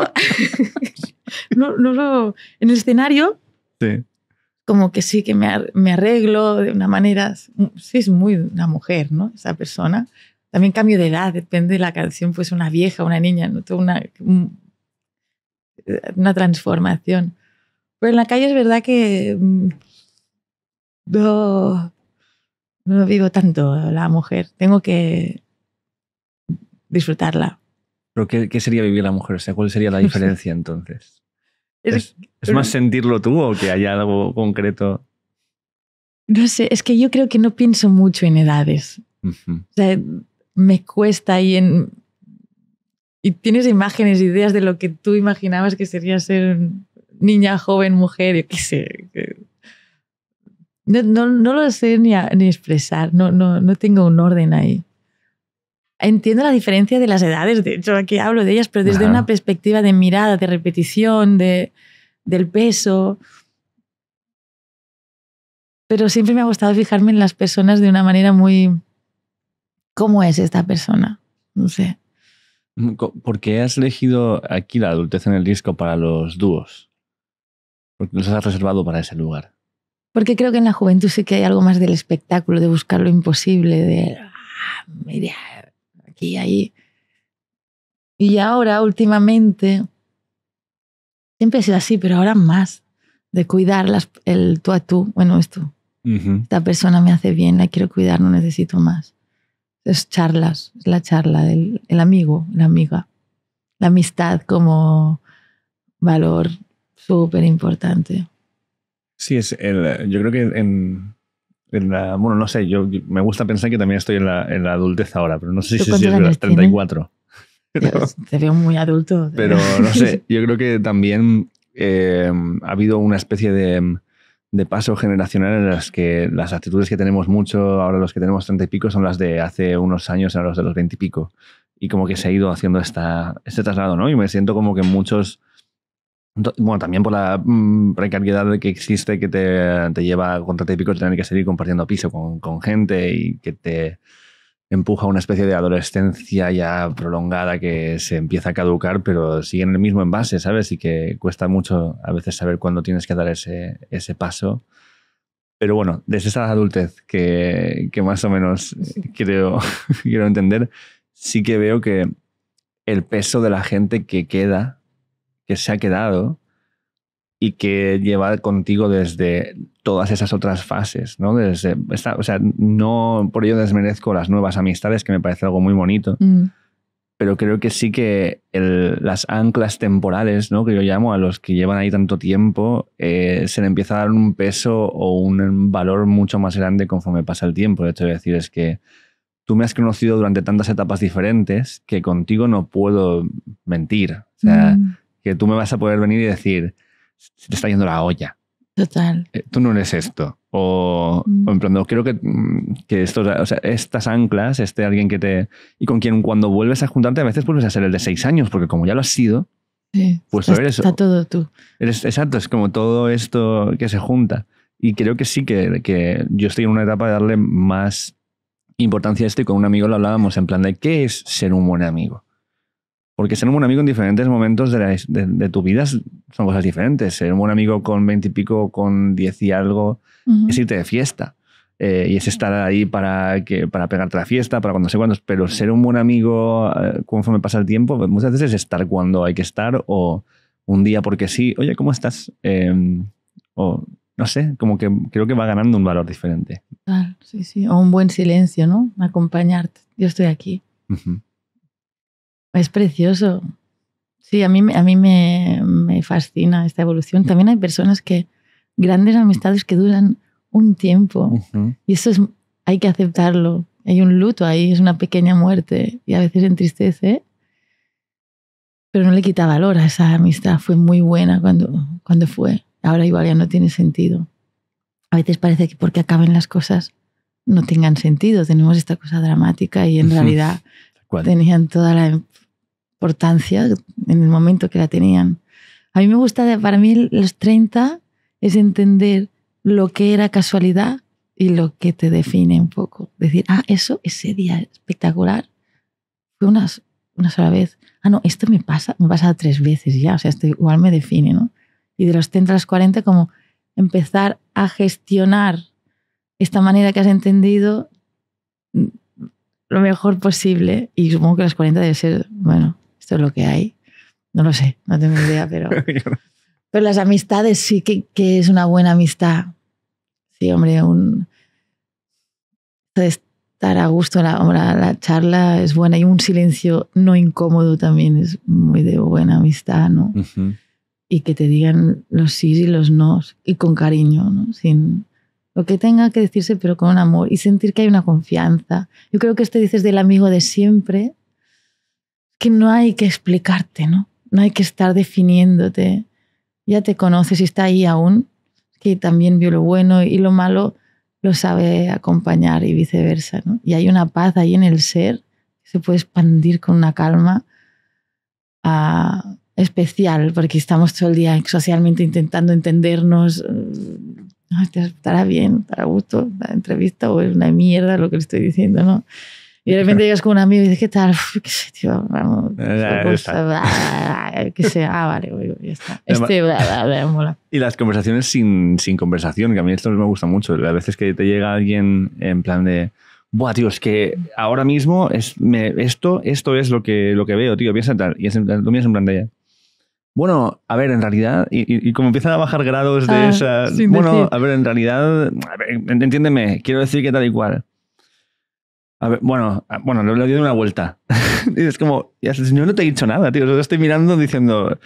no, no lo... En el escenario... Sí como que sí, que me arreglo de una manera, sí, es muy una mujer, ¿no? Esa persona. También cambio de edad, depende de la canción, pues una vieja, una niña, ¿no? una, una transformación. Pero en la calle es verdad que mm, no, no vivo tanto la mujer, tengo que disfrutarla.
¿Pero qué, qué sería vivir la mujer? O sea, ¿cuál sería la diferencia entonces?
¿Es, más
sentirlo tú o que haya algo concreto?
No sé, es que yo creo que no pienso mucho en edades. O sea, me cuesta ahí en... Y tienes imágenes, ideas de lo que tú imaginabas que sería ser niña, joven, mujer, yo qué sé. No, no, lo sé ni, ni expresar, no, no tengo un orden ahí. Entiendo la diferencia de las edades, de hecho aquí hablo de ellas, pero desde una perspectiva de mirada, de repetición, de, del peso. Pero siempre me ha gustado fijarme en las personas de una manera muy... ¿Cómo es esta persona? No sé.
Mm, ¿Por qué has elegido aquí la adultez en el disco para los dúos? ¿Por qué los has reservado para ese lugar?
Porque creo que en la juventud sí que hay algo más del espectáculo, de buscar lo imposible, de ah, mira, ahí. Y ahora, últimamente, siempre he sido así, pero ahora más, de cuidar el tú a tú. Bueno, esto, tú. esta persona me hace bien, la quiero cuidar, no necesito más. Es charlas, es la charla, del el amigo, la amiga. La amistad como valor súper importante.
Sí, es el, yo creo que en, bueno, no sé, yo, me gusta pensar que también estoy en la, en la adultez ahora, pero no sé si, si es de las 34.
te veo muy adulto. Pero no sé,
yo creo que también em, ha habido una especie de, de, paso generacional en las que las actitudes que tenemos mucho, ahora los que tenemos 30 y pico, son las de hace unos años, ahora los de los 20 y pico. Y como que se ha ido haciendo esta, este traslado, ¿no? Y me siento como que muchos bueno, también por la mm, precariedad que existe que te, lleva a típico tener que seguir compartiendo piso con, gente y que te empuja a una especie de adolescencia ya prolongada que se empieza a caducar, pero sigue en el mismo envase, ¿sabes? Y que cuesta mucho a veces saber cuándo tienes que dar ese, paso. Pero bueno, desde esa adultez que, más o menos quiero entender, sí que veo que el peso de la gente que queda que se ha quedado y que lleva contigo desde todas esas otras fases, ¿no? Desde o sea, no por ello desmerezco las nuevas amistades, que me parece algo muy bonito, mm. pero creo que sí que las anclas temporales, ¿no? Que yo llamo a los que llevan ahí tanto tiempo, eh, se le empieza a dar un peso o un valor mucho más grande conforme pasa el tiempo. De hecho, es decir, es que tú me has conocido durante tantas etapas diferentes que contigo no puedo mentir. O sea, mm que tú me vas a poder venir y decir, se te está yendo la olla. Total. Eh, tú no eres esto. O, en plan, quiero que, mm, que estas anclas, este alguien que te. Y con quien cuando vuelves a juntarte, a veces vuelves a ser el de seis años, porque como ya lo has sido,
sí, pues está, eres. Está
todo tú. Eres, exacto, es como todo esto que se junta. Y creo que sí, que, que yo estoy en una etapa de darle más importancia a esto. Y con un amigo lo hablábamos en plan de qué es ser un buen amigo. Porque ser un buen amigo en diferentes momentos de, de, tu vida son cosas diferentes. Ser un buen amigo con veintipico, y pico, con diez y algo, es irte de fiesta. Eh, y es estar ahí para, que, para pegarte la fiesta, para cuando sé cuándo. Pero ser un buen amigo eh, conforme pasa el tiempo, pues, muchas veces es estar cuando hay que estar o un día porque sí, oye, ¿cómo estás? Em, o no sé, como que creo que va ganando un valor diferente.
sí, sí. O un buen silencio, ¿no? Acompañarte. Yo estoy aquí. Es precioso. Sí, a mí, a mí me, fascina esta evolución. También hay personas que, grandes amistades que duran un tiempo. Y eso es, hay que aceptarlo. Hay un luto ahí, es una pequeña muerte y a veces entristece. Pero no le quita valor a esa amistad. Fue muy buena cuando, cuando fue. Ahora igual ya no tiene sentido. A veces parece que porque acaben las cosas no tengan sentido. Tenemos esta cosa dramática y en realidad tenían toda la importancia en el momento que la tenían. A mí me gusta, para mí los 30 es entender lo que era casualidad y lo que te define un poco. Decir, ah, eso, ese día espectacular, fue una, una sola vez. Ah, no, esto me pasa, me pasa tres veces ya, o sea, esto igual me define, ¿no? Y de los 30 a los 40, como empezar a gestionar esta manera que has entendido mm, lo mejor posible. Y supongo que los 40 debe ser, bueno, esto es lo que hay. No lo sé, no tengo idea, pero, pero las amistades sí que, que, es una buena amistad. Sí, hombre, un, estar a gusto, la, la, charla es buena y un silencio no incómodo también es muy de buena amistad, ¿no? Y que te digan los sí y los no, y con cariño, ¿no? Sin, lo que tenga que decirse, pero con amor y sentir que hay una confianza. Yo creo que esto dices del amigo de siempre, que no hay que explicarte, ¿no? No hay que estar definiéndote. Ya te conoces y está ahí aún, que también vio lo bueno y lo malo, lo sabe acompañar y viceversa, Y hay una paz ahí en el ser que se puede expandir con una calma ah, especial, porque estamos todo el día socialmente intentando entendernos. Mm, estará bien, para gusto la entrevista o es una mierda lo que le estoy diciendo, ¿no? Y de repente llegas con un amigo y dices, ¿qué tal? ¿Qué sé, tío? Vamos, pues, pues, ¿Qué sé? Ah, vale, ya está. Este, mola.
Y las conversaciones sin, sin conversación, que a mí esto me gusta mucho. Las veces que te llega alguien en plan de... Buah, tío, es que ahora mismo es, me, esto, esto es lo que, lo que veo, tío, piensa tal. Y es, miras en plan de ella. Bueno, a ver, en realidad, y, como empiezan a bajar grados de ah, esa. Bueno, a ver, en realidad, entiéndeme, quiero decir que tal y cual bueno, ah, bueno, le, de una vuelta. es como, ya, yo no te he dicho nada, tío. Yo estoy mirando diciendo,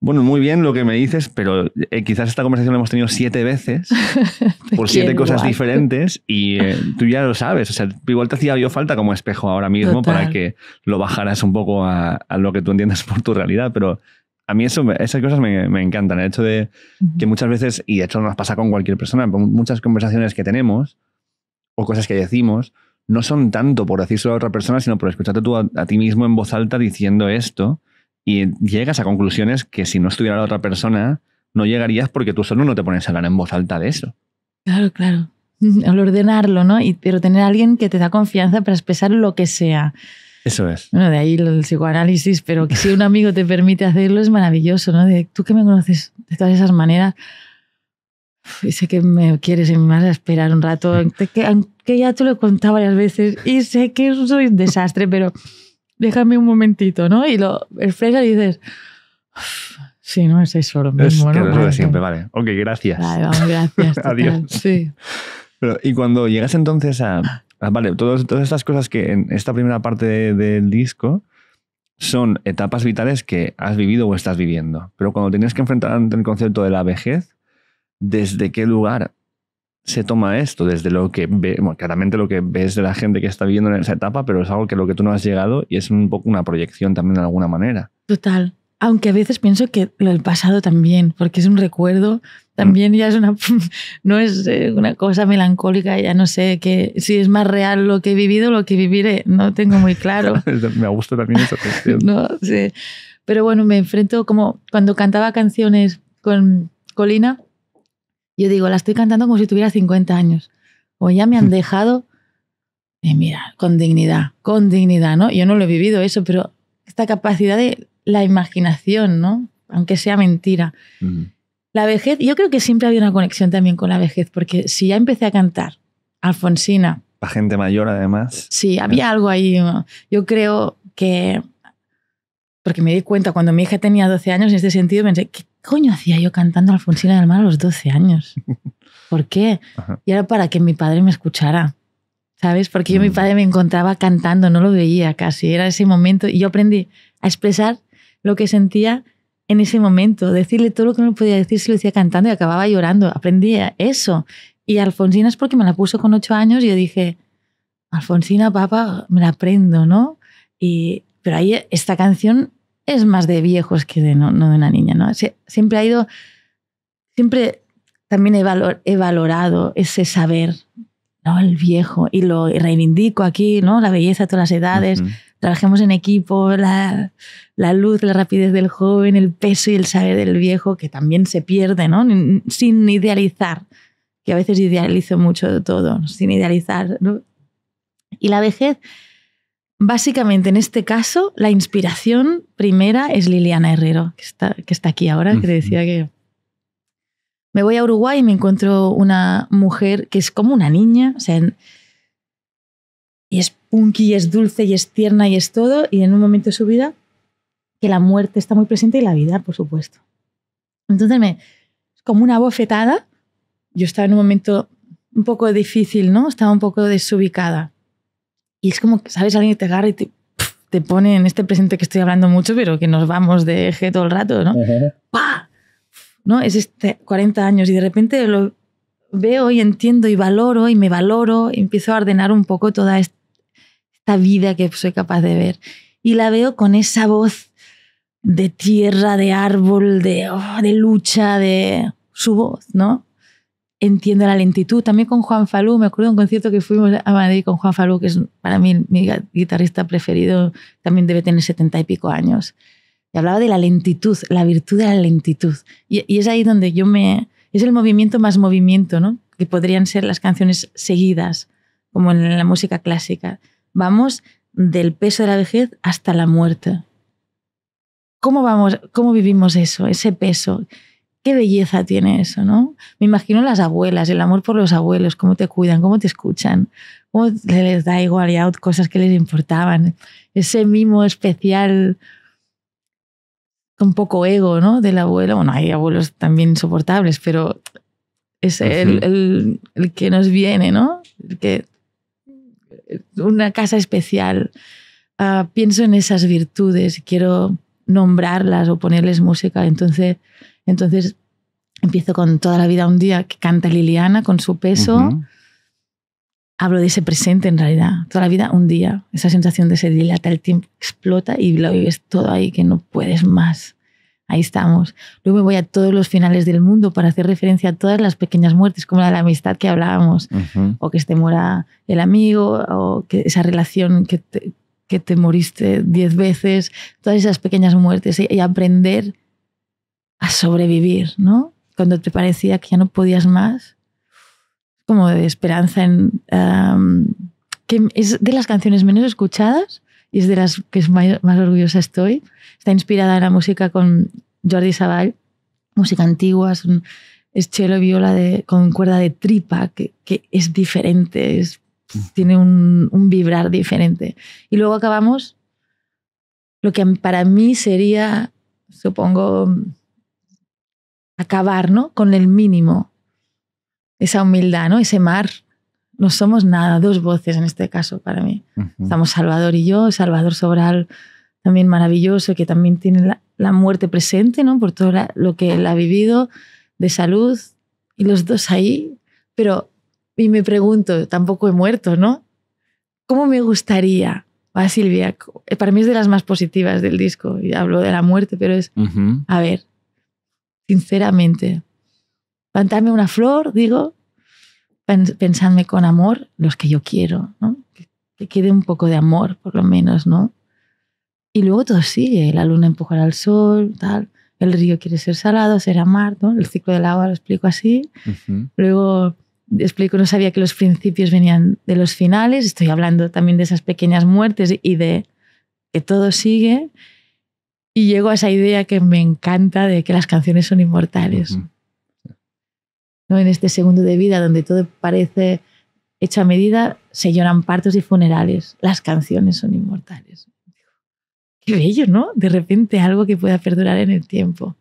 bueno, muy bien lo que me dices, pero eh, quizás esta conversación la hemos tenido siete veces por siete cosas diferentes y eh, tú ya lo sabes. O sea, igual te hacía yo falta como espejo ahora mismo para que lo bajaras un poco a, lo que tú entiendes por tu realidad, pero a mí esas cosas me, encantan. El hecho de que muchas veces, y de hecho nos pasa con cualquier persona, muchas conversaciones que tenemos o cosas que decimos, no son tanto por decirlo a otra persona, sino por escucharte tú a, ti mismo en voz alta diciendo esto y llegas a conclusiones que si no estuviera la otra persona, no llegarías porque tú solo no te pones a hablar en voz alta de eso.
Claro, claro. Al ordenarlo, ¿no? Y, pero tener a alguien que te da confianza para expresar lo que sea. Eso es. Bueno, de ahí el psicoanálisis, pero que si un amigo te permite hacerlo es maravilloso, ¿no? De tú que me conoces de todas esas maneras, y sé que me quieres y me a esperar un rato, que que ya te lo he contado varias veces y sé que soy un desastre, pero déjame un momentito, ¿no? Y lo expresas y dices, sí, no es eso lo mismo, es que siempre, vale.
Ok, gracias. Vale, vamos, gracias. Adiós. Sí. y cuando llegas entonces a, vale, todas, todas estas cosas que en esta primera parte del disco son etapas vitales que has vivido o estás viviendo. Pero cuando tienes que enfrentar ante el concepto de la vejez, ¿desde qué lugar se toma esto? Desde lo que ve, bueno, claramente lo que ves de la gente que está viviendo en esa etapa, pero es algo que lo que tú no has llegado y es un poco una proyección también de alguna manera.
Total. Aunque a veces pienso que lo del pasado también, porque es un recuerdo, también ya es una, no es eh, una cosa melancólica, ya no sé que si es más real lo que he vivido, lo que viviré, no tengo muy claro.
me gusta también esa cuestión. no,
sí. Pero bueno, me enfrento como cuando cantaba canciones con Colina, yo digo, la estoy cantando como si tuviera 50 años. O ya me han hmm. dejado. Y eh, mira, con dignidad, con dignidad, ¿no? Yo no lo he vivido eso, pero esta capacidad de la imaginación, ¿no? Aunque sea mentira. La vejez, yo creo que siempre había una conexión también con la vejez, porque si ya empecé a cantar Alfonsina.
La gente mayor, además. Sí,
había algo ahí. Yo creo que. Porque me di cuenta cuando mi hija tenía 12 años, en este sentido pensé, que coño hacía yo cantando Alfonsina del Mar a los 12 años? ¿Por qué? Y era para que mi padre me escuchara. ¿Sabes? Porque yo, mi mm. padre me encontraba cantando, no lo veía casi. Era ese momento. Y yo aprendí a expresar lo que sentía en ese momento. Decirle todo lo que no podía decir, si lo decía cantando y acababa llorando. Aprendí eso. Y Alfonsina es porque me la puso con ocho años y yo dije, Alfonsina, papá, me la aprendo, ¿no? Y, pero ahí esta canción es más de viejos que de, no, de una niña, ¿no? siempre ha ido, siempre también he, valorado ese saber, ¿no? El viejo, y lo reivindico aquí, ¿no? La belleza de todas las edades, trabajemos en equipo, la, luz, la rapidez del joven, el peso y el saber del viejo, que también se pierde, Sin idealizar, que a veces idealizo mucho de todo, sin idealizar, Y la vejez Básicamente, en este caso, la inspiración primera es Liliana Herrero, que está, aquí ahora, que decía que... Me voy a Uruguay y me encuentro una mujer que es como una niña, o sea, y es punky, y es dulce, y es tierna, y es todo, y en un momento de su vida, que la muerte está muy presente y la vida, por supuesto. Entonces, me, como una bofetada, yo estaba en un momento un poco difícil, ¿no? Estaba un poco desubicada. Y es como que, ¿sabes? Alguien te agarra y te, te pone en este presente que estoy hablando mucho, pero que nos vamos de eje todo el rato, ¿no? ¡Pah! ¿No? Es este 40 años y de repente lo veo y entiendo y valoro y me valoro, y empiezo a ordenar un poco toda esta vida que soy capaz de ver. Y la veo con esa voz de tierra, de árbol, de, oh, de lucha, de su voz, ¿no? entiendo la lentitud. También con Juan Falú, me acuerdo de un concierto que fuimos a Madrid con Juan Falú, que es para mí mi guitarrista preferido, también debe tener setenta y pico años. Y hablaba de la lentitud, la virtud de la lentitud. Y, y, es ahí donde yo me... Es el movimiento más movimiento, ¿no? Que podrían ser las canciones seguidas, como en la música clásica. Vamos del peso de la vejez hasta la muerte. ¿Cómo vamos, cómo vivimos eso, ese peso? qué belleza tiene eso, ¿no? Me imagino las abuelas, el amor por los abuelos, cómo te cuidan, cómo te escuchan, cómo les da igual out cosas que les importaban. Ese mimo especial un poco ego, ¿no? Del abuelo. Bueno, hay abuelos también insoportables, pero es el, el, que nos viene, ¿no? que, una casa especial. Ah, pienso en esas virtudes y quiero nombrarlas o ponerles música. Entonces, entonces empiezo con toda la vida un día que canta Liliana con su peso. Hablo de ese presente en realidad, toda la vida un día. Esa sensación de se dilata el tiempo, explota y lo vives todo ahí, que no puedes más. Ahí estamos. Luego me voy a todos los finales del mundo para hacer referencia a todas las pequeñas muertes, como la de la amistad que hablábamos, o que se te muera el amigo, o que esa relación que te, que te moriste diez veces, todas esas pequeñas muertes y aprender a sobrevivir, ¿no? Cuando te parecía que ya no podías más, como de esperanza en... que es de las canciones menos escuchadas y es de las que más, más orgullosa estoy. Está inspirada en la música con Jordi Sabal, música antigua, es cello y viola de, con cuerda de tripa, que, es diferente, es, tiene un, vibrar diferente. Y luego acabamos lo que para mí sería, supongo, acabar, ¿no? Con el mínimo. Esa humildad, ¿no? Ese mar. No somos nada, dos voces en este caso para mí. Estamos Salvador y yo, Salvador Sobral también maravilloso, que también tiene la, muerte presente, ¿no? Por todo lo que él ha vivido de salud y los dos ahí. Pero, y me pregunto, tampoco he muerto, ¿no? ¿Cómo me gustaría? Va, Silvia, eh, para mí es de las más positivas del disco, y hablo de la muerte, pero es, a ver, sinceramente. plantarme una flor, digo, pensadme con amor los que yo quiero, ¿no? Que, quede un poco de amor, por lo menos, ¿no? Y luego todo sigue, la luna empujará al sol, tal, el río quiere ser salado, será mar, ¿no? El ciclo del agua lo explico así. Luego explico, no sabía que los principios venían de los finales, estoy hablando también de esas pequeñas muertes y de que todo sigue y llego a esa idea que me encanta de que las canciones son inmortales. ¿No? En este segundo de vida donde todo parece hecho a medida, se lloran partos y funerales. Las canciones son inmortales. Qué bello, ¿no? De repente algo que pueda perdurar en el tiempo.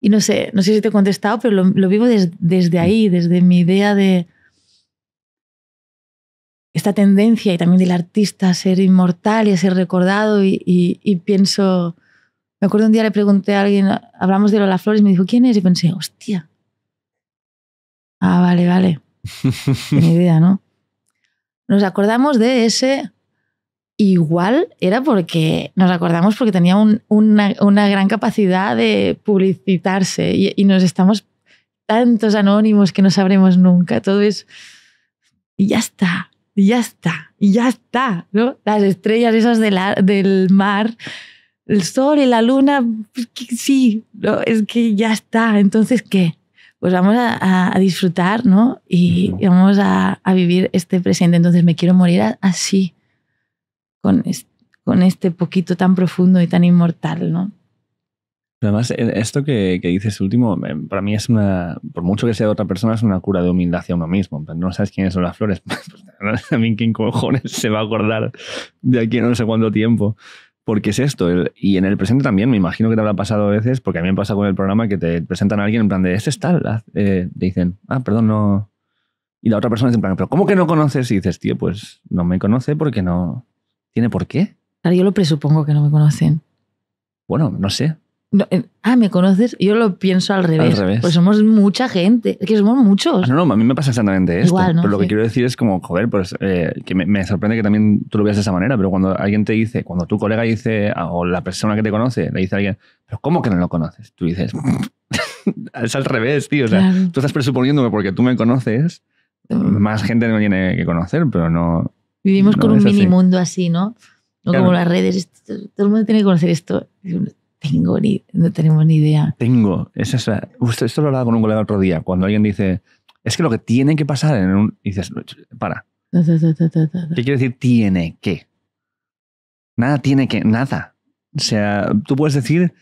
Y no sé, no sé si te he contestado, pero lo, vivo desde ahí, desde mi idea de, tendencia y también del artista a ser inmortal y a ser recordado y, y, pienso, me acuerdo un día le pregunté a alguien, hablamos de Lola Flores, me dijo, ¿quién es? Y pensé, hostia. Ah, vale, vale. Ni idea, ¿no? Nos acordamos de ese igual era porque nos acordamos porque tenía un, una, una, gran capacidad de publicitarse y, y, nos estamos tantos anónimos que no sabremos nunca. Todo es... Y ya está y ya está, y ya está, ¿no? Las estrellas esas del mar, el sol y la luna, pues sí, ¿no? es que ya está. Entonces, ¿qué? Pues vamos a, disfrutar, ¿no? Y, vamos a, vivir este presente. Entonces, me quiero morir así, con con este poquito tan profundo y tan inmortal, ¿no?
Además, eh, esto que, que, dices último, eh, para mí es una, por mucho que sea otra persona, es una cura de humildad hacia uno mismo. No sabes quiénes son las flores. Pues, pues, a mí, ¿quién cojones se va a acordar de aquí no sé cuánto tiempo? Porque es esto, y en el presente también, me imagino que te habrá pasado a veces, porque a mí me pasa con el programa que te presentan a alguien en plan de, este es tal, eh, te dicen, ah, perdón, no. Y la otra persona dice en plan, pero ¿cómo que no conoces? Y dices, tío, pues no me conoce porque no. ¿Tiene por qué?
Claro, yo lo presupongo que no me conocen.
Bueno, no sé
ah, ¿me conoces? Yo lo pienso al revés. Pues somos mucha gente, es que somos muchos. Ah,
no, no, a mí me pasa exactamente esto. Igual, Pero lo que quiero decir es como, joder, pues eh, que me, sorprende que también tú lo veas de esa manera, pero cuando alguien te dice, cuando tu colega dice, o la persona que te conoce, le dice a alguien, pero ¿cómo que no lo conoces? Tú dices, es al revés, tío. O sea, tú estás presuponiéndome porque tú me conoces, mm. más gente no tiene que conocer, pero no...
Vivimos con un mini mundo así, ¿no? No como las redes, todo el mundo tiene que conocer esto tengo ni, no tenemos ni idea.
Tengo, Usted, esto lo hablaba con un colega otro día, cuando alguien dice, es que lo que tiene que pasar en un... dices, para.
¿Qué
quiere decir tiene que? Nada tiene que, nada. O sea, tú puedes decir,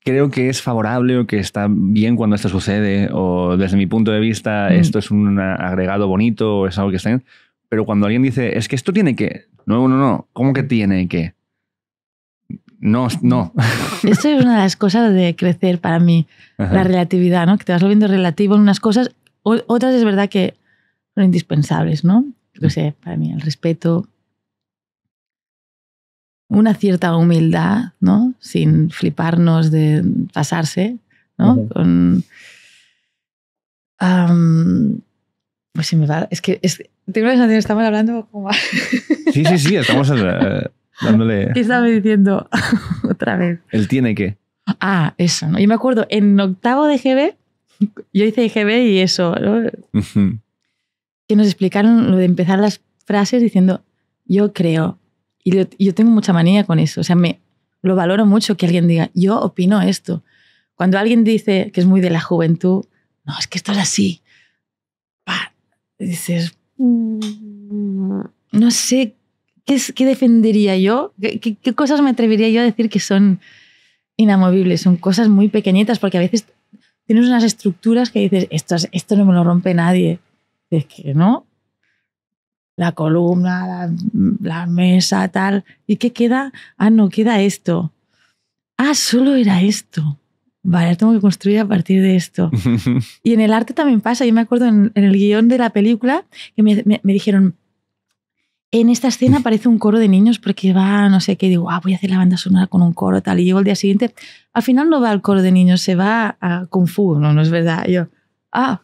creo que es favorable o que está bien cuando esto sucede, o desde mi punto de vista mm. esto es un agregado bonito o es algo que está bien, pero cuando alguien dice, es que esto tiene que, no, no, no, ¿cómo que mm. tiene que? no, no.
Esto es una de las cosas de crecer para mí, la relatividad, ¿no? Que te vas volviendo relativo en unas cosas, otras es verdad que son indispensables, ¿no? Yo sé, para mí el respeto, una cierta humildad, ¿no? Sin fliparnos de pasarse, ¿no? Con, pues sí me va, es que tengo la sensación, estamos hablando como...
sí, sí, sí, estamos... Eh, dándole. ¿Qué
estaba diciendo otra vez?
Él tiene que.
Ah, eso, ¿no? Yo me acuerdo, en octavo de GB, yo hice GB y eso, ¿no? que nos explicaron lo de empezar las frases diciendo, yo creo. Y yo tengo mucha manía con eso. O sea, me, lo valoro mucho que alguien diga, yo opino esto. Cuando alguien dice que es muy de la juventud, no, es que esto es así. dices, mm, no sé ¿qué, defendería yo? ¿Qué, cosas me atrevería yo a decir que son inamovibles? Son cosas muy pequeñitas, porque a veces tienes unas estructuras que dices, esto, esto no me lo rompe nadie. Es que no. La columna, la, mesa, tal. ¿Y qué queda? Ah, no, queda esto. Ah, solo era esto vale, tengo que construir a partir de esto. y en el arte también pasa. Yo me acuerdo en, el guión de la película que me, dijeron, en esta escena aparece un coro de niños porque va, no sé qué, digo, ah, voy a hacer la banda sonora con un coro tal, y llego el día siguiente, al final no va al coro de niños, se va a Kung Fu, no, es verdad, yo, ah,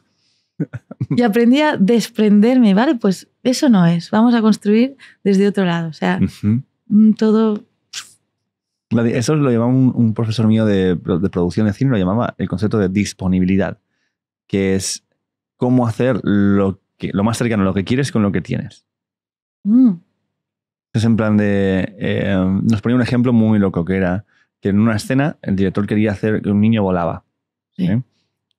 y aprendí a desprenderme, vale, pues eso no es, vamos a construir desde otro lado, o sea, mm, todo...
Eso lo llamaba un, profesor mío de, producción de cine, lo llamaba el concepto de disponibilidad, que es cómo hacer lo, que, lo más cercano a lo que quieres con lo que tienes. Mm. Es en plan de. Eh, nos ponía un ejemplo muy loco que era que en una escena el director quería hacer que un niño volaba.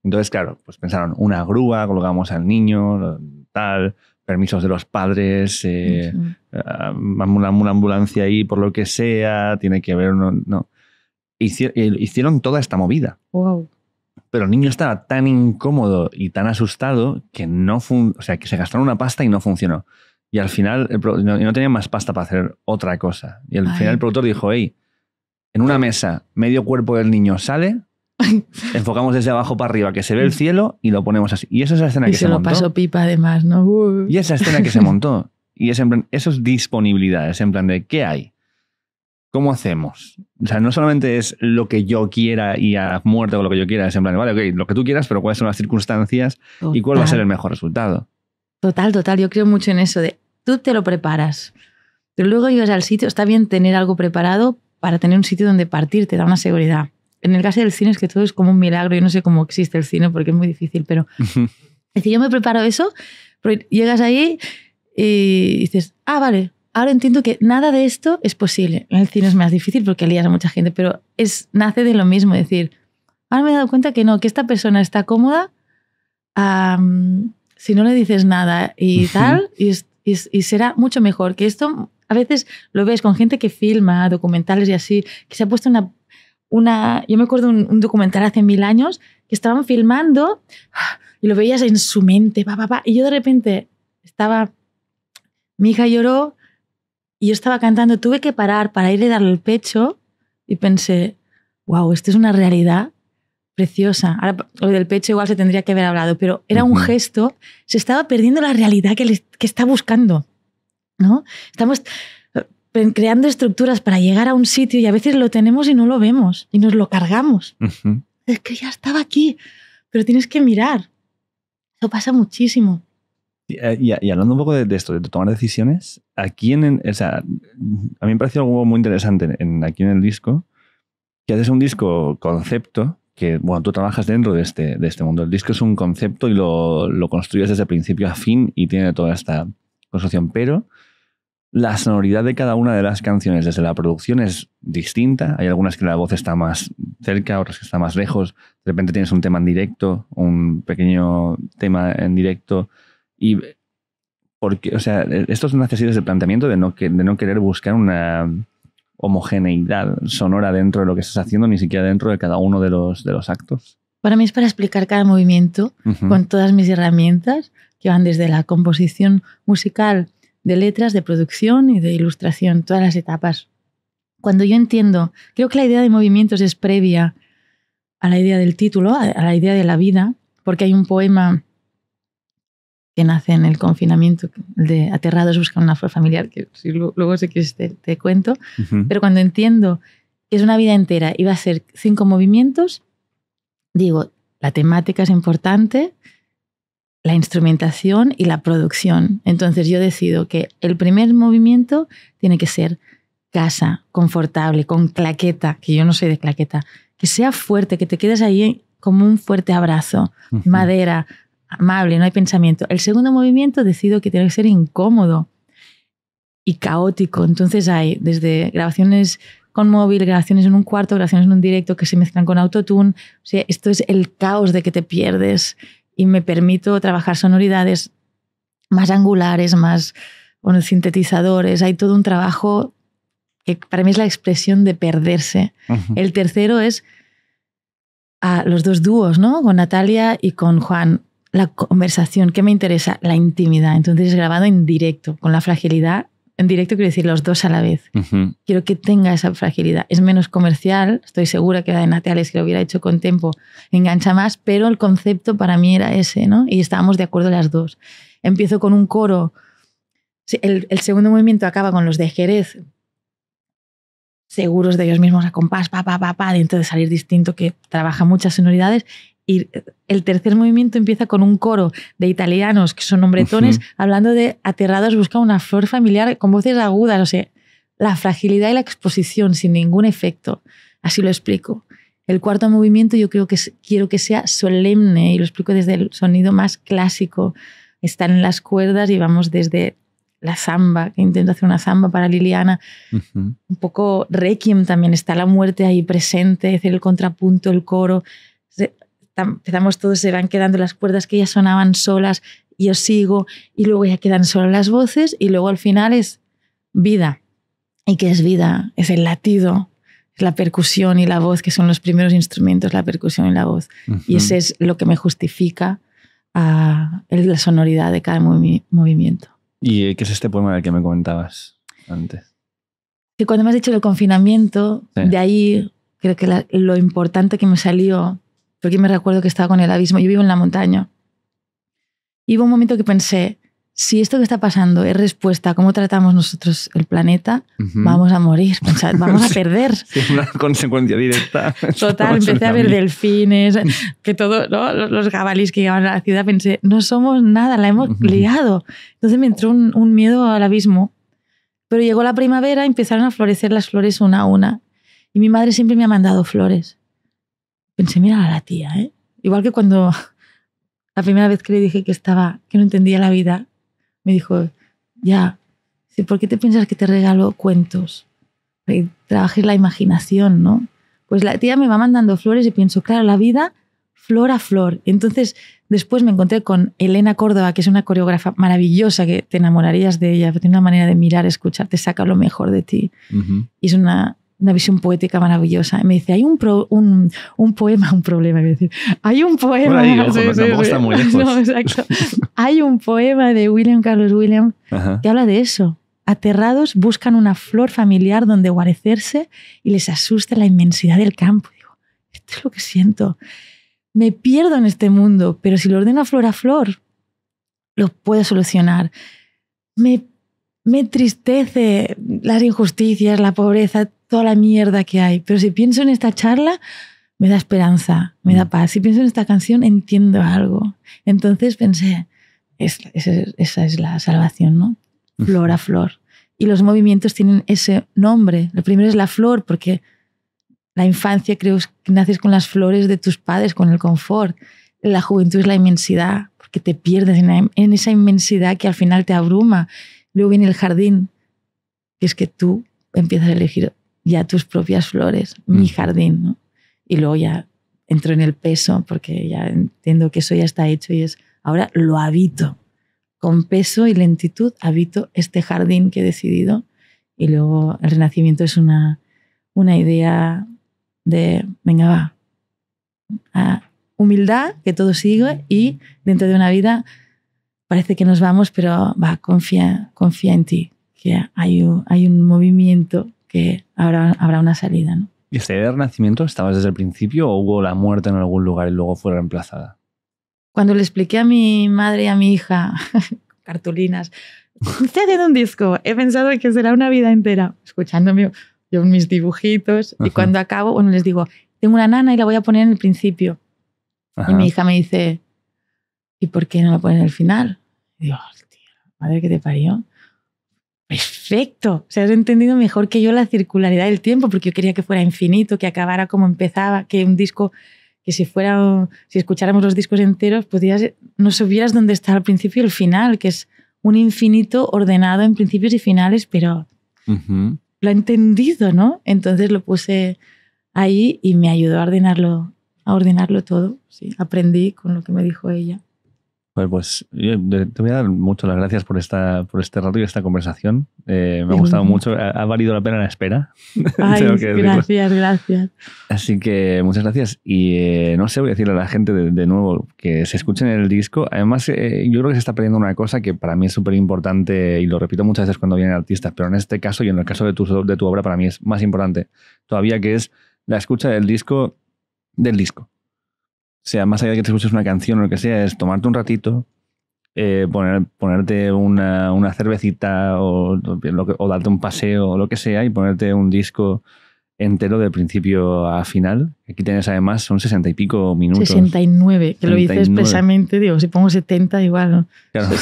Entonces, claro, pues pensaron, una grúa, colocamos al niño, tal, permisos de los padres, eh, eh una, ambulancia ahí por lo que sea, tiene que haber uno, no. Eh, hicieron toda esta movida. Pero el niño estaba tan incómodo y tan asustado que no, o sea, que se gastaron una pasta y no funcionó. Y al final no, tenía más pasta para hacer otra cosa. Y al final el productor dijo, hey, en una mesa, medio cuerpo del niño sale, enfocamos desde abajo para arriba, que se ve el cielo y lo ponemos así. Y esa es la escena que se, montó. Y se lo pasó
pipa además, ¿no? Y esa escena que se
montó. Y es en plan, eso es disponibilidad, es en plan de, ¿qué hay? ¿Cómo hacemos? O sea, no solamente es lo que yo quiera y a muerte con lo que yo quiera, es en plan, vale, lo que tú quieras, pero cuáles son las circunstancias y cuál va a ser el mejor resultado.
Total, total, yo creo mucho en eso de tú te lo preparas. Pero luego llegas al sitio, está bien tener algo preparado para tener un sitio donde partir, te da una seguridad. En el caso del cine es que todo es como un milagro, yo no sé cómo existe el cine porque es muy difícil, pero es decir, yo me preparo eso, pero llegas ahí y dices, ah, vale, ahora entiendo que nada de esto es posible. En el cine es más difícil porque lías a mucha gente, pero es, nace de lo mismo, es decir, ahora me he dado cuenta que no, que esta persona está cómoda si no le dices nada y tal, y es, y, será mucho mejor. Que esto a veces lo ves con gente que filma documentales y así, que se ha puesto una... una yo me acuerdo un, un documental hace mil años que estaban filmando ¡ah! y lo veías en su mente, va, va, va. Y yo de repente estaba, mi hija lloró y yo estaba cantando, tuve que parar para irle a darle el pecho y pensé, wow, esto es una realidad preciosa. Ahora, lo del pecho igual se tendría que haber hablado, pero era un gesto, se estaba perdiendo la realidad que, está buscando. ¿no? Estamos eh, creando estructuras para llegar a un sitio y a veces lo tenemos y no lo vemos y nos lo cargamos. Es que ya estaba aquí, pero tienes que mirar. Eso pasa muchísimo.
Y, eh, y, hablando un poco de, esto, de tomar decisiones, aquí en, a mí me pareció algo muy interesante en, aquí en el disco, que haces un disco concepto, que bueno, tú trabajas dentro de este, de este mundo. El disco es un concepto y lo, lo construyes desde principio a fin y tiene toda esta construcción, pero la sonoridad de cada una de las canciones desde la producción es distinta. Hay algunas que la voz está más cerca, otras que está más lejos. De repente tienes un tema en directo, un pequeño tema en directo. Y porque, o sea, esto es una necesidad de planteamiento de no, de no querer buscar una, homogeneidad sonora dentro de lo que estás haciendo, ni siquiera dentro de cada uno de los, de los actos.
Para mí es para explicar cada movimiento con todas mis herramientas, que van desde la composición musical, de letras, de producción y de ilustración, todas las etapas. Cuando yo entiendo, creo que la idea de movimientos es previa a la idea del título, a la idea de la vida, porque hay un poema que nace en el confinamiento, de Aterrados buscan una flor familiar, que luego sé que te, cuento, pero cuando entiendo que es una vida entera y va a ser cinco movimientos, digo, la temática es importante, la instrumentación y la producción. Entonces yo decido que el primer movimiento tiene que ser casa, confortable, con claqueta, que yo no soy de claqueta, que sea fuerte, que te quedes ahí como un fuerte abrazo, madera, amable, no hay pensamiento. El segundo movimiento decido que tiene que ser incómodo y caótico. Entonces hay desde grabaciones con móvil, grabaciones en un cuarto, grabaciones en un directo que se mezclan con autotune. O sea, esto es el caos de que te pierdes y me permito trabajar sonoridades más angulares, más bueno, sintetizadores. Hay todo un trabajo que para mí es la expresión de perderse. El tercero es a los dos dúos, ¿no? Con Natalia y con Juan la conversación, ¿qué me interesa? La intimidad. Entonces es grabado en directo, con la fragilidad. En directo quiero decir los dos a la vez. Quiero que tenga esa fragilidad. Es menos comercial, estoy segura que la de natales que lo hubiera hecho con tiempo, engancha más, pero el concepto para mí era ese, ¿no? Y estábamos de acuerdo las dos. Empiezo con un coro. El, el segundo movimiento acaba con los de Jerez, seguros de ellos mismos a compás, pa, pa, pa, pa, dentro de salir distinto, que trabaja muchas sonoridades, y el tercer movimiento empieza con un coro de italianos que son hombretones hablando de aterrados buscan una flor familiar con voces agudas, o sea, la fragilidad y la exposición sin ningún efecto. Así lo explico. El cuarto movimiento yo creo que quiero que sea solemne y lo explico desde el sonido más clásico. Están en las cuerdas y vamos desde la zamba, que intento hacer una zamba para Liliana. Un poco Requiem también está la muerte ahí presente, es el contrapunto, el coro, empezamos todos, se van quedando las cuerdas que ya sonaban solas, yo sigo, y luego ya quedan solo las voces, y luego al final es vida. ¿Y qué es vida? Es el latido, es la percusión y la voz, que son los primeros instrumentos, la percusión y la voz. Y ese es lo que me justifica a la sonoridad de cada movimiento.
¿Y eh, qué es este poema del que me comentabas antes?
Que cuando me has dicho el confinamiento, de ahí creo que lo importante que me salió porque me recuerdo que estaba con el abismo, yo vivo en la montaña. Y hubo un momento que pensé, si esto que está pasando es respuesta a cómo tratamos nosotros el planeta, vamos a morir, vamos a perder.
es una consecuencia directa. Total, empecé a ver
delfines, que todo, los jabalíes que llegaban a la ciudad, pensé, no somos nada, la hemos liado. Entonces me entró un miedo al abismo. Pero llegó la primavera, empezaron a florecer las flores una a una. Y mi madre siempre me ha mandado flores pensé, mira a la tía, ¿eh? Igual que cuando la primera vez que le dije que estaba, que no entendía la vida, me dijo, ya, ¿por qué te piensas que te regalo cuentos? trabajes la imaginación, ¿no? Pues la tía me va mandando flores y pienso, claro, la vida flor a flor. Entonces, después me encontré con Elena Córdoba, que es una coreógrafa maravillosa, que te enamorarías de ella, tiene una manera de mirar, escuchar, te saca lo mejor de ti. Y es una una visión poética maravillosa. me dice, hay un, un, poema, un problema, Hay un poema... hay un poema de William Carlos William que habla de eso. Aterrados buscan una flor familiar donde guarecerse y les asusta la inmensidad del campo. Digo, esto es lo que siento. Me pierdo en este mundo, pero si lo ordeno flor a flor, lo puedo solucionar. Me me entristece las injusticias, la pobreza, toda la mierda que hay. Pero si pienso en esta charla, me da esperanza, me da mm. paz. Si pienso en esta canción, entiendo algo. Entonces pensé, esa es la salvación, ¿no? Flor a flor. Y los movimientos tienen ese nombre. Lo primero es la flor, porque la infancia creo que naces con las flores de tus padres, con el confort. La juventud es la inmensidad, porque te pierdes en esa inmensidad que al final te abruma. Luego viene el jardín, que es que tú empiezas a elegir ya tus propias flores, mi mm. jardín, Y luego ya entro en el peso, porque ya entiendo que eso ya está hecho y es, ahora lo habito. Con peso y lentitud habito este jardín que he decidido. Y luego el renacimiento es una, una idea de, venga, va, a ah, humildad, que todo sigue y dentro de una vida parece que nos vamos, pero va, confía, confía en ti, que hay un, hay un movimiento, que habrá, habrá una salida. ¿no?
¿Y esta idea de renacimiento estabas desde el principio o hubo la muerte en algún lugar y luego fue reemplazada?
Cuando le expliqué a mi madre y a mi hija, cartulinas, estoy haciendo un disco, he pensado que será una vida entera, escuchándome yo mis dibujitos, y cuando acabo, bueno, les digo, tengo una nana y la voy a poner en el principio. Y mi hija me dice, ¿y por qué no lo ponen al final? ¡Dios al tío, madre que te parió. Perfecto. O sea, has entendido mejor que yo la circularidad del tiempo, porque yo quería que fuera infinito, que acabara como empezaba, que un disco, que si fuera, si escucháramos los discos enteros, podías, pues no supieras dónde está el principio y el final, que es un infinito ordenado en principios y finales, pero
lo
he entendido, ¿no? Entonces lo puse ahí y me ayudó a ordenarlo, a ordenarlo todo. Sí, aprendí con lo que me dijo ella.
Pues, yo te voy a dar muchas las gracias por, esta, por este rato y esta conversación. Eh, me ha gustado mucho, ha, valido la pena la espera. gracias, gracias. Así que muchas gracias. Y eh, no sé, voy a decirle a la gente de, nuevo que se escuchen el disco. Además, eh, yo creo que se está perdiendo una cosa que para mí es súper importante y lo repito muchas veces cuando vienen artistas, pero en este caso y en el caso de tu, de tu obra para mí es más importante todavía, que es la escucha del disco del disco sea, más allá de que te escuches una canción o lo que sea, es tomarte un ratito, eh, ponerte una, cervecita o, darte un paseo o lo que sea y ponerte un disco entero de principio a final. Aquí tienes además, son sesenta y pico minutos.
69, que lo hice expresamente, digo, si pongo 70 igual. ¿no?
Claro.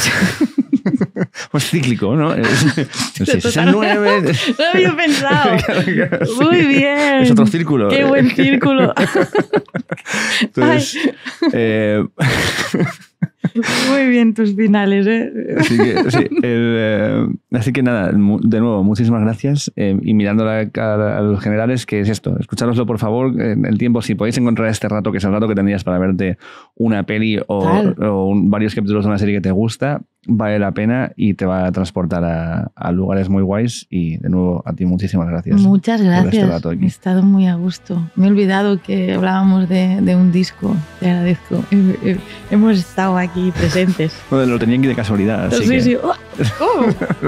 pues cíclico, ¿no? 69. no había pensado. Muy bien. Es otro círculo. Qué buen círculo. Entonces, eh,
Muy bien tus finales, ¿eh?
eh, Así que, nada, de nuevo, muchísimas gracias. Eh, y mirando a, los generales, que es esto, escuchároslo por favor, en el tiempo, si podéis encontrar este rato, que es el rato que tendrías para verte una peli o, varios capítulos de una serie que te gusta, vale la pena y te va a transportar a, lugares muy guays. Y de nuevo, a ti muchísimas gracias. Muchas este gracias. He
estado muy a gusto. Me he olvidado que hablábamos de, un disco. Te agradezco. Hemos estado aquí
presentes. lo tenía aquí de casualidad. Oh, oh.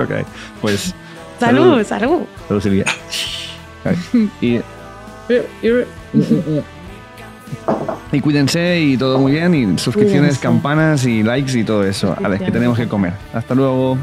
Pues. Salud, salud. Salud, Silvia. Y cuídense y todo muy bien. Y suscripciones, campanas y likes y todo eso. A ver, que tenemos que comer. Hasta luego.